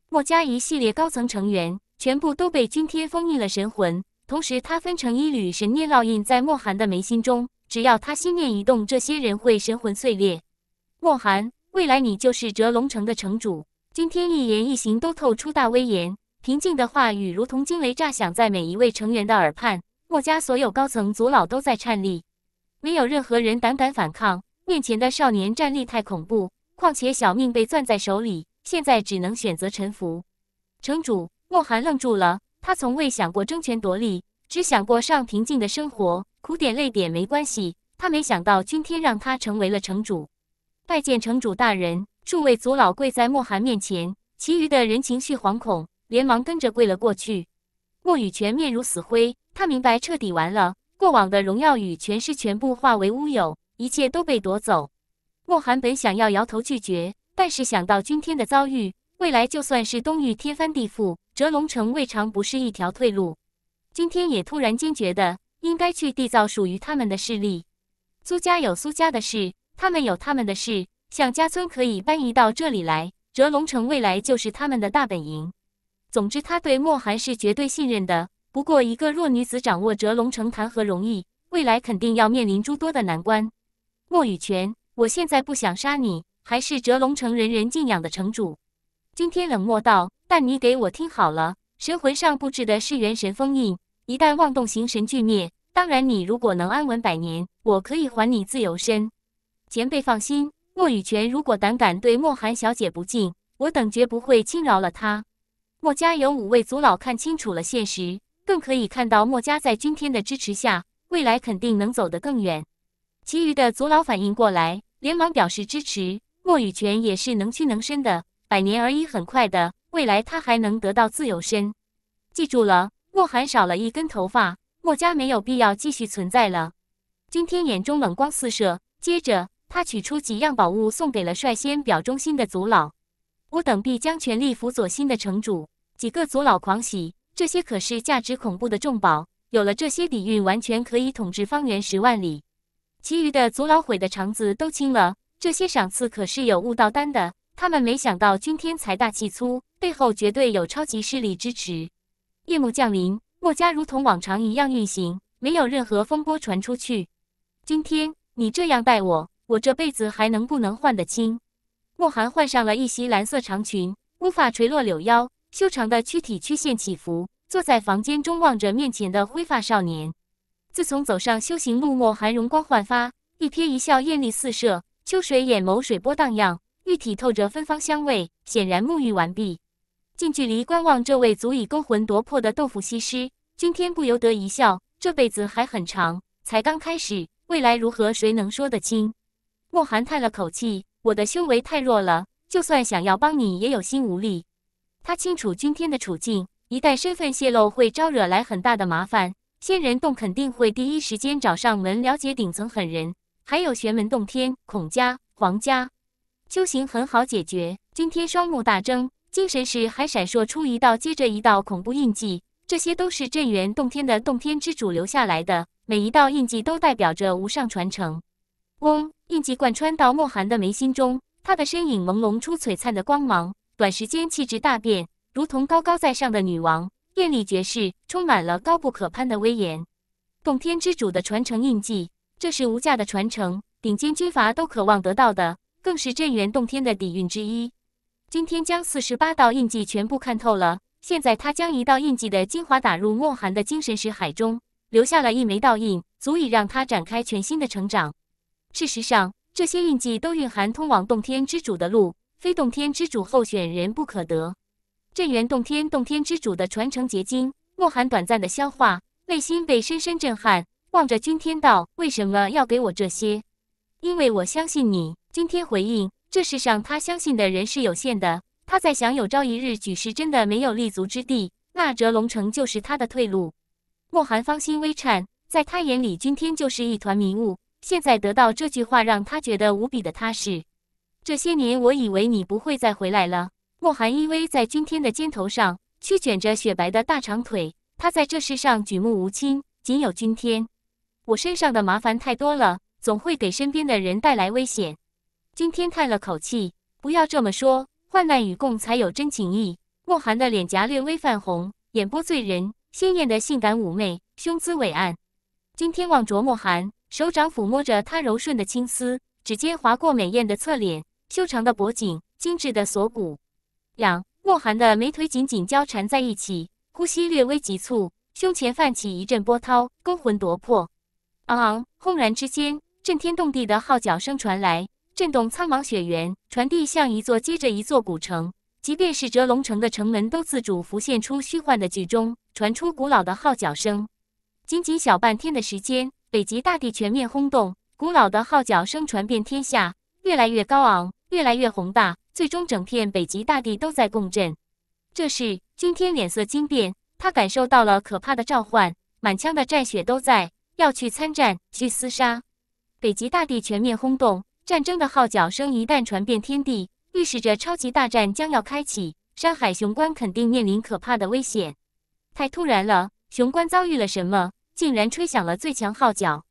墨家一系列高层成员全部都被君天封印了神魂，同时他分成一缕神念烙印在莫寒的眉心中，只要他心念一动，这些人会神魂碎裂。莫寒，未来你就是折龙城的城主。君天一言一行都透出大威严，平静的话语如同惊雷炸响在每一位成员的耳畔。墨家所有高层族老都在颤栗，没有任何人胆敢反抗。面前的少年战力太恐怖。况且小命被攥在手里，现在只能选择臣服。城主莫寒愣住了，他从未想过争权夺利，只想过上平静的生活，苦点累点没关系。他没想到今天让他成为了城主。拜见城主大人！诸位族老跪在莫寒面前，其余的人情绪惶恐，连忙跟着跪了过去。莫雨全面如死灰，他明白彻底完了，过往的荣耀与权势全部化为乌有，一切都被夺走。莫寒本想要摇头拒绝，但是想到君天的遭遇，未来就算是东域天翻地覆，折龙城未尝不是一条退路。君天也突然间觉得应该去缔造属于他们的势力。苏家有苏家的事，他们有他们的事，向家村可以搬移到这里来，折龙城未来就是他们的大本营。总之，他对莫寒是绝对信任的。不过，一个弱女子掌握折龙城谈何容易？未来肯定要面临诸多的难关。莫雨泉。我现在不想杀你，还是折龙城人人敬仰的城主。今天冷漠道：“但你给我听好了，神魂上布置的是元神封印，一旦妄动，形神俱灭。当然，你如果能安稳百年，我可以还你自由身。”前辈放心，莫雨泉如果胆敢对莫寒小姐不敬，我等绝不会轻饶了他。墨家有五位族老看清楚了现实，更可以看到墨家在君天的支持下，未来肯定能走得更远。其余的族老反应过来。连忙表示支持，墨羽泉也是能屈能伸的，百年而已，很快的。未来他还能得到自由身。记住了，墨寒少了一根头发，墨家没有必要继续存在了。今天眼中冷光四射，接着他取出几样宝物，送给了率先表忠心的族老。吾等必将全力辅佐新的城主。几个族老狂喜，这些可是价值恐怖的重宝，有了这些底蕴，完全可以统治方圆十万里。其余的族老毁的肠子都青了，这些赏赐可是有悟道丹的。他们没想到君天才大气粗，背后绝对有超级势力支持。夜幕降临，墨家如同往常一样运行，没有任何风波传出去。今天你这样待我，我这辈子还能不能换得清？墨寒换上了一袭蓝色长裙，乌发垂落柳腰，修长的躯体曲线起伏，坐在房间中望着面前的灰发少年。自从走上修行路，莫寒容光焕发，一瞥一笑，艳丽四射。秋水眼眸水波荡漾，玉体透着芬芳香味，显然沐浴完毕。近距离观望这位足以勾魂夺魄的豆腐西施，君天不由得一笑：这辈子还很长，才刚开始，未来如何，谁能说得清？莫寒叹了口气：我的修为太弱了，就算想要帮你，也有心无力。他清楚君天的处境，一旦身份泄露，会招惹来很大的麻烦。仙人洞肯定会第一时间找上门了解顶层狠人，还有玄门洞天、孔家、黄家，修行很好解决。今天双目大睁，精神时还闪烁出一道接着一道恐怖印记，这些都是镇元洞天的洞天之主留下来的，每一道印记都代表着无上传承。嗡，印记贯穿到墨寒的眉心中，他的身影朦胧出璀璨的光芒，短时间气质大变，如同高高在上的女王。艳丽绝世，充满了高不可攀的威严。洞天之主的传承印记，这是无价的传承，顶尖军阀都渴望得到的，更是镇元洞天的底蕴之一。今天将四十八道印记全部看透了，现在他将一道印记的精华打入莫寒的精神石海中，留下了一枚道印，足以让他展开全新的成长。事实上，这些印记都蕴含通往洞天之主的路，非洞天之主候选人不可得。镇元洞天，洞天之主的传承结晶。莫寒短暂的消化，内心被深深震撼。望着君天道，为什么要给我这些？因为我相信你。君天回应。这世上他相信的人是有限的。他在想，有朝一日举世真的没有立足之地，那折龙城就是他的退路。莫寒芳心微颤，在他眼里，君天就是一团迷雾。现在得到这句话，让他觉得无比的踏实。这些年，我以为你不会再回来了。莫寒依偎在君天的肩头上，屈卷着雪白的大长腿。他在这世上举目无亲，仅有君天。我身上的麻烦太多了，总会给身边的人带来危险。君天叹了口气：“不要这么说，患难与共才有真情义。”莫寒的脸颊略微泛红，眼波醉人，鲜艳的性感妩媚，胸姿伟岸。君天望着莫寒，手掌抚摸着他柔顺的青丝，指尖划过美艳的侧脸，修长的脖颈，精致的锁骨。两莫寒的美腿紧紧交缠在一起，呼吸略微急促，胸前泛起一阵波涛，勾魂夺魄。昂昂，轰然之间，震天动地的号角声传来，震动苍茫雪原，传递向一座接着一座古城。即便是折龙城的城门，都自主浮现出虚幻的剧中，传出古老的号角声。仅仅小半天的时间，北极大地全面轰动，古老的号角声传遍天下，越来越高昂。越来越宏大，最终整片北极大地都在共振。这时，君天脸色惊变，他感受到了可怕的召唤，满腔的战血都在要去参战去厮杀。北极大地全面轰动，战争的号角声一旦传遍天地，预示着超级大战将要开启，山海雄关肯定面临可怕的危险。太突然了，雄关遭遇了什么？竟然吹响了最强号角，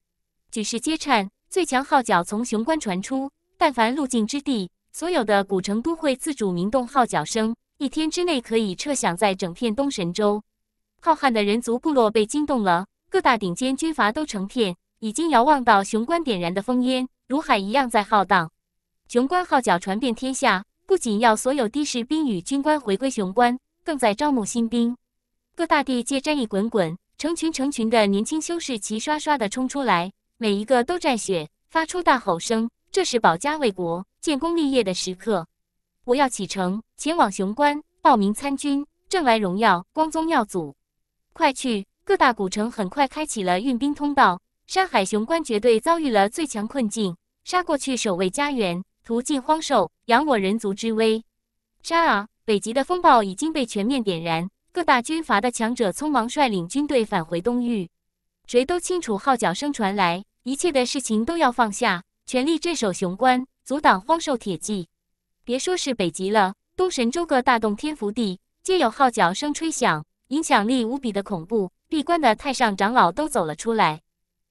举世皆颤。最强号角从雄关传出。但凡路径之地，所有的古城都会自主鸣动号角声，一天之内可以彻响在整片东神州。浩瀚的人族部落被惊动了，各大顶尖军阀都成片，已经遥望到雄关点燃的烽烟，如海一样在浩荡。雄关号角传遍天下，不仅要所有的士兵与军官回归雄关，更在招募新兵。各大地皆战役滚滚，成群成群的年轻修士齐刷刷的冲出来，每一个都战血，发出大吼声。这是保家卫国、建功立业的时刻，我要启程前往雄关报名参军，挣来荣耀，光宗耀祖。快去！各大古城很快开启了运兵通道，山海雄关绝对遭遇了最强困境。杀过去，守卫家园，屠尽荒兽，扬我人族之威！杀啊！北极的风暴已经被全面点燃，各大军阀的强者匆忙率领军队返回东域。谁都清楚，号角声传来，一切的事情都要放下。全力镇守雄关，阻挡荒兽铁骑。别说是北极了，东神州各大洞天福地皆有号角声吹响，影响力无比的恐怖。闭关的太上长老都走了出来。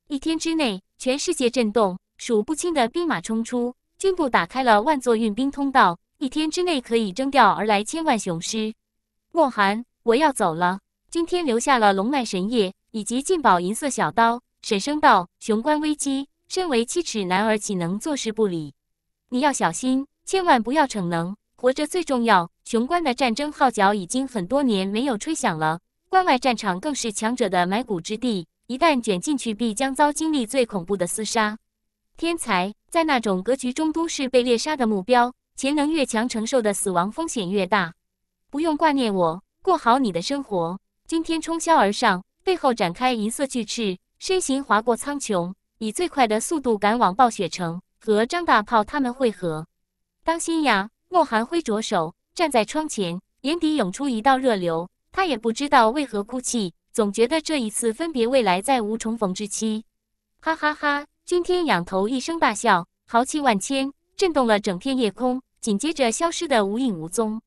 一天之内，全世界震动，数不清的兵马冲出，军部打开了万座运兵通道，一天之内可以征调而来千万雄师。莫寒，我要走了。今天留下了龙脉神液以及进宝银色小刀。沈生道，雄关危机。身为七尺男儿，岂能坐视不理？你要小心，千万不要逞能。活着最重要。雄关的战争号角已经很多年没有吹响了，关外战场更是强者的埋骨之地。一旦卷进去，必将遭经历最恐怖的厮杀。天才在那种格局中都是被猎杀的目标，潜能越强，承受的死亡风险越大。不用挂念我，过好你的生活。今天冲霄而上，背后展开银色巨翅，身形划过苍穹。以最快的速度赶往暴雪城，和张大炮他们会合。当心呀，莫寒挥着手，站在窗前，眼底涌出一道热流。他也不知道为何哭泣，总觉得这一次分别，未来再无重逢之期。哈哈哈！君天仰头一声大笑，豪气万千，震动了整片夜空，紧接着消失得无影无踪。